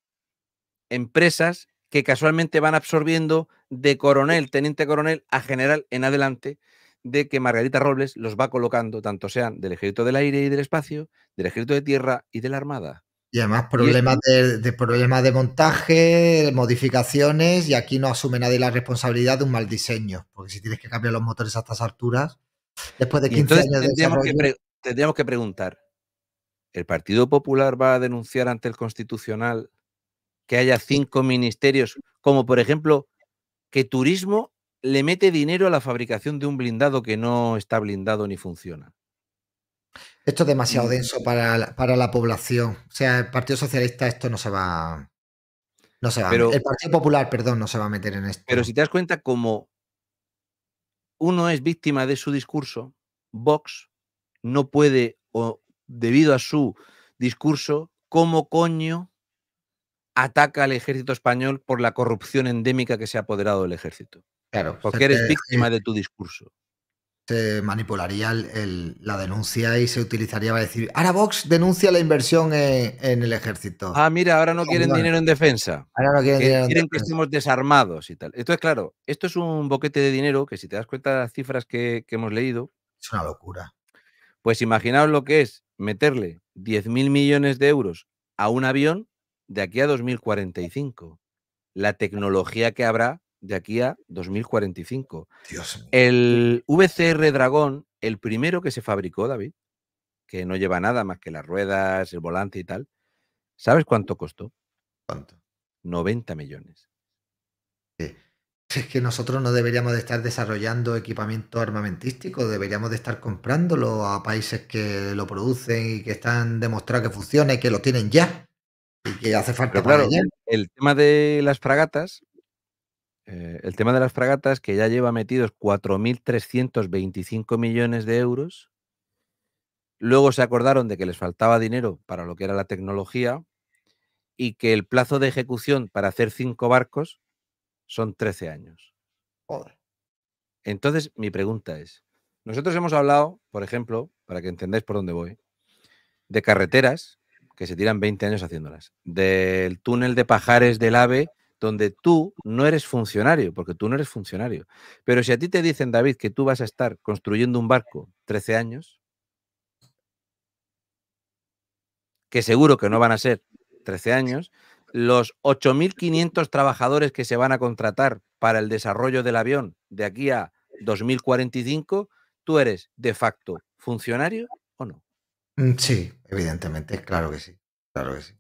empresas que casualmente van absorbiendo de coronel, teniente coronel a general en adelante, de que Margarita Robles los va colocando, tanto sean del ejército del aire y del espacio, del ejército de tierra y de la armada. Y además problemas de, problemas de montaje, modificaciones, y aquí no asume nadie la responsabilidad de un mal diseño, porque si tienes que cambiar los motores a estas alturas, después de 15 años de que tendríamos que preguntar, ¿el Partido Popular va a denunciar ante el Constitucional que haya cinco ministerios, como por ejemplo que turismo le mete dinero a la fabricación de un blindado que no está blindado ni funciona. Esto es demasiado mm. denso para la, población. O sea, el Partido Socialista esto no se va... No se va. Pero, el Partido Popular, perdón, no se va a meter en esto. Pero si te das cuenta, como uno es víctima de su discurso, Vox no puede, o debido a su discurso, ¿cómo coño ataca al ejército español por la corrupción endémica que se ha apoderado del ejército. Claro. Porque eres víctima eh, de tu discurso. Se manipularía la denuncia y se utilizaría para decir, ahora Vox denuncia la inversión e, en, el ejército. Ah, mira, ahora no quieren dinero en defensa. Ahora no quieren que, que estemos desarmados y tal. Entonces, claro, esto es un boquete de dinero que si te das cuenta de las cifras que, que hemos leído. Es una locura. Pues imaginaos lo que es meterle 10.000 millones de euros a un avión de aquí a 2045, la tecnología que habrá de aquí a 2045. Dios el VCR Dragón, el primero que se fabricó, David, que no lleva nada más que las ruedas, el volante y tal, ¿sabes cuánto costó? ¿Cuánto? 90 millones. [laughs] Es que nosotros no deberíamos de estar desarrollando equipamiento armamentístico, deberíamos de estar comprándolo a países que lo producen y que están demostrados que funciona y que lo tienen ya hace falta el tema de las fragatas, eh, el tema de las fragatas que ya lleva metidos 4.325 millones de euros. Luego se acordaron de que les faltaba dinero para lo que era la tecnología y que el plazo de ejecución para hacer cinco barcos son 13 años. Joder. Entonces, mi pregunta es, nosotros hemos hablado, por ejemplo, para que entendáis por dónde voy, de carreteras, que se tiran 20 años haciéndolas. Del túnel de pajares del AVE, donde tú no eres funcionario, porque tú no eres funcionario. Pero si a ti te dicen, David, que tú vas a estar construyendo un barco 13 años, que seguro que no van a ser 13 años, los 8.500 trabajadores que se van a contratar para el desarrollo del avión de aquí a 2045, ¿tú eres de facto funcionario o no? Mm, sí, evidentemente, claro que sí, claro que sí.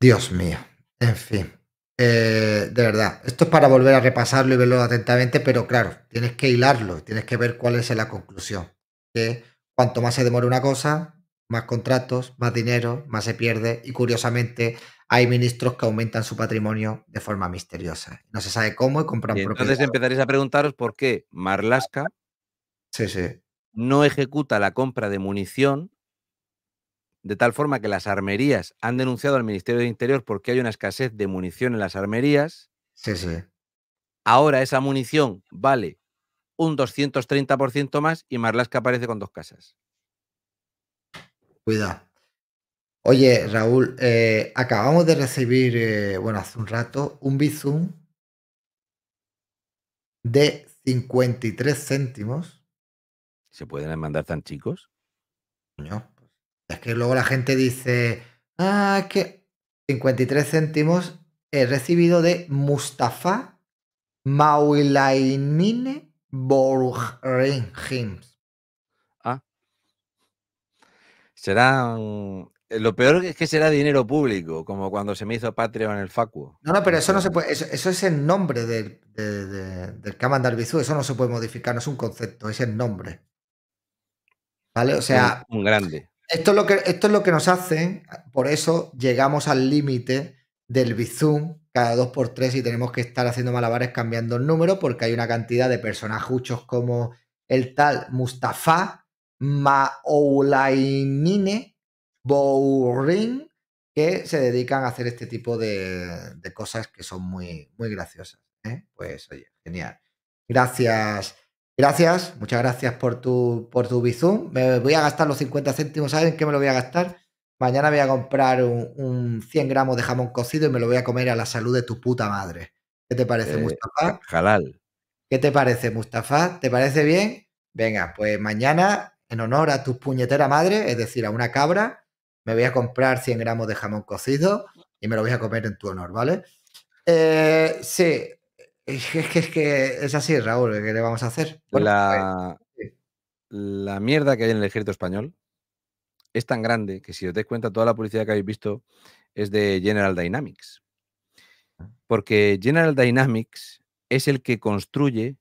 Dios mío, en fin. Eh, de verdad, esto es para volver a repasarlo y verlo atentamente, pero claro, tienes que hilarlo, tienes que ver cuál es la conclusión. Que cuanto más se demora una cosa, más contratos, más dinero, más se pierde y curiosamente hay ministros que aumentan su patrimonio de forma misteriosa. No se sabe cómo y compran Entonces empezaréis a preguntaros por qué Marlaska sí, sí no ejecuta la compra de munición, de tal forma que las armerías han denunciado al Ministerio de Interior porque hay una escasez de munición en las armerías. Sí, sí. Ahora esa munición vale un 230% más y Marlaska aparece con dos casas. Cuidado. Oye, Raúl, eh, acabamos de recibir, eh, bueno, hace un rato, un Bizum de 53 céntimos ¿Se pueden mandar tan chicos? No. Pues, es que luego la gente dice, ah, que 53 céntimos he recibido de Mustafa Maulainine Borgringims. Ah. Será eh, lo peor es que será dinero público, como cuando se me hizo patria en el Facu. No, no, pero eso no se puede. Eso, es el nombre del, de, de, del Eso no se puede modificar, no es un concepto, es el nombre. O sea. Un, grande. Esto es, lo que, esto es lo que nos hacen, por eso llegamos al límite del bizum cada dos por tres y tenemos que estar haciendo malabares cambiando el número porque hay una cantidad de personajuchos como el tal Mustafa Maoulainine Bourin que se dedican a hacer este tipo de, cosas que son muy, muy graciosas. ¿eh? Pues oye, genial. Gracias. Gracias, muchas gracias por tu, por tu Bizum. Me voy a gastar los 50 céntimos, ¿saben qué me lo voy a gastar? Mañana voy a comprar un, 100 gramos de jamón cocido y me lo voy a comer a la salud de tu puta madre. ¿Qué te parece, eh, Mustafa? Jalal. ¿Qué te parece, Mustafa? ¿Te parece bien? Venga, pues mañana, en honor a tu puñetera madre, es decir, a una cabra, me voy a comprar 100 gramos de jamón cocido y me lo voy a comer en tu honor, ¿vale? Eh, sí, es que, es que, es así, Raúl, ¿qué le vamos a hacer? la, pues, la mierda que hay en el ejército español es tan grande que si os dais cuenta, toda la publicidad que habéis visto es de General Dynamics. Ah. Porque General Dynamics es el que construye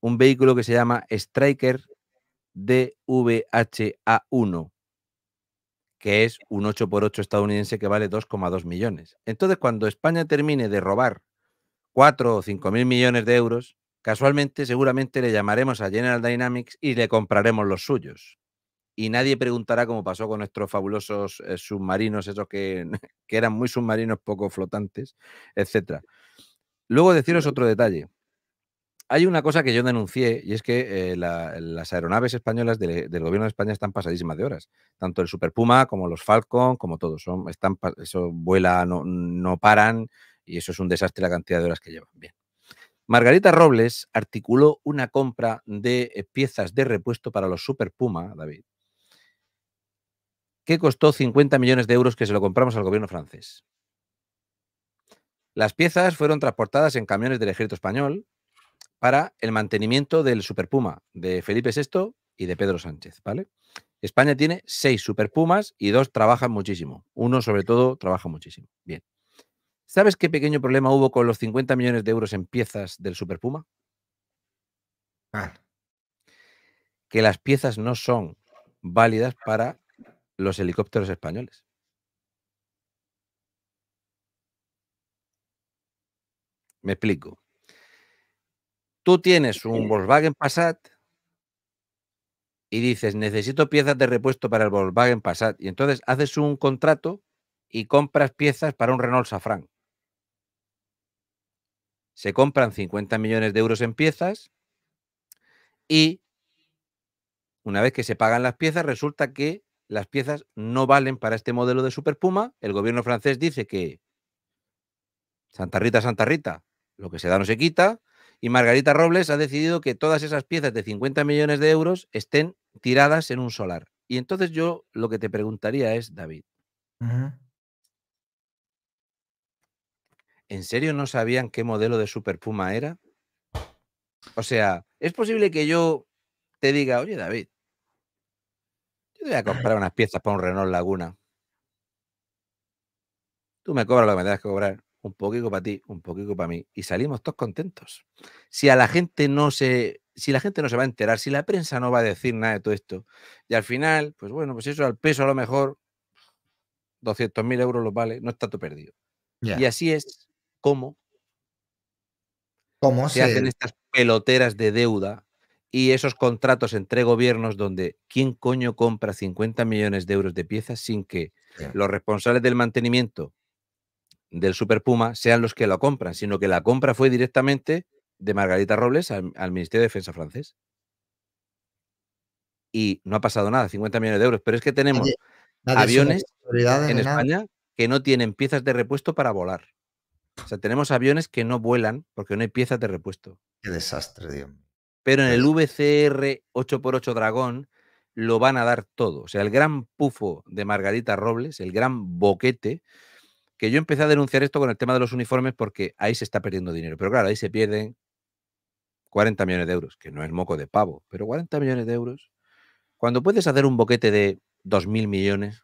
un vehículo que se llama Striker DVHA1, que es un 8x8 estadounidense que vale 2,2 millones. Entonces, cuando España termine de robar 4 o 5 mil millones de euros, casualmente seguramente le llamaremos a General Dynamics y le compraremos los suyos. Y nadie preguntará cómo pasó con nuestros fabulosos eh, submarinos, esos [laughs] que, eran muy submarinos poco flotantes, etc. Luego deciros otro detalle. Hay una cosa que yo denuncié y es que eh, las aeronaves españolas del gobierno de España están pasadísimas de horas. Tanto el Super Puma como los Falcon, como todos. Son, están, eso vuela, no, no paran, y eso es un desastre la cantidad de horas que llevan. Bien. Margarita Robles articuló una compra de eh, piezas de repuesto para los Super Puma, David, que costó 50 millones de euros que se lo compramos al gobierno francés. Las piezas fueron transportadas en camiones del ejército español para el mantenimiento del Super Puma de Felipe VI y de Pedro Sánchez, ¿vale? España tiene seis Super Pumas y dos trabajan muchísimo. Uno, sobre todo, trabaja muchísimo. Bien. ¿Sabes qué pequeño problema hubo con los 50 millones de euros en piezas del Super Puma? Ah. Que las piezas no son válidas para los helicópteros españoles. Me explico. Tú tienes un Volkswagen Passat y dices, necesito piezas de repuesto para el Volkswagen Passat. Y entonces haces un contrato y compras piezas para un Renault Safran se compran 50 millones de euros en piezas y una vez que se pagan las piezas, resulta que las piezas no valen para este modelo de Super El gobierno francés dice que Santa Rita, Santa Rita, lo que se da no se quita. Y Margarita Robles ha decidido que todas esas piezas de 50 millones de euros estén tiradas en un solar. Y entonces yo lo que te preguntaría es, David, ¿en serio no sabían qué modelo de Super Puma era? O sea, es posible que yo te diga, oye David, yo te voy a comprar unas piezas para un Renault Laguna. Tú me cobras lo que me tengas que cobrar, un poquito para ti, un poquito para mí, y salimos todos contentos. Si a la gente no se, si la gente no se va a enterar, si la prensa no va a decir nada de todo esto, y al final, pues bueno, pues eso al peso a lo mejor 200.000 euros lo vale, no está todo perdido. Y así es cómo, ¿Cómo se, hacen estas peloteras de deuda y esos contratos entre gobiernos donde quién coño compra 50 millones de euros de piezas sin que los responsables del mantenimiento del Super Puma sean los que lo compran, sino que la compra fue directamente de Margarita Robles al, Ministerio de Defensa francés. Y no ha pasado nada, 50 millones de euros. Pero es que tenemos aviones en España que no tienen piezas de repuesto para volar. O sea, tenemos aviones que no vuelan porque no hay piezas de repuesto. Qué desastre, Dios Pero en el VCR 8x8 Dragón lo van a dar todo. O sea, el gran pufo de Margarita Robles, el gran boquete, que yo empecé a denunciar esto con el tema de los uniformes porque ahí se está perdiendo dinero. Pero claro, ahí se pierden 40 millones de euros, que no es moco de pavo, pero 40 millones de euros. Cuando puedes hacer un boquete de 2.000 millones,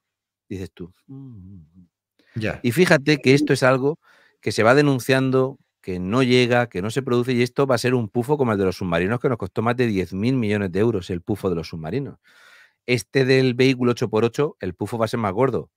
dices tú. Mm, mm, mm". Ya. Y fíjate que esto es algo que se va denunciando, que no llega, que no se produce, y esto va a ser un pufo como el de los submarinos, que nos costó más de 10.000 millones de euros el pufo de los submarinos. Este del vehículo 8x8, el pufo va a ser más gordo.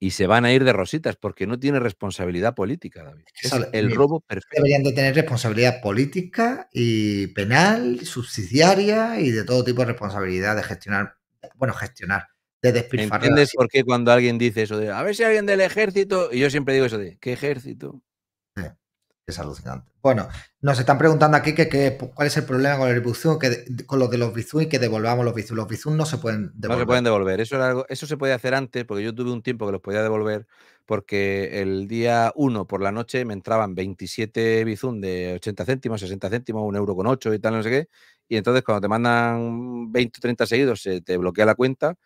Y se van a ir de rositas porque no tiene responsabilidad política, David. Es el robo perfecto. Deberían de tener responsabilidad política y penal, subsidiaria y de todo tipo de responsabilidad de gestionar, bueno, gestionar, de ¿Entiendes por qué cuando alguien dice eso de a ver si alguien del ejército? Y yo siempre digo eso de ¿qué ejército? es alucinante. Bueno, nos están preguntando aquí cuál es el problema con el que con los de los Bizum y que devolvamos los Bizum. Los Bizum no se pueden devolver. No se pueden devolver. Eso, era algo, eso se podía hacer antes, porque yo tuve un tiempo que los podía devolver, porque el día 1 por la noche me entraban 27 Bizum de 80 céntimos, 60 céntimos, un euro con 8 y tal, no sé qué. Y entonces cuando te mandan 20 o 30 seguidos se te bloquea la cuenta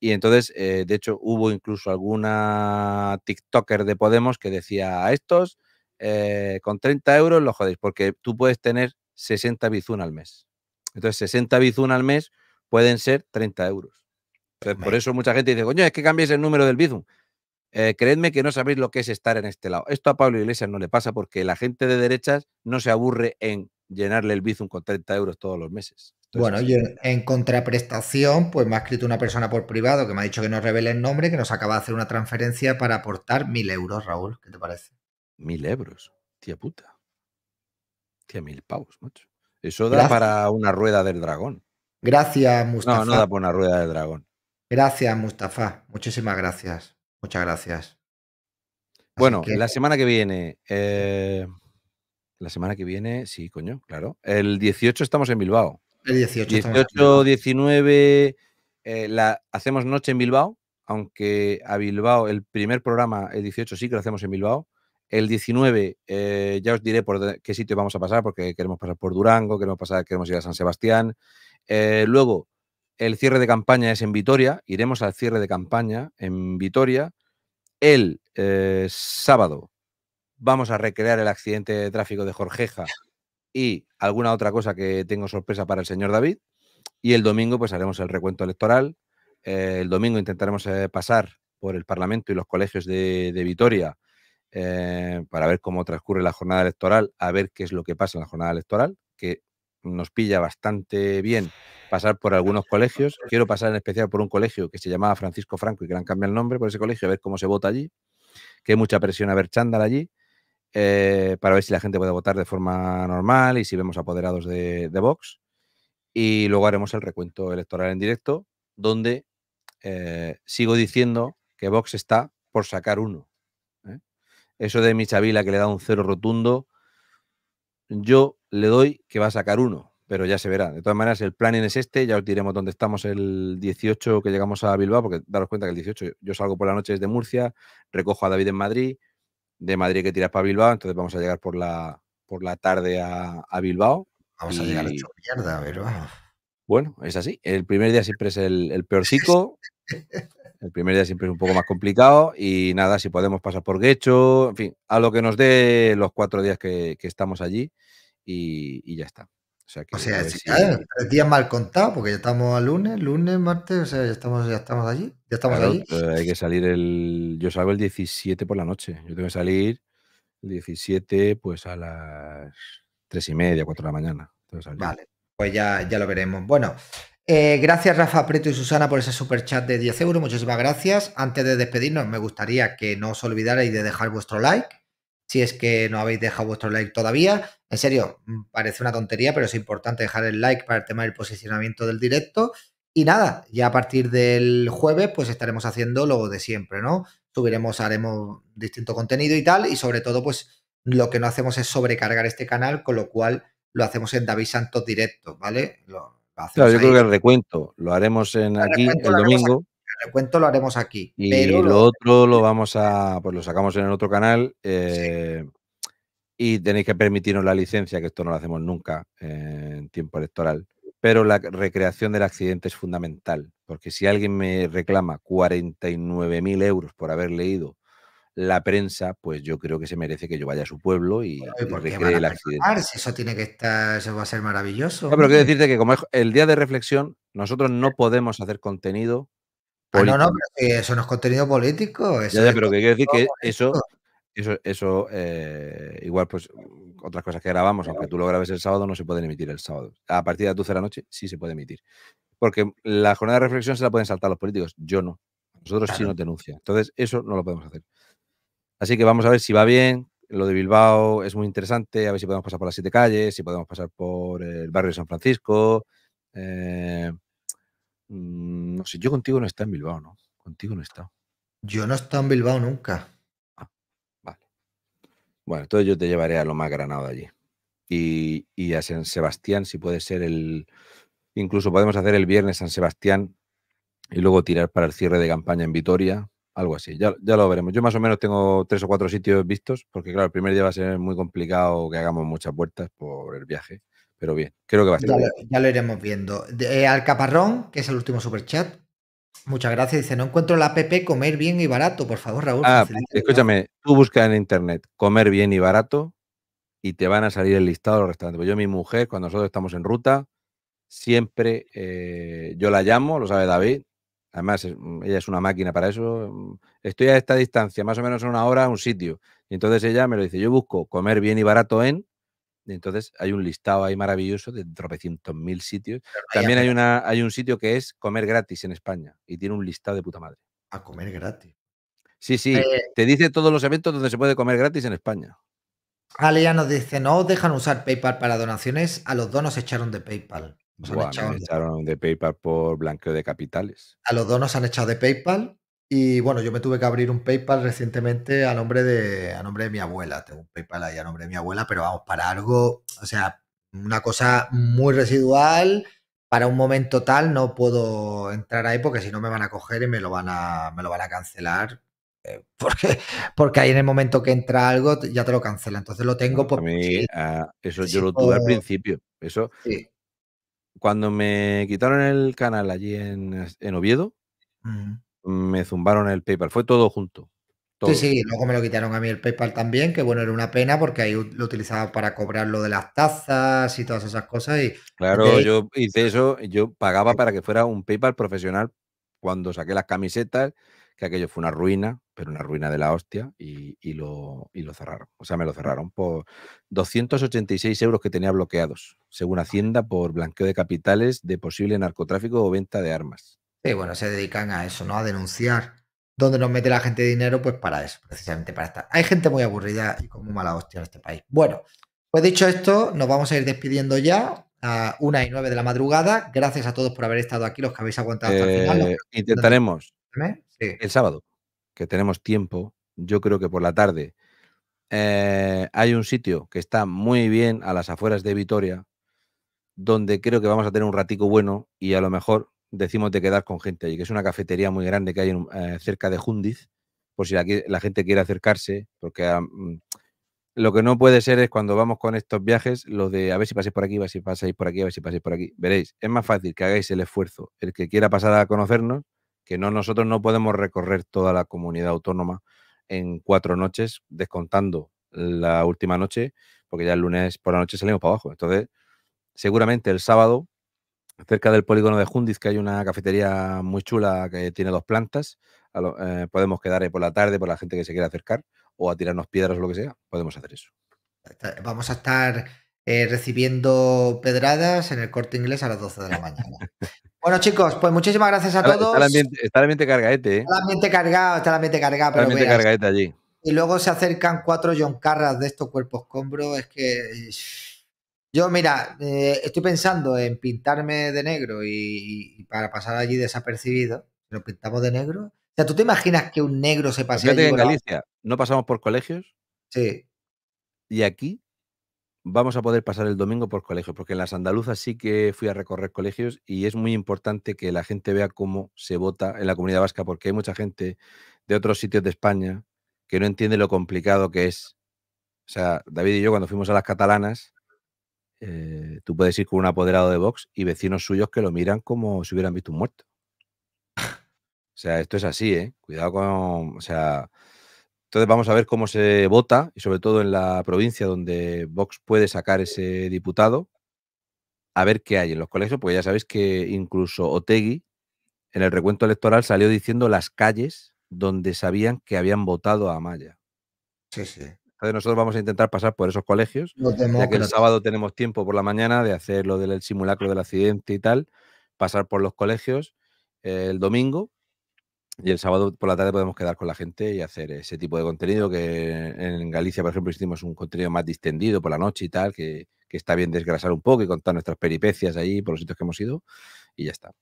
y entonces, eh, de hecho, hubo incluso alguna TikToker de Podemos que decía a estos, eh, con 30 euros lo jodéis, porque tú puedes tener 60 bizun al mes. Entonces, 60 bizun al mes pueden ser 30 euros. Entonces, por eso mucha gente dice, coño, es que cambies el número del bizun. Eh, creedme que no sabéis lo que es estar en este lado. Esto a Pablo Iglesias no le pasa porque la gente de derechas no se aburre en llenarle el Bizum con 30 euros todos los meses. bueno, y en, contraprestación, pues me ha escrito una persona por privado que me ha dicho que no revele el nombre, que nos acaba de hacer una transferencia para aportar mil euros, Raúl. ¿Qué te parece? Mil euros, tía puta. Tía, mil pavos, macho. Eso da para una rueda del dragón. Gracias, Mustafa. No, no da para una rueda del dragón. Gracias, Mustafa. Muchísimas gracias. Muchas gracias. bueno, la semana que viene, eh, la semana que viene, sí, coño, claro. El 18 estamos en Bilbao. El 18. 18, 19, la, hacemos noche en Bilbao, aunque a Bilbao el primer programa, el 18 sí que lo hacemos en Bilbao. El 19 eh, ya os diré por qué sitio vamos a pasar, porque queremos pasar por Durango, queremos, pasar, queremos ir a San Sebastián. Eh, luego, el cierre de campaña es en Vitoria, iremos al cierre de campaña en Vitoria. El eh, sábado Vamos a recrear el accidente de tráfico de Jorgeja y alguna otra cosa que tengo sorpresa para el señor David. Y el domingo pues haremos el recuento electoral. Eh, el domingo intentaremos eh, pasar por el Parlamento y los colegios de, Vitoria eh, para ver cómo transcurre la jornada electoral, a ver qué es lo que pasa en la jornada electoral, que nos pilla bastante bien pasar por algunos colegios. Quiero pasar en especial por un colegio que se llamaba Francisco Franco y que le han cambiado el nombre por ese colegio, a ver cómo se vota allí, que hay mucha presión a ver chándal allí. Eh, para ver si la gente puede votar de forma normal y si vemos apoderados de, Vox. Y luego haremos el recuento electoral en directo, donde eh, sigo diciendo que Vox está por sacar uno. ¿eh? Eso de Michavila que le da un cero rotundo, yo le doy que va a sacar uno, pero ya se verá. De todas maneras, el planning es este, ya os diremos dónde estamos el 18 que llegamos a Bilbao, porque daros cuenta que el 18 yo salgo por la noche desde Murcia, recojo a David en Madrid, de Madrid que tiras para Bilbao, entonces vamos a llegar por la, por la tarde a, Bilbao. Vamos a llegar a hecho mierda, pero... Bueno, es así. El primer día siempre es el, peor [laughs] El primer día siempre es un poco más complicado y nada, si podemos pasar por Guecho, en fin, a lo que nos dé los cuatro días que, estamos allí y ya está. O sea, que pues día mal contado porque ya estamos a lunes, lunes, martes, o sea, ya estamos, ya estamos allí, ya estamos allí. Hay que salir el. Yo salgo el 17 por la noche. Yo tengo que salir el 17, pues a las tres y media, 4 de la mañana. Vale, pues ya, lo veremos. Bueno, eh, gracias Rafa Preto y Susana por ese super chat de 10 euros. Muchísimas gracias. Antes de despedirnos, me gustaría que no os olvidarais de dejar vuestro like si es que no habéis dejado vuestro like todavía. En serio, mm, parece una tontería, pero es importante dejar el like para el tema del posicionamiento del directo. Y nada, ya a partir del jueves, pues estaremos haciendo lo de siempre, ¿no? Subiremos, haremos distinto contenido y tal, y sobre todo, pues lo que no hacemos es sobrecargar este canal, con lo cual lo hacemos en David Santos directo, ¿vale? Lo, claro, yo creo que el recuento lo haremos en aquí el domingo recuento lo haremos aquí. Y lo otro lo vamos a, pues lo sacamos en el otro canal. Eh, y tenéis que permitirnos la licencia, que esto no lo hacemos nunca eh, en tiempo electoral. Pero la recreación del accidente es fundamental, porque si alguien me reclama 49.000 euros por haber leído la prensa, pues yo creo que se merece que yo vaya a su pueblo y, recree el accidente. eso tiene que estar, eso va a ser maravilloso. No, pero quiero decirte que como el día de reflexión, nosotros no podemos hacer contenido bueno, ah, no, no, pero eso no es contenido político. Eso ya, pero que quiero decir que eso, eso, eso eh, igual, pues mm, otras cosas que grabamos, aunque tú lo grabes el sábado, no se pueden emitir el sábado. A partir de las 12 de la noche sí se puede emitir. Porque la jornada de reflexión se la pueden saltar los políticos. Yo no. Nosotros sí nos denuncia. Entonces, eso no lo podemos hacer. Así que vamos a ver si va bien. Lo de Bilbao es muy interesante. A ver si podemos pasar por las siete calles, si podemos pasar por el barrio de San Francisco. Eh, Mm, no sé, yo contigo no está en Bilbao, ¿no? Contigo no está. Yo no he estado en Bilbao nunca. Ah, vale. Bueno, entonces yo te llevaré a lo más granado allí. Y, a San Sebastián, si puede ser el. Incluso podemos hacer el viernes San Sebastián y luego tirar para el cierre de campaña en Vitoria, algo así. Ya, ya lo veremos. Yo más o menos tengo tres o cuatro sitios vistos, porque claro, el primer día va a ser muy complicado que hagamos muchas vueltas por el viaje pero bien, creo que va a Ya, lo, iremos viendo. Eh, Al Caparrón, que es el último superchat. Muchas gracias. Dice, no encuentro la app comer bien y barato. Por favor, Raúl. Ah, escúchame, tú buscas en internet comer bien y barato y te van a salir el listado de los restaurantes. Pues yo, mi mujer, cuando nosotros estamos en ruta, siempre eh, yo la llamo, lo sabe David. Además, mm, ella es una máquina para eso. Estoy a esta distancia, más o menos en una hora, a un sitio. Y entonces ella me lo dice, yo busco comer bien y barato en entonces hay un listado ahí maravilloso de tropecientos mil sitios. También hay, una, hay un sitio que es comer gratis en España y tiene un listado de puta madre. A comer gratis. Sí, sí, eh, te dice todos los eventos donde se puede comer gratis en España. Ale ya nos dice, no dejan usar PayPal para donaciones, a los dos nos echaron de PayPal. Nos de... echaron de PayPal por blanqueo de capitales. A los dos nos han echado de PayPal y bueno, yo me tuve que abrir un PayPal recientemente a nombre de, a nombre de mi abuela. Tengo un PayPal ahí a nombre de mi abuela, pero vamos, para algo, o sea, una cosa muy residual, para un momento tal no puedo entrar ahí porque si no me van a coger y me lo van a, me lo van a cancelar. Eh, [laughs] porque, porque ahí en el momento que entra algo ya te lo cancela. Entonces lo tengo por... Ah, eso yo lo tuve al principio. Eso. Sí. Cuando me quitaron el canal allí en, Oviedo, me zumbaron el PayPal. Fue todo junto. Sí, sí, luego me lo quitaron a mí el PayPal también, que bueno, era una pena porque ahí lo utilizaba para cobrar lo de las tazas y todas esas cosas. Y claro, yo hice eso, yo pagaba para que fuera un PayPal profesional cuando saqué las camisetas, que aquello fue una ruina, pero una ruina de la hostia, y, lo, y lo cerraron. O sea, me lo cerraron por 286 euros que tenía bloqueados, según Hacienda, por blanqueo de capitales de posible narcotráfico o venta de armas. Sí, bueno, se dedican a eso, ¿no? A denunciar dónde nos mete la gente dinero, pues para eso, precisamente para estar. Hay gente muy aburrida y con muy mala hostia en este país. Bueno, pues dicho esto, nos vamos a ir despidiendo ya a una y nueve de la madrugada. Gracias a todos por haber estado aquí, los que habéis aguantado hasta el final. Eh, intentaremos ¿eh? el sábado, que tenemos tiempo, yo creo que por la tarde. Eh, hay un sitio que está muy bien a las afueras de Vitoria, donde creo que vamos a tener un ratico bueno y a lo mejor decimos de quedar con gente allí, que es una cafetería muy grande que hay eh, cerca de Jundiz, por si la, gente quiere acercarse, porque ah, mm, lo que no puede ser es cuando vamos con estos viajes, los de a ver si paséis por aquí, a ver si pasáis por aquí, a ver si pasáis por aquí. Veréis, es más fácil que hagáis el esfuerzo, el que quiera pasar a conocernos, que no nosotros no podemos recorrer toda la comunidad autónoma en cuatro noches, descontando la última noche, porque ya el lunes por la noche salimos para abajo. Entonces, seguramente el sábado cerca del polígono de Hundis, que hay una cafetería muy chula que tiene dos plantas. Eh, podemos quedar por la tarde, por la gente que se quiera acercar, o a tirarnos piedras o lo que sea. Podemos hacer eso. Vamos a estar eh, recibiendo pedradas en el corte inglés a las 12 de la mañana. bueno, chicos, pues muchísimas gracias a todos. Está el, ambiente, está ¿eh? Está el ambiente cargado, está el ambiente cargado. Pero allí. Y luego se acercan cuatro John Carras de estos cuerpos combro Es que. Yo, mira, eh, estoy pensando en pintarme de negro y, para pasar allí desapercibido. ¿Lo pintamos de negro? O sea, ¿tú te imaginas que un negro se pase allí en Galicia no pasamos por colegios. Sí. Y aquí vamos a poder pasar el domingo por colegios, porque en las andaluzas sí que fui a recorrer colegios y es muy importante que la gente vea cómo se vota en la comunidad vasca, porque hay mucha gente de otros sitios de España que no entiende lo complicado que es. O sea, David y yo cuando fuimos a las catalanas eh, tú puedes ir con un apoderado de Vox y vecinos suyos que lo miran como si hubieran visto un muerto. o sea, esto es así, ¿eh? Cuidado con. O sea. Entonces vamos a ver cómo se vota y sobre todo en la provincia donde Vox puede sacar ese diputado, a ver qué hay en los colegios, porque ya sabéis que incluso Otegui en el recuento electoral salió diciendo las calles donde sabían que habían votado a Amaya. Sí, sí. Entonces nosotros vamos a intentar pasar por esos colegios, ya que el sábado tenemos tiempo por la mañana de hacer lo del simulacro del accidente y tal, pasar por los colegios eh, el domingo y el sábado por la tarde podemos quedar con la gente y hacer ese tipo de contenido que en Galicia, por ejemplo, hicimos un contenido más distendido por la noche y tal, que, que está bien desgrasar un poco y contar nuestras peripecias ahí por los sitios que hemos ido y ya está.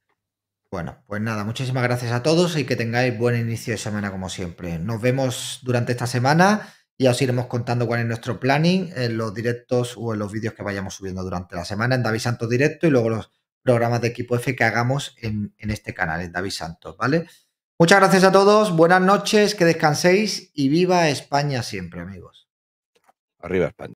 Bueno, pues nada, muchísimas gracias a todos y que tengáis buen inicio de semana como siempre. Nos vemos durante esta semana ya os iremos contando cuál es nuestro planning en los directos o en los vídeos que vayamos subiendo durante la semana en David Santos Directo y luego los programas de equipo F que hagamos en, en este canal, en David Santos, ¿vale? Muchas gracias a todos, buenas noches, que descanséis y viva España siempre, amigos. Arriba España.